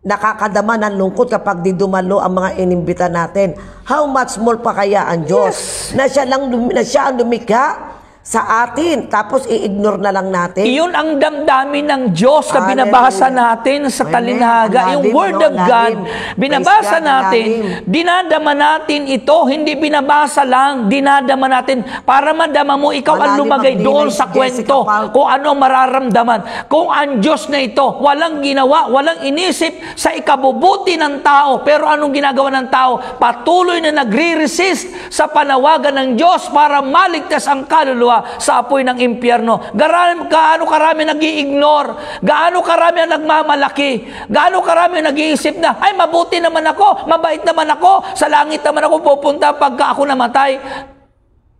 nakakadama ng lungkot kapag di dumalo ang mga inimbita natin, how much more pa kaya ang Diyos yes. na siya lang na siya ang lumikha sa atin. Tapos i-ignore na lang natin. Iyon ang damdamin ng Diyos na binabasa natin sa talinhaga. Yung Word of God, binabasa natin, dinadama natin ito, hindi binabasa lang, dinadama natin para madama mo ikaw ang lumagay doon sa kwento, kung ano mararamdaman, kung ang Diyos na ito, walang ginawa, walang inisip sa ikabubuti ng tao. Pero anong ginagawa ng tao? Patuloy na nagre-resist sa panawagan ng Diyos para maligtas ang kaluluwa ginagawa sa apoy ng impyerno. Gaano, gaano karami nag-i-ignore, gaano karami ang nagmamalaki, gaano karami nag-iisip na, ay mabuti naman ako, mabait naman ako, sa langit naman ako pupunta pagka ako namatay.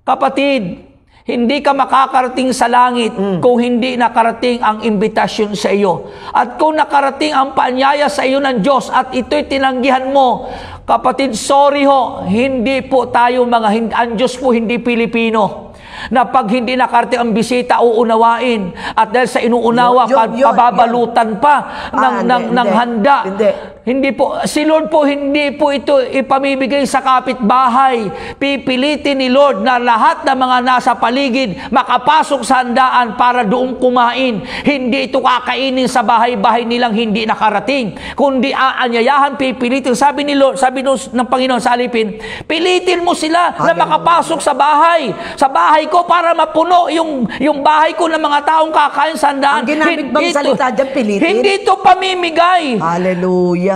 Kapatid, hindi ka makakarating sa langit mm. kung hindi nakarating ang imbitasyon sa iyo. At kung nakarating ang paanyaya sa iyo ng Diyos at ito'y tinanggihan mo, kapatid, sorry ho, hindi po tayo mga, ang Diyos po hindi Pilipino na pag hindi nakarte ang bisita, uunawain. At dahil sa inuunawa, yun, yun, pababalutan yun. pa ng, ah, ng, hindi, ng handa. Hindi. Hindi po, si Lord po, hindi po ito ipamibigay sa kapitbahay. Pipilitin ni Lord na lahat ng mga nasa paligid makapasok sa handaan para doon kumain. Hindi ito kakainin sa bahay-bahay nilang hindi nakarating. Kundi aanyayahan, pipilitin. Sabi ni Lord, sabi ng Panginoon sa alipin, pilitin mo sila na makapasok sa bahay. Sa bahay ko para mapuno yung, yung bahay ko ng mga taong kakain sa handaan. Ang ginamit bang hindi, salita dyan, pilitin? Hindi ito pamimigay. Hallelujah.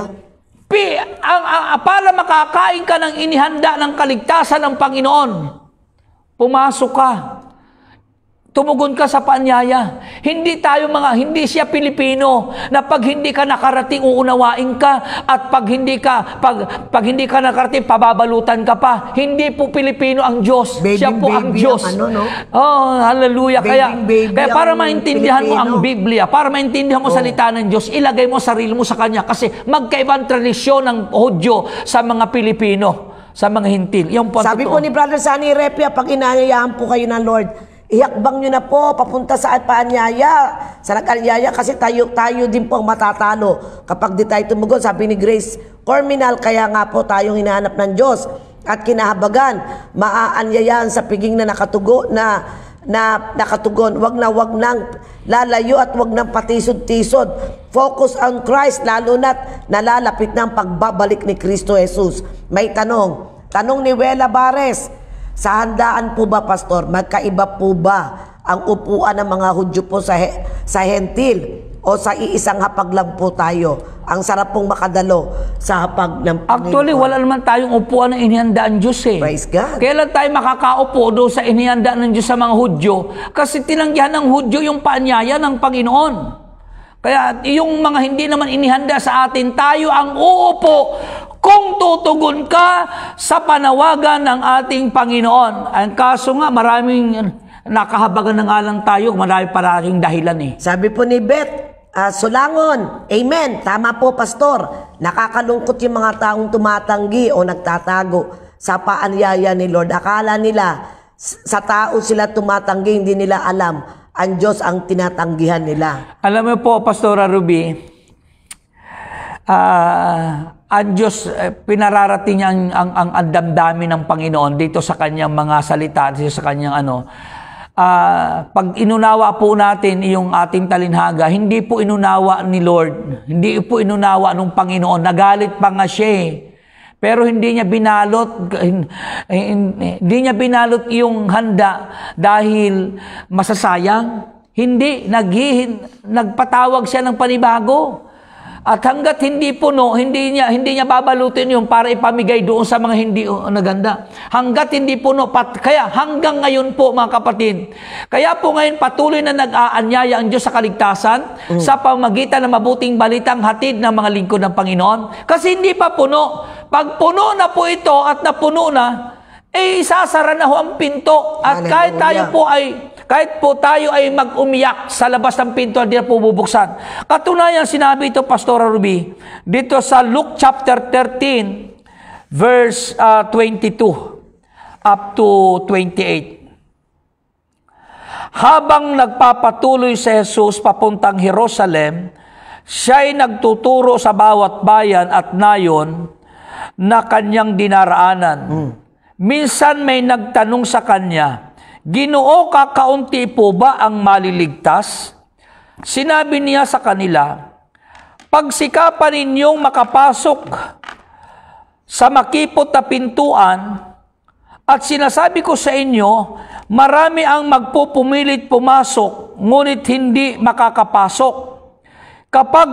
Pi, ang, ang, para makakain ka ng inihanda ng kaligtasan ng Panginoon, pumasok ka Tumugon ka sa paanyaya. Hindi tayo mga, hindi siya Pilipino na pag hindi ka nakarating, uunawain ka at pag hindi ka, pag, pag hindi ka nakarating, pababalutan ka pa. Hindi po Pilipino ang Diyos. Baby, siya po baby ang Diyos. Ang ano, no? Oh, hallelujah. Baby, kaya, baby kaya para maintindihan Pilipino. mo ang Biblia, para maintindihan mo oh. salita ng Diyos, ilagay mo sarili mo sa Kanya kasi magkaibang tradisyon ng Hodyo sa mga Pilipino sa mga hintil. Yung po Sabi totoo. po ni Brother Sunny Repia, pag inayayahan po kayo ng Lord, Iakbang nyo na po papunta sa at paanyaya, sa nag kasi tayo, tayo din po ang matatalo kapag di tayo tumugon. Sabi ni Grace Corminal, kaya nga po tayong hinahanap ng Diyos at kinahabagan, maaanyayaan sa piging na nakatugo na na nakatugon. Wag na wag nang lalayo at wag nang patisod-tisod. Focus on Christ lalo na't nalalapit ang pagbabalik ni Kristo Jesus. May tanong. Tanong ni Wela Bares. Sa handaan po ba, Pastor, magkaiba po ba ang upuan ng mga Hudyo po sa, he, sa hentil o sa iisang hapag lang po tayo? Ang sarap pong makadalo sa hapag ng Panginoon. Actually, wala naman tayong upuan ng inihandaan Diyos eh. Praise God. Kailan tayo makakaupo do sa inihanda ng Diyos sa mga Hudyo? Kasi tinanggihan ng Hudyo yung panyaya ng Panginoon. Kaya yung mga hindi naman inihanda sa atin, tayo ang uupo kung tutugon ka sa panawagan ng ating Panginoon. Ang kaso nga, maraming nakahabagan na nga lang tayo, marami parating dahilan eh. Sabi po ni Beth, uh, ah, Sulangon, Amen, tama po Pastor, nakakalungkot yung mga taong tumatanggi o nagtatago sa paanyaya ni Lord. Akala nila, sa tao sila tumatanggi, hindi nila alam ang Diyos ang tinatanggihan nila. Alam mo po, Pastora Ruby, uh, ang Diyos, eh, pinararating niya ang, ang, ang, ang damdamin ng Panginoon dito sa kanyang mga salita, dito sa kanyang ano, uh, pag inunawa po natin yung ating talinhaga, hindi po inunawa ni Lord, hindi po inunawa ng Panginoon, nagalit pa nga siya eh. Pero hindi niya binalot hindi niya binalot yung handa dahil masasayang. Hindi naghihin, nagpatawag siya ng panibago. At hanggat hindi puno, hindi niya, hindi niya babalutin yung para ipamigay doon sa mga hindi oh, naganda. Hanggat hindi puno, pat, kaya hanggang ngayon po mga kapatid, kaya po ngayon patuloy na nag-aanyaya ang Diyos sa kaligtasan mm. sa pamagitan ng mabuting balitang hatid ng mga lingkod ng Panginoon. Kasi hindi pa puno. Pag puno na po ito at napuno na, eh isasara na ho ang pinto. At Hallelujah. kahit tayo po ay kahit po tayo ay mag-umiyak sa labas ng pintuan, di na po bubuksan. Katunayan, sinabi ito, Pastor Ruby, dito sa Luke chapter 13, verse uh, ah, 22 up to 28. Habang nagpapatuloy si Jesus papuntang Jerusalem, siya ay nagtuturo sa bawat bayan at nayon na kanyang dinaraanan. Mm. Minsan may nagtanong sa kanya, Ginoo kaunti po ba ang maliligtas? Sinabi niya sa kanila, Pagsikapan ninyong makapasok sa makipot na pintuan, at sinasabi ko sa inyo, marami ang magpupumilit pumasok, ngunit hindi makakapasok. Kapag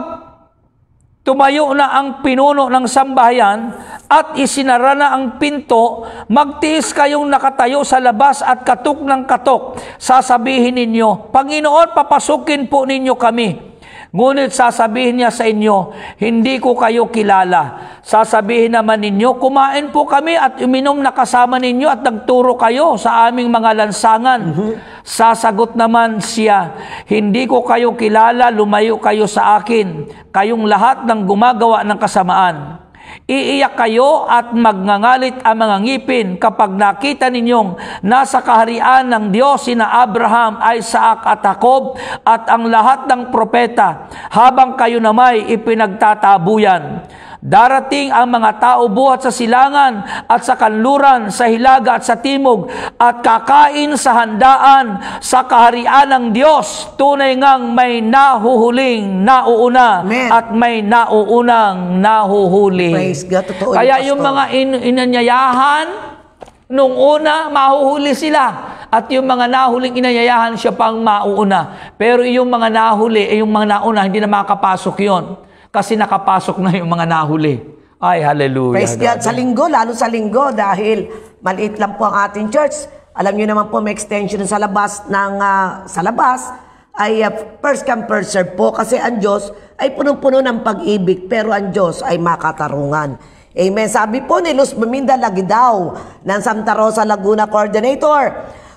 Tumayo na ang pinuno ng sambahayan at isinara na ang pinto, magtiis kayong nakatayo sa labas at katok ng katok. Sasabihin ninyo, Panginoon, papasukin po ninyo kami. Ngunit sasabihin niya sa inyo, hindi ko kayo kilala. Sasabihin naman ninyo, kumain po kami at uminom na kasama ninyo at nagturo kayo sa aming mga lansangan. Sasagot naman siya, hindi ko kayo kilala, lumayo kayo sa akin, kayong lahat ng gumagawa ng kasamaan. Iiyak kayo at magngangalit ang mga ngipin kapag nakita ninyong nasa kaharian ng Diyos sina Abraham, Isaac at Jacob at ang lahat ng propeta habang kayo namay ipinagtatabuyan. Darating ang mga tao buhat sa silangan at sa kanluran, sa hilaga at sa timog at kakain sa handaan sa kaharian ng Diyos. Tunay ngang may nahuhuling nauuna Amen. at may nauunang nahuhuli. Praise God. Totoo Kaya yun, yung mga in- inanyayahan, nung una, mahuhuli sila. At yung mga nahuling inanyayahan, siya pang mauuna. Pero yung mga nahuli, eh, yung mga nauna, hindi na makapasok yon kasi nakapasok na yung mga nahuli. Ay, hallelujah. Praise God. God. Sa linggo, lalo sa linggo, dahil maliit lang po ang ating church. Alam niyo naman po, may extension sa labas ng, uh, sa labas, ay uh, first come, first serve po. Kasi ang Diyos ay punong-puno ng pag-ibig, pero ang Diyos ay makatarungan. Amen. Sabi po ni Luz Buminda Lagidaw ng Santa Rosa Laguna Coordinator,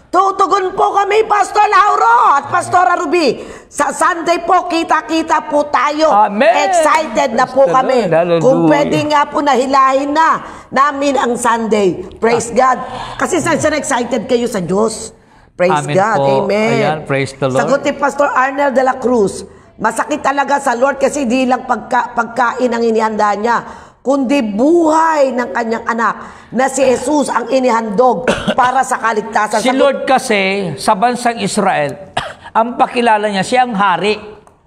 Tutugon po kami, Pastor Lauro at Pastora Ruby. Sa Sunday po, kita-kita po tayo. Amen. Excited Praise na po kami. Lord. Kung pwede nga po nahilahin na namin ang Sunday. Praise ah. God. Kasi saan excited kayo sa Diyos. Praise Amen God. Po. Amen. Ayan, praise the Lord. Sagot ni Pastor Arnel de la Cruz, masakit talaga sa Lord kasi di lang pagka, pagkain ang inihanda niya kundi buhay ng kanyang anak na si Jesus ang inihandog para sa kaligtasan. Si Lord kasi sa bansang Israel, *coughs* ang pakilala niya, siyang hari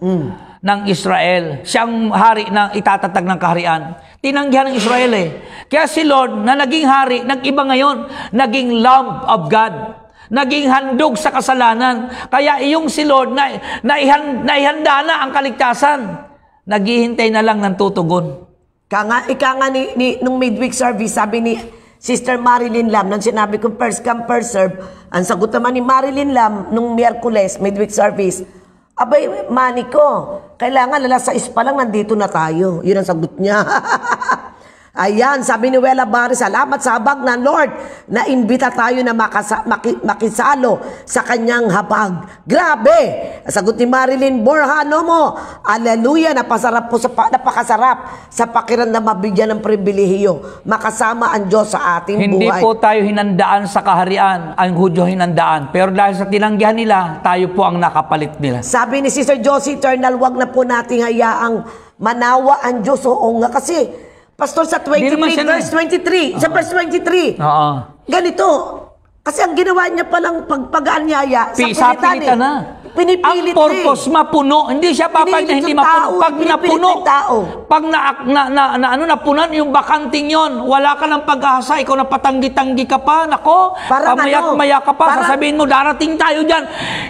mm. ng Israel. Siyang hari na itatatag ng kaharian. Tinanggihan ng Israel eh. Kaya si Lord na naging hari, nag-iba ngayon, naging Lamb of God naging handog sa kasalanan. Kaya iyong si Lord na, naihan, naihanda na ang kaligtasan. Naghihintay na lang ng tutugon. Ka nga, ika nga ni, ni, nung midweek service, sabi ni Sister Marilyn Lam, nang sinabi ko, first come, first serve, ang sagot naman ni Marilyn Lam nung Miyerkules, midweek service, Abay, money ko, kailangan lala sa ispa lang, nandito na tayo. Yun ang sagot niya. *laughs* Ayan, sabi ni Wela Barry, salamat sa habag ng Lord na imbita tayo na makasa, maki, makisalo sa kanyang habag. Grabe! Sagot ni Marilyn Borja, no mo? Aleluya, napasarap po sa, napakasarap sa pakiran na mabigyan ng pribilehiyo. Makasama ang Diyos sa ating Hindi buhay. Hindi po tayo hinandaan sa kaharian, ang Hudyo hinandaan. Pero dahil sa tinanggihan nila, tayo po ang nakapalit nila. Sabi ni Sister Josie Eternal, wag na po nating hayaang manawa ang Diyos. Oo nga kasi, Pastor, sa 23, verse 23. uh eh. Sa verse 23. Oo. Uh-huh. Ganito. Kasi ang ginawa niya palang pagpag-anyaya sa, sa pilitan. Eh. na. Pinipilit ang purpose eh. mapuno. Hindi siya papayag na hindi mapuno. Tao, pag napuno, tao. pag na, na, na, na, ano, napunan yung bakanting yon, wala ka ng pag-asa, ikaw na patanggi-tanggi ka pa, nako, pamayak-maya ano? ka pa, para, sasabihin mo, darating tayo dyan.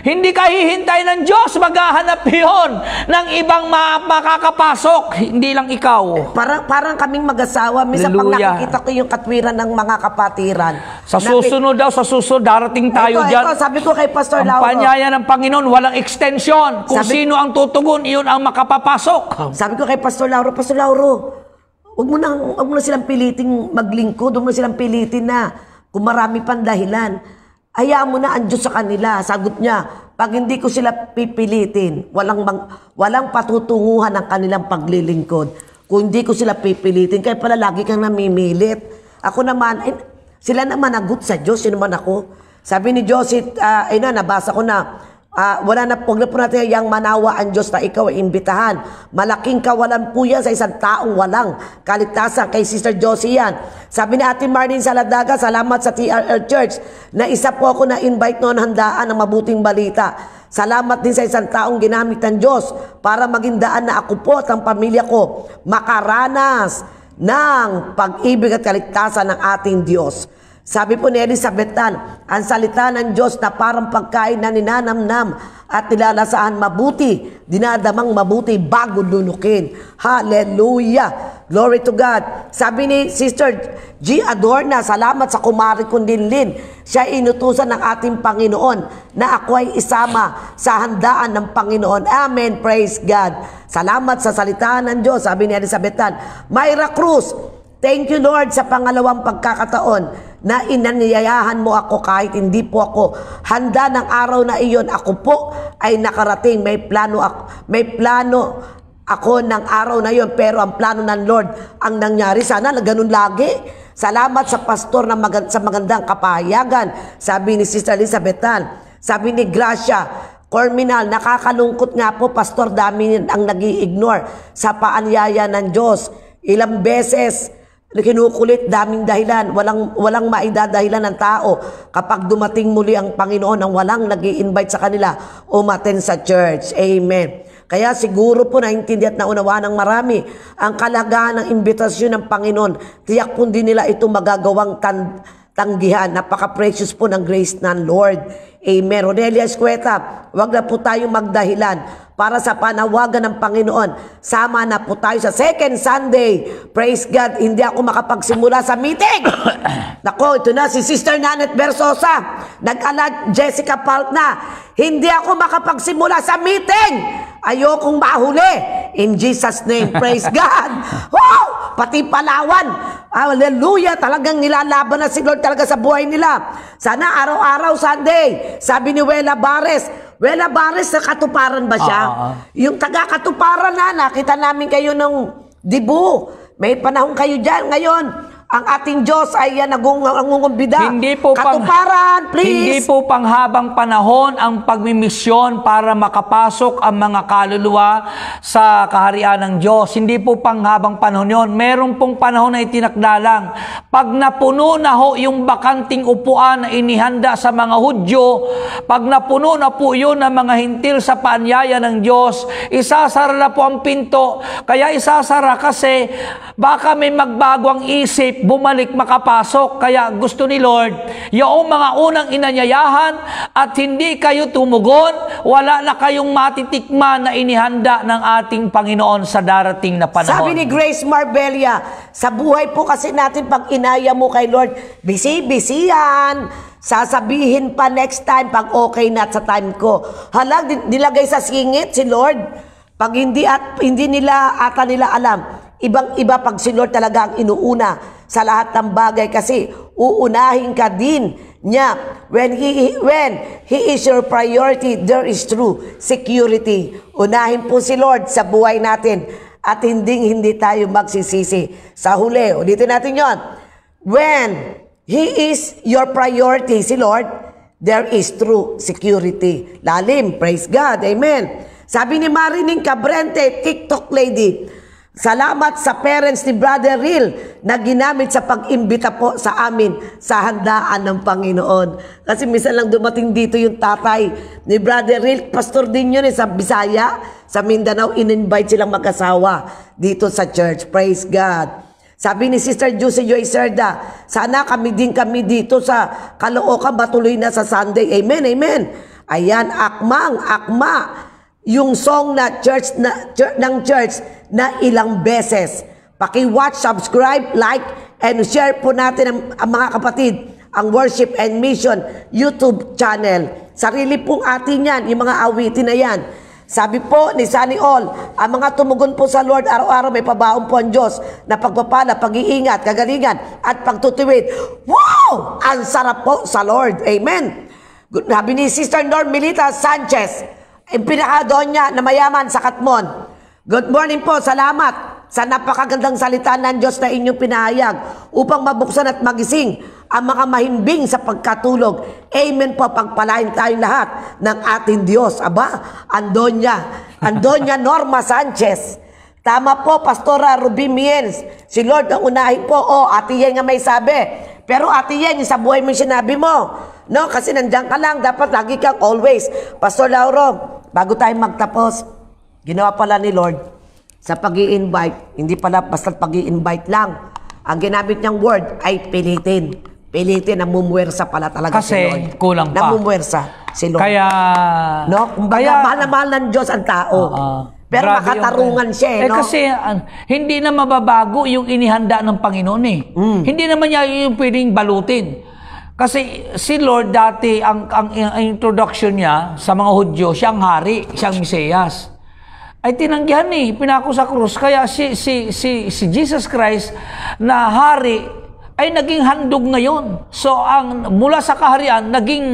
Hindi ka hihintay ng Diyos, maghahanap *laughs* yon ng ibang ma- makakapasok, hindi lang ikaw. Parang, parang kaming mag-asawa, minsan pag nakikita ko yung katwiran ng mga kapatiran. Sa susunod daw, sa susunod, darating tayo ito, dyan. Ito, sabi ko kay Pastor Lauro. Ang panyaya ng Panginoon, walang extension. Kung Sabi- sino ang tutugon, iyon ang makapapasok. Oh. Sabi ko kay Pastor Lauro, Pastor Lauro, huwag mo na, huwag mo na silang piliting maglingkod, huwag mo na silang pilitin na kung marami pang dahilan. Hayaan mo na ang Diyos sa kanila. Sagot niya, pag hindi ko sila pipilitin, walang, mang, walang patutunguhan ang kanilang paglilingkod. Kung hindi ko sila pipilitin, kaya pala lagi kang namimilit. Ako naman, eh, sila naman nagut sa Diyos, sino man ako. Sabi ni Joseph, ah, uh, ayun na, nabasa ko na, Uh, wala na, huwag na po natin yung manawa ang Diyos na ikaw ay imbitahan. Malaking kawalan po yan sa isang taong walang kaligtasan kay Sister Josie yan. Sabi ni Ate Marlene Saladaga, salamat sa TRL Church na isa po ako na invite noon handaan ng mabuting balita. Salamat din sa isang taong ginamit ng Diyos para maging daan na ako po at ang pamilya ko makaranas ng pag-ibig at kaligtasan ng ating Diyos. Sabi po ni Elizabeth Tal, ang salita ng Diyos na parang pagkain na ninanamnam at nilalasaan mabuti, dinadamang mabuti bago lunukin. Hallelujah! Glory to God! Sabi ni Sister G. Adorna, salamat sa kumari kong linlin. Siya inutusan ng ating Panginoon na ako ay isama sa handaan ng Panginoon. Amen! Praise God! Salamat sa salita ng Diyos, sabi ni Elizabeth Tal. Myra Cruz, thank you Lord sa pangalawang pagkakataon na inaniyayahan mo ako kahit hindi po ako handa ng araw na iyon ako po ay nakarating may plano ako may plano ako ng araw na iyon pero ang plano ng Lord ang nangyari sana na ganun lagi salamat sa pastor na mag- sa magandang kapahayagan sabi ni Sister Elizabeth Tan sabi ni Gracia Corminal, nakakalungkot nga po, Pastor, dami ang nag ignore sa paanyaya ng Diyos. Ilang beses, Kinukulit daming dahilan, walang, walang maidadahilan ng tao kapag dumating muli ang Panginoon ang walang nag invite sa kanila umaten sa church. Amen. Kaya siguro po naintindihan at naunawaan ng marami ang kalagahan ng imbitasyon ng Panginoon. Tiyak po hindi nila ito magagawang tan tanggihan. Napaka-precious po ng grace ng Lord. Amen. Ronelia Escueta, wag na po tayong magdahilan para sa panawagan ng Panginoon. Sama na po tayo sa second Sunday. Praise God, hindi ako makapagsimula sa meeting. *coughs* Nako, ito na si Sister Nanette Versosa. Nag-alad Jessica Palt na, hindi ako makapagsimula sa meeting. Ayokong mahuli. In Jesus' name, praise *laughs* God. Oh, Pati Palawan, Hallelujah! Talagang nilalaban na si Lord talaga sa buhay nila. Sana araw-araw, Sunday, sabi ni Wela Bares, Wela Bares, sa Katuparan ba siya? Ah, ah, ah, Yung taga-Katuparan na, nakita namin kayo ng dibu. May panahon kayo dyan. Ngayon, ang ating Diyos ay yan nangungumbida. Hindi po Katuparan, pang, please. Hindi po panghabang panahon ang pagmimisyon para makapasok ang mga kaluluwa sa kaharian ng Diyos. Hindi po panghabang panahon yon. Meron pong panahon na itinakda lang. Pag napuno na ho yung bakanting upuan na inihanda sa mga Hudyo, pag napuno na po yun ng mga hintil sa paanyaya ng Diyos, isasara na po ang pinto. Kaya isasara kasi baka may magbago ang isip bumalik makapasok. Kaya gusto ni Lord, yung mga unang inanyayahan at hindi kayo tumugon, wala na kayong matitikman na inihanda ng ating Panginoon sa darating na panahon. Sabi ni Grace Marbella, sa buhay po kasi natin pag inaya mo kay Lord, busy-busy Sasabihin pa next time pag okay na sa time ko. Halag, nilagay sa singit si Lord. Pag hindi at hindi nila ata nila alam, Ibang-iba pag si Lord talaga ang inuuna sa lahat ng bagay kasi uunahin ka din niya. When he, when he is your priority, there is true security. Unahin po si Lord sa buhay natin at hindi hindi tayo magsisisi. Sa huli, ulitin natin yon. When He is your priority, si Lord, there is true security. Lalim, praise God, amen. Sabi ni Marining Cabrente, TikTok lady, Salamat sa parents ni Brother Real na ginamit sa pag-imbita po sa amin sa handaan ng Panginoon. Kasi minsan lang dumating dito yung tatay ni Brother Real. Pastor din yun eh, sa Bisaya, sa Mindanao, in-invite silang mag-asawa dito sa church. Praise God. Sabi ni Sister Juicy Joy Serda, sana kami din kami dito sa Caloocan, matuloy na sa Sunday. Amen, amen. Ayan, akmang, akma yung song na church na church, ng church na ilang beses. Paki-watch, subscribe, like and share po natin ang, ang mga kapatid ang Worship and Mission YouTube channel. Sarili pong atin yan, yung mga awitin na yan. Sabi po ni Sunny All, ang mga tumugon po sa Lord araw-araw may pabaon po ang Diyos na pagpapala, pag-iingat, kagalingan at pagtutuwid. Wow! Ang sarap po sa Lord. Amen. Sabi ni Sister Normelita Sanchez, ang pinakadonya na mayaman sa Katmon. Good morning po, salamat sa napakagandang salita ng Diyos na inyong pinahayag upang mabuksan at magising ang mga mahimbing sa pagkatulog. Amen po, pagpalain tayong lahat ng ating Diyos. Aba, Andonya, Andonya *laughs* Norma Sanchez. Tama po, Pastora Ruby Miels. Si Lord ang unahin po. O, oh, Ate Yen nga may sabi. Pero Ate Yen, sa buhay mo sinabi mo. No, kasi nandiyan ka lang. Dapat lagi kang always. Pastor Lauro, bago tayo magtapos, ginawa pala ni Lord sa pag invite hindi pala basta pag invite lang. Ang ginamit niyang word ay pilitin. Pilitin, namumuwersa pala talaga Kasi, si Lord. Kasi kulang pa. Namumuwersa si Lord. Kaya... No? Kumbaga, kaya, mahal na mahal ng Diyos ang tao. Uh-uh. Pero Grabe makatarungan yung, siya, eh, eh no? Eh, kasi uh, hindi na mababago yung inihanda ng Panginoon eh. Mm. Hindi naman niya yung pwedeng balutin. Kasi si Lord dati, ang, ang, introduction niya sa mga Hudyo, siyang hari, siyang Mesiyas. Ay tinanggihan ni, eh, pinako sa krus. Kaya si, si, si, si Jesus Christ na hari ay naging handog ngayon. So ang mula sa kaharian naging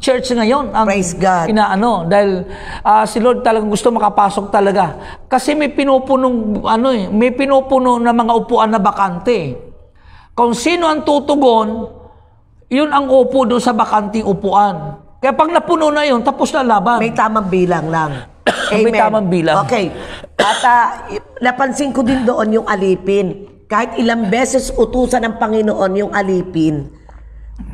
church ngayon ang Praise God. Inaano dahil uh, si Lord talagang gusto makapasok talaga. Kasi may pinupunong ano eh, may pinupuno na mga upuan na bakante. Kung sino ang tutugon, yun ang upo doon sa bakanting upuan. Kaya pag napuno na yun, tapos na laban. May tamang bilang lang. *coughs* Amen. May tamang bilang. Okay. At uh, napansin ko din doon yung alipin. Kahit ilang beses utusan ng Panginoon yung alipin,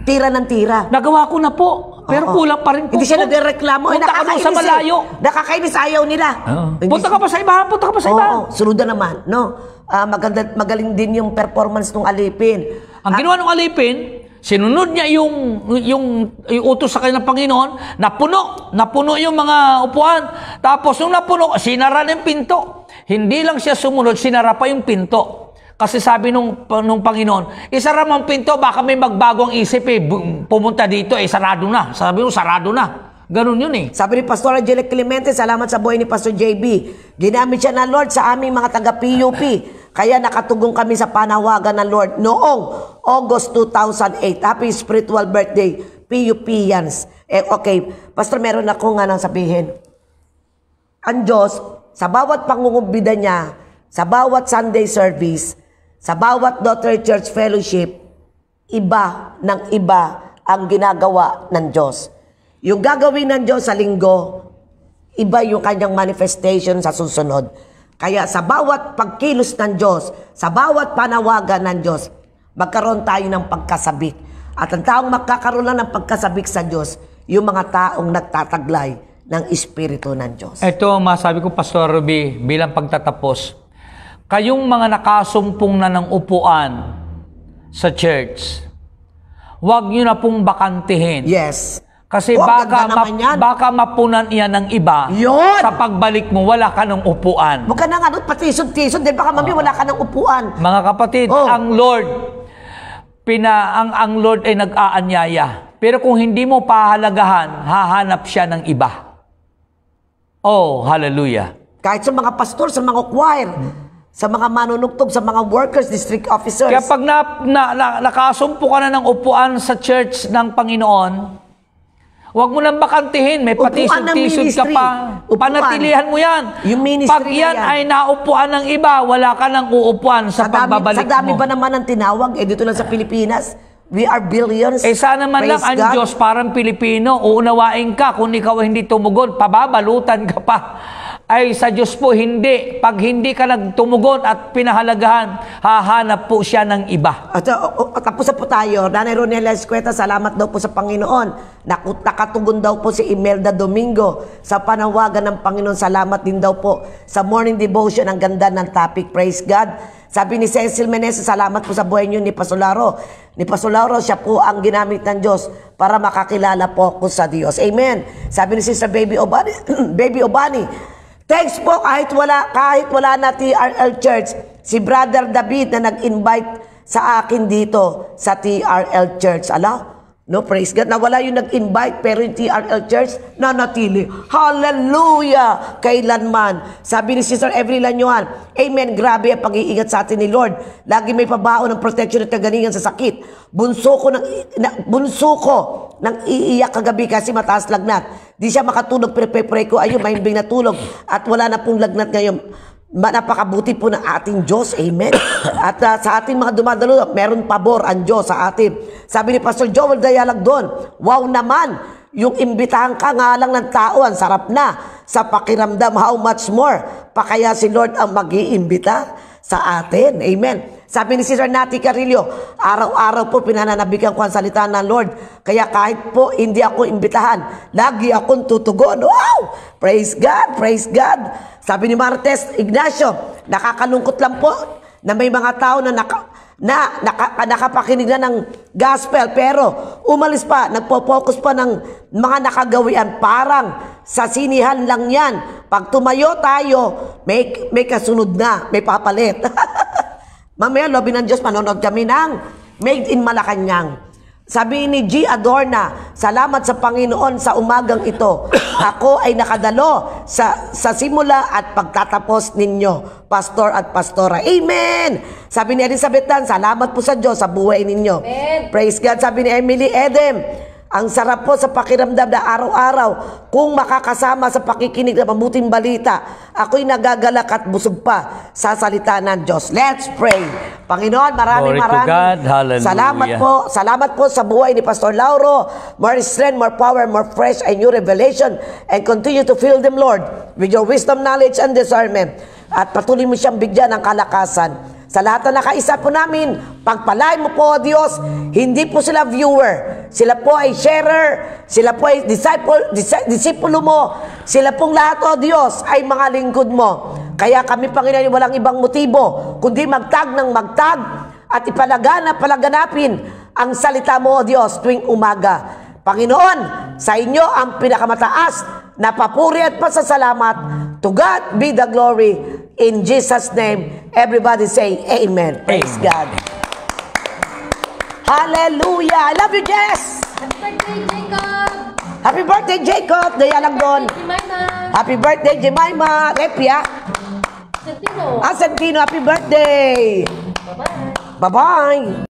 tira ng tira. Nagawa ko na po. Pero Oo. kulang pa rin po. Hindi siya nagreklamo. Eh, punta ka doon sa eh. malayo. Nakakainis ayaw nila. Oo. Punta ka pa sa iba. Punta ka pa sa iba. Oo. Surudan naman. No? Uh, maganda, magaling din yung performance ng alipin. Ang ah, ginawa ng alipin, Sinunod niya yung, yung, yung utos sa kanya ng Panginoon, napuno, napuno yung mga upuan. Tapos nung napuno, sinara ng pinto. Hindi lang siya sumunod, sinara pa yung pinto. Kasi sabi nung, nung Panginoon, isara mo ang pinto, baka may magbagong isip eh, pumunta dito eh, sarado na. Sabi mo, sarado na. Ganun yun eh. Sabi ni Pastor Angelic Clemente, salamat sa buhay ni Pastor JB. Ginamit siya na Lord sa aming mga taga-PUP. Kaya nakatugong kami sa panawagan ng Lord noong August 2008. Happy spiritual birthday, PUPians. Eh, okay, Pastor, meron ako nga nang sabihin. Ang Diyos, sa bawat pangungumbida niya, sa bawat Sunday service, sa bawat Daughter Church Fellowship, iba ng iba ang ginagawa ng Diyos. Yung gagawin ng Diyos sa linggo, iba yung kanyang manifestation sa susunod. Kaya sa bawat pagkilos ng Diyos, sa bawat panawagan ng Diyos, magkaroon tayo ng pagkasabik. At ang taong magkakaroon lang ng pagkasabik sa Diyos, yung mga taong nagtataglay ng Espiritu ng Diyos. Ito, masabi ko, Pastor Ruby, bilang pagtatapos, kayong mga nakasumpong na ng upuan sa church, huwag nyo na pong bakantihin. Yes. Kasi oh, baka, ma- yan. baka mapunan iya ng iba. Yun! Sa pagbalik mo, wala ka ng upuan. Huwag ka na nga, patisod-tisod. din baka mami, oh. Ah. wala ka ng upuan. Mga kapatid, oh. ang Lord, pina, ang, ang Lord ay nag-aanyaya. Pero kung hindi mo pahalagahan, hahanap siya ng iba. Oh, hallelujah. Kahit sa mga pastor, sa mga choir, hmm sa mga manunugtog, sa mga workers, district officers. Kaya pag na, na, na, nakasumpo ka na ng upuan sa church ng Panginoon, Huwag mo lang bakantihin. May patisod-tisod ka pa. Upuan. Panatilihan mo yan. Yung ministry Pag yan, yan ay naupuan ng iba, wala ka nang uupuan sa, sa dami, pagbabalik sa mo. Sa dami ba naman ang tinawag? Eh, dito lang sa Pilipinas, we are billions. Eh, sana man lang ang God. Diyos, parang Pilipino, uunawain ka kung ikaw hindi tumugod. pababalutan ka pa ay sa Diyos po hindi. Pag hindi ka nagtumugon at pinahalagahan, hahanap po siya ng iba. At, o, o, tapos na po tayo. Nanay Ronel Escueta, salamat daw po sa Panginoon. Nakatugon daw po si Imelda Domingo sa panawagan ng Panginoon. Salamat din daw po sa morning devotion. Ang ganda ng topic. Praise God. Sabi ni Cecil Meneses, salamat po sa buhay niyo ni Pasolaro. Ni Pasolaro, siya po ang ginamit ng Diyos para makakilala po ako sa Diyos. Amen. Sabi ni Sister Baby Obani, *clears throat* Baby Obani, Thanks po kahit wala, kahit wala na TRL Church, si Brother David na nag-invite sa akin dito sa TRL Church. Ala, No, praise God. Nawala yung nag-invite, pero yung TRL Church, nanatili. Hallelujah! Kailanman. Sabi ni Sister Evelyn Lanyohan, Amen. Grabe ang pag-iingat sa atin ni Lord. Lagi may pabaon ng protection at kagalingan sa sakit. Bunso ko ng, na, bunso ko ng iiyak kagabi kasi mataas lagnat. Di siya makatulog, pero pray ko, ayun, mahimbing na tulog. At wala na pong lagnat ngayon. Napakabuti po ng ating Diyos. Amen. *coughs* At uh, sa ating mga dumadalo, meron pabor ang Diyos sa atin. Sabi ni Pastor Joel Dayalag doon, wow naman, yung imbitahan ka nga lang ng tao, ang sarap na. Sa pakiramdam, how much more? Pa kaya si Lord ang mag-iimbita? sa atin. Amen. Sabi ni Sister Nati Carillo, araw-araw po pinananabikan ko ang salita ng Lord. Kaya kahit po hindi ako imbitahan, lagi akong tutugon. Wow! Praise God! Praise God! Sabi ni Martes Ignacio, nakakalungkot lang po na may mga tao na naka, na naka, nakapakinig na ng gospel pero umalis pa, nagpo-focus pa ng mga nakagawian parang sa sinihan lang yan. Pag tumayo tayo, may, may kasunod na, may papalit. *laughs* Mamaya, lobby ng Diyos, manonood kami ng Made in Malacanang. Sabi ni G. Adorna, salamat sa Panginoon sa umagang ito. *coughs* Ako ay nakadalo sa, sa simula at pagtatapos ninyo, pastor at pastora. Amen! Sabi ni Elizabeth Dan, salamat po sa Diyos sa buhay ninyo. Amen. Praise God. Sabi ni Emily Edem, ang sarap po sa pakiramdam na araw-araw kung makakasama sa pakikinig ng mabuting balita. Ako'y nagagalak at busog pa sa salita ng Diyos. Let's pray. Panginoon, maraming maraming salamat po. Salamat po sa buhay ni Pastor Lauro. More strength, more power, more fresh and new revelation. And continue to fill them, Lord, with your wisdom, knowledge, and discernment. At patuloy mo siyang bigyan ng kalakasan sa lahat na nakaisa po namin, pagpalain mo po, Diyos, hindi po sila viewer. Sila po ay sharer. Sila po ay disciple, disciple mo. Sila pong lahat, O oh, Diyos, ay mga lingkod mo. Kaya kami, Panginoon, walang ibang motibo, kundi magtag ng magtag at ipalaganap, palaganapin ang salita mo, O Diyos, tuwing umaga. Panginoon, sa inyo ang pinakamataas napapuri at pasasalamat. To God be the glory. In Jesus' name, everybody say Amen. Praise Amen. God. Hallelujah. I love you, Jess. Happy birthday, Jacob. Happy birthday, Jacob. Happy birthday, Jemima. Repia. Santino. Ah, Santino. Happy birthday. Bye-bye. Bye-bye.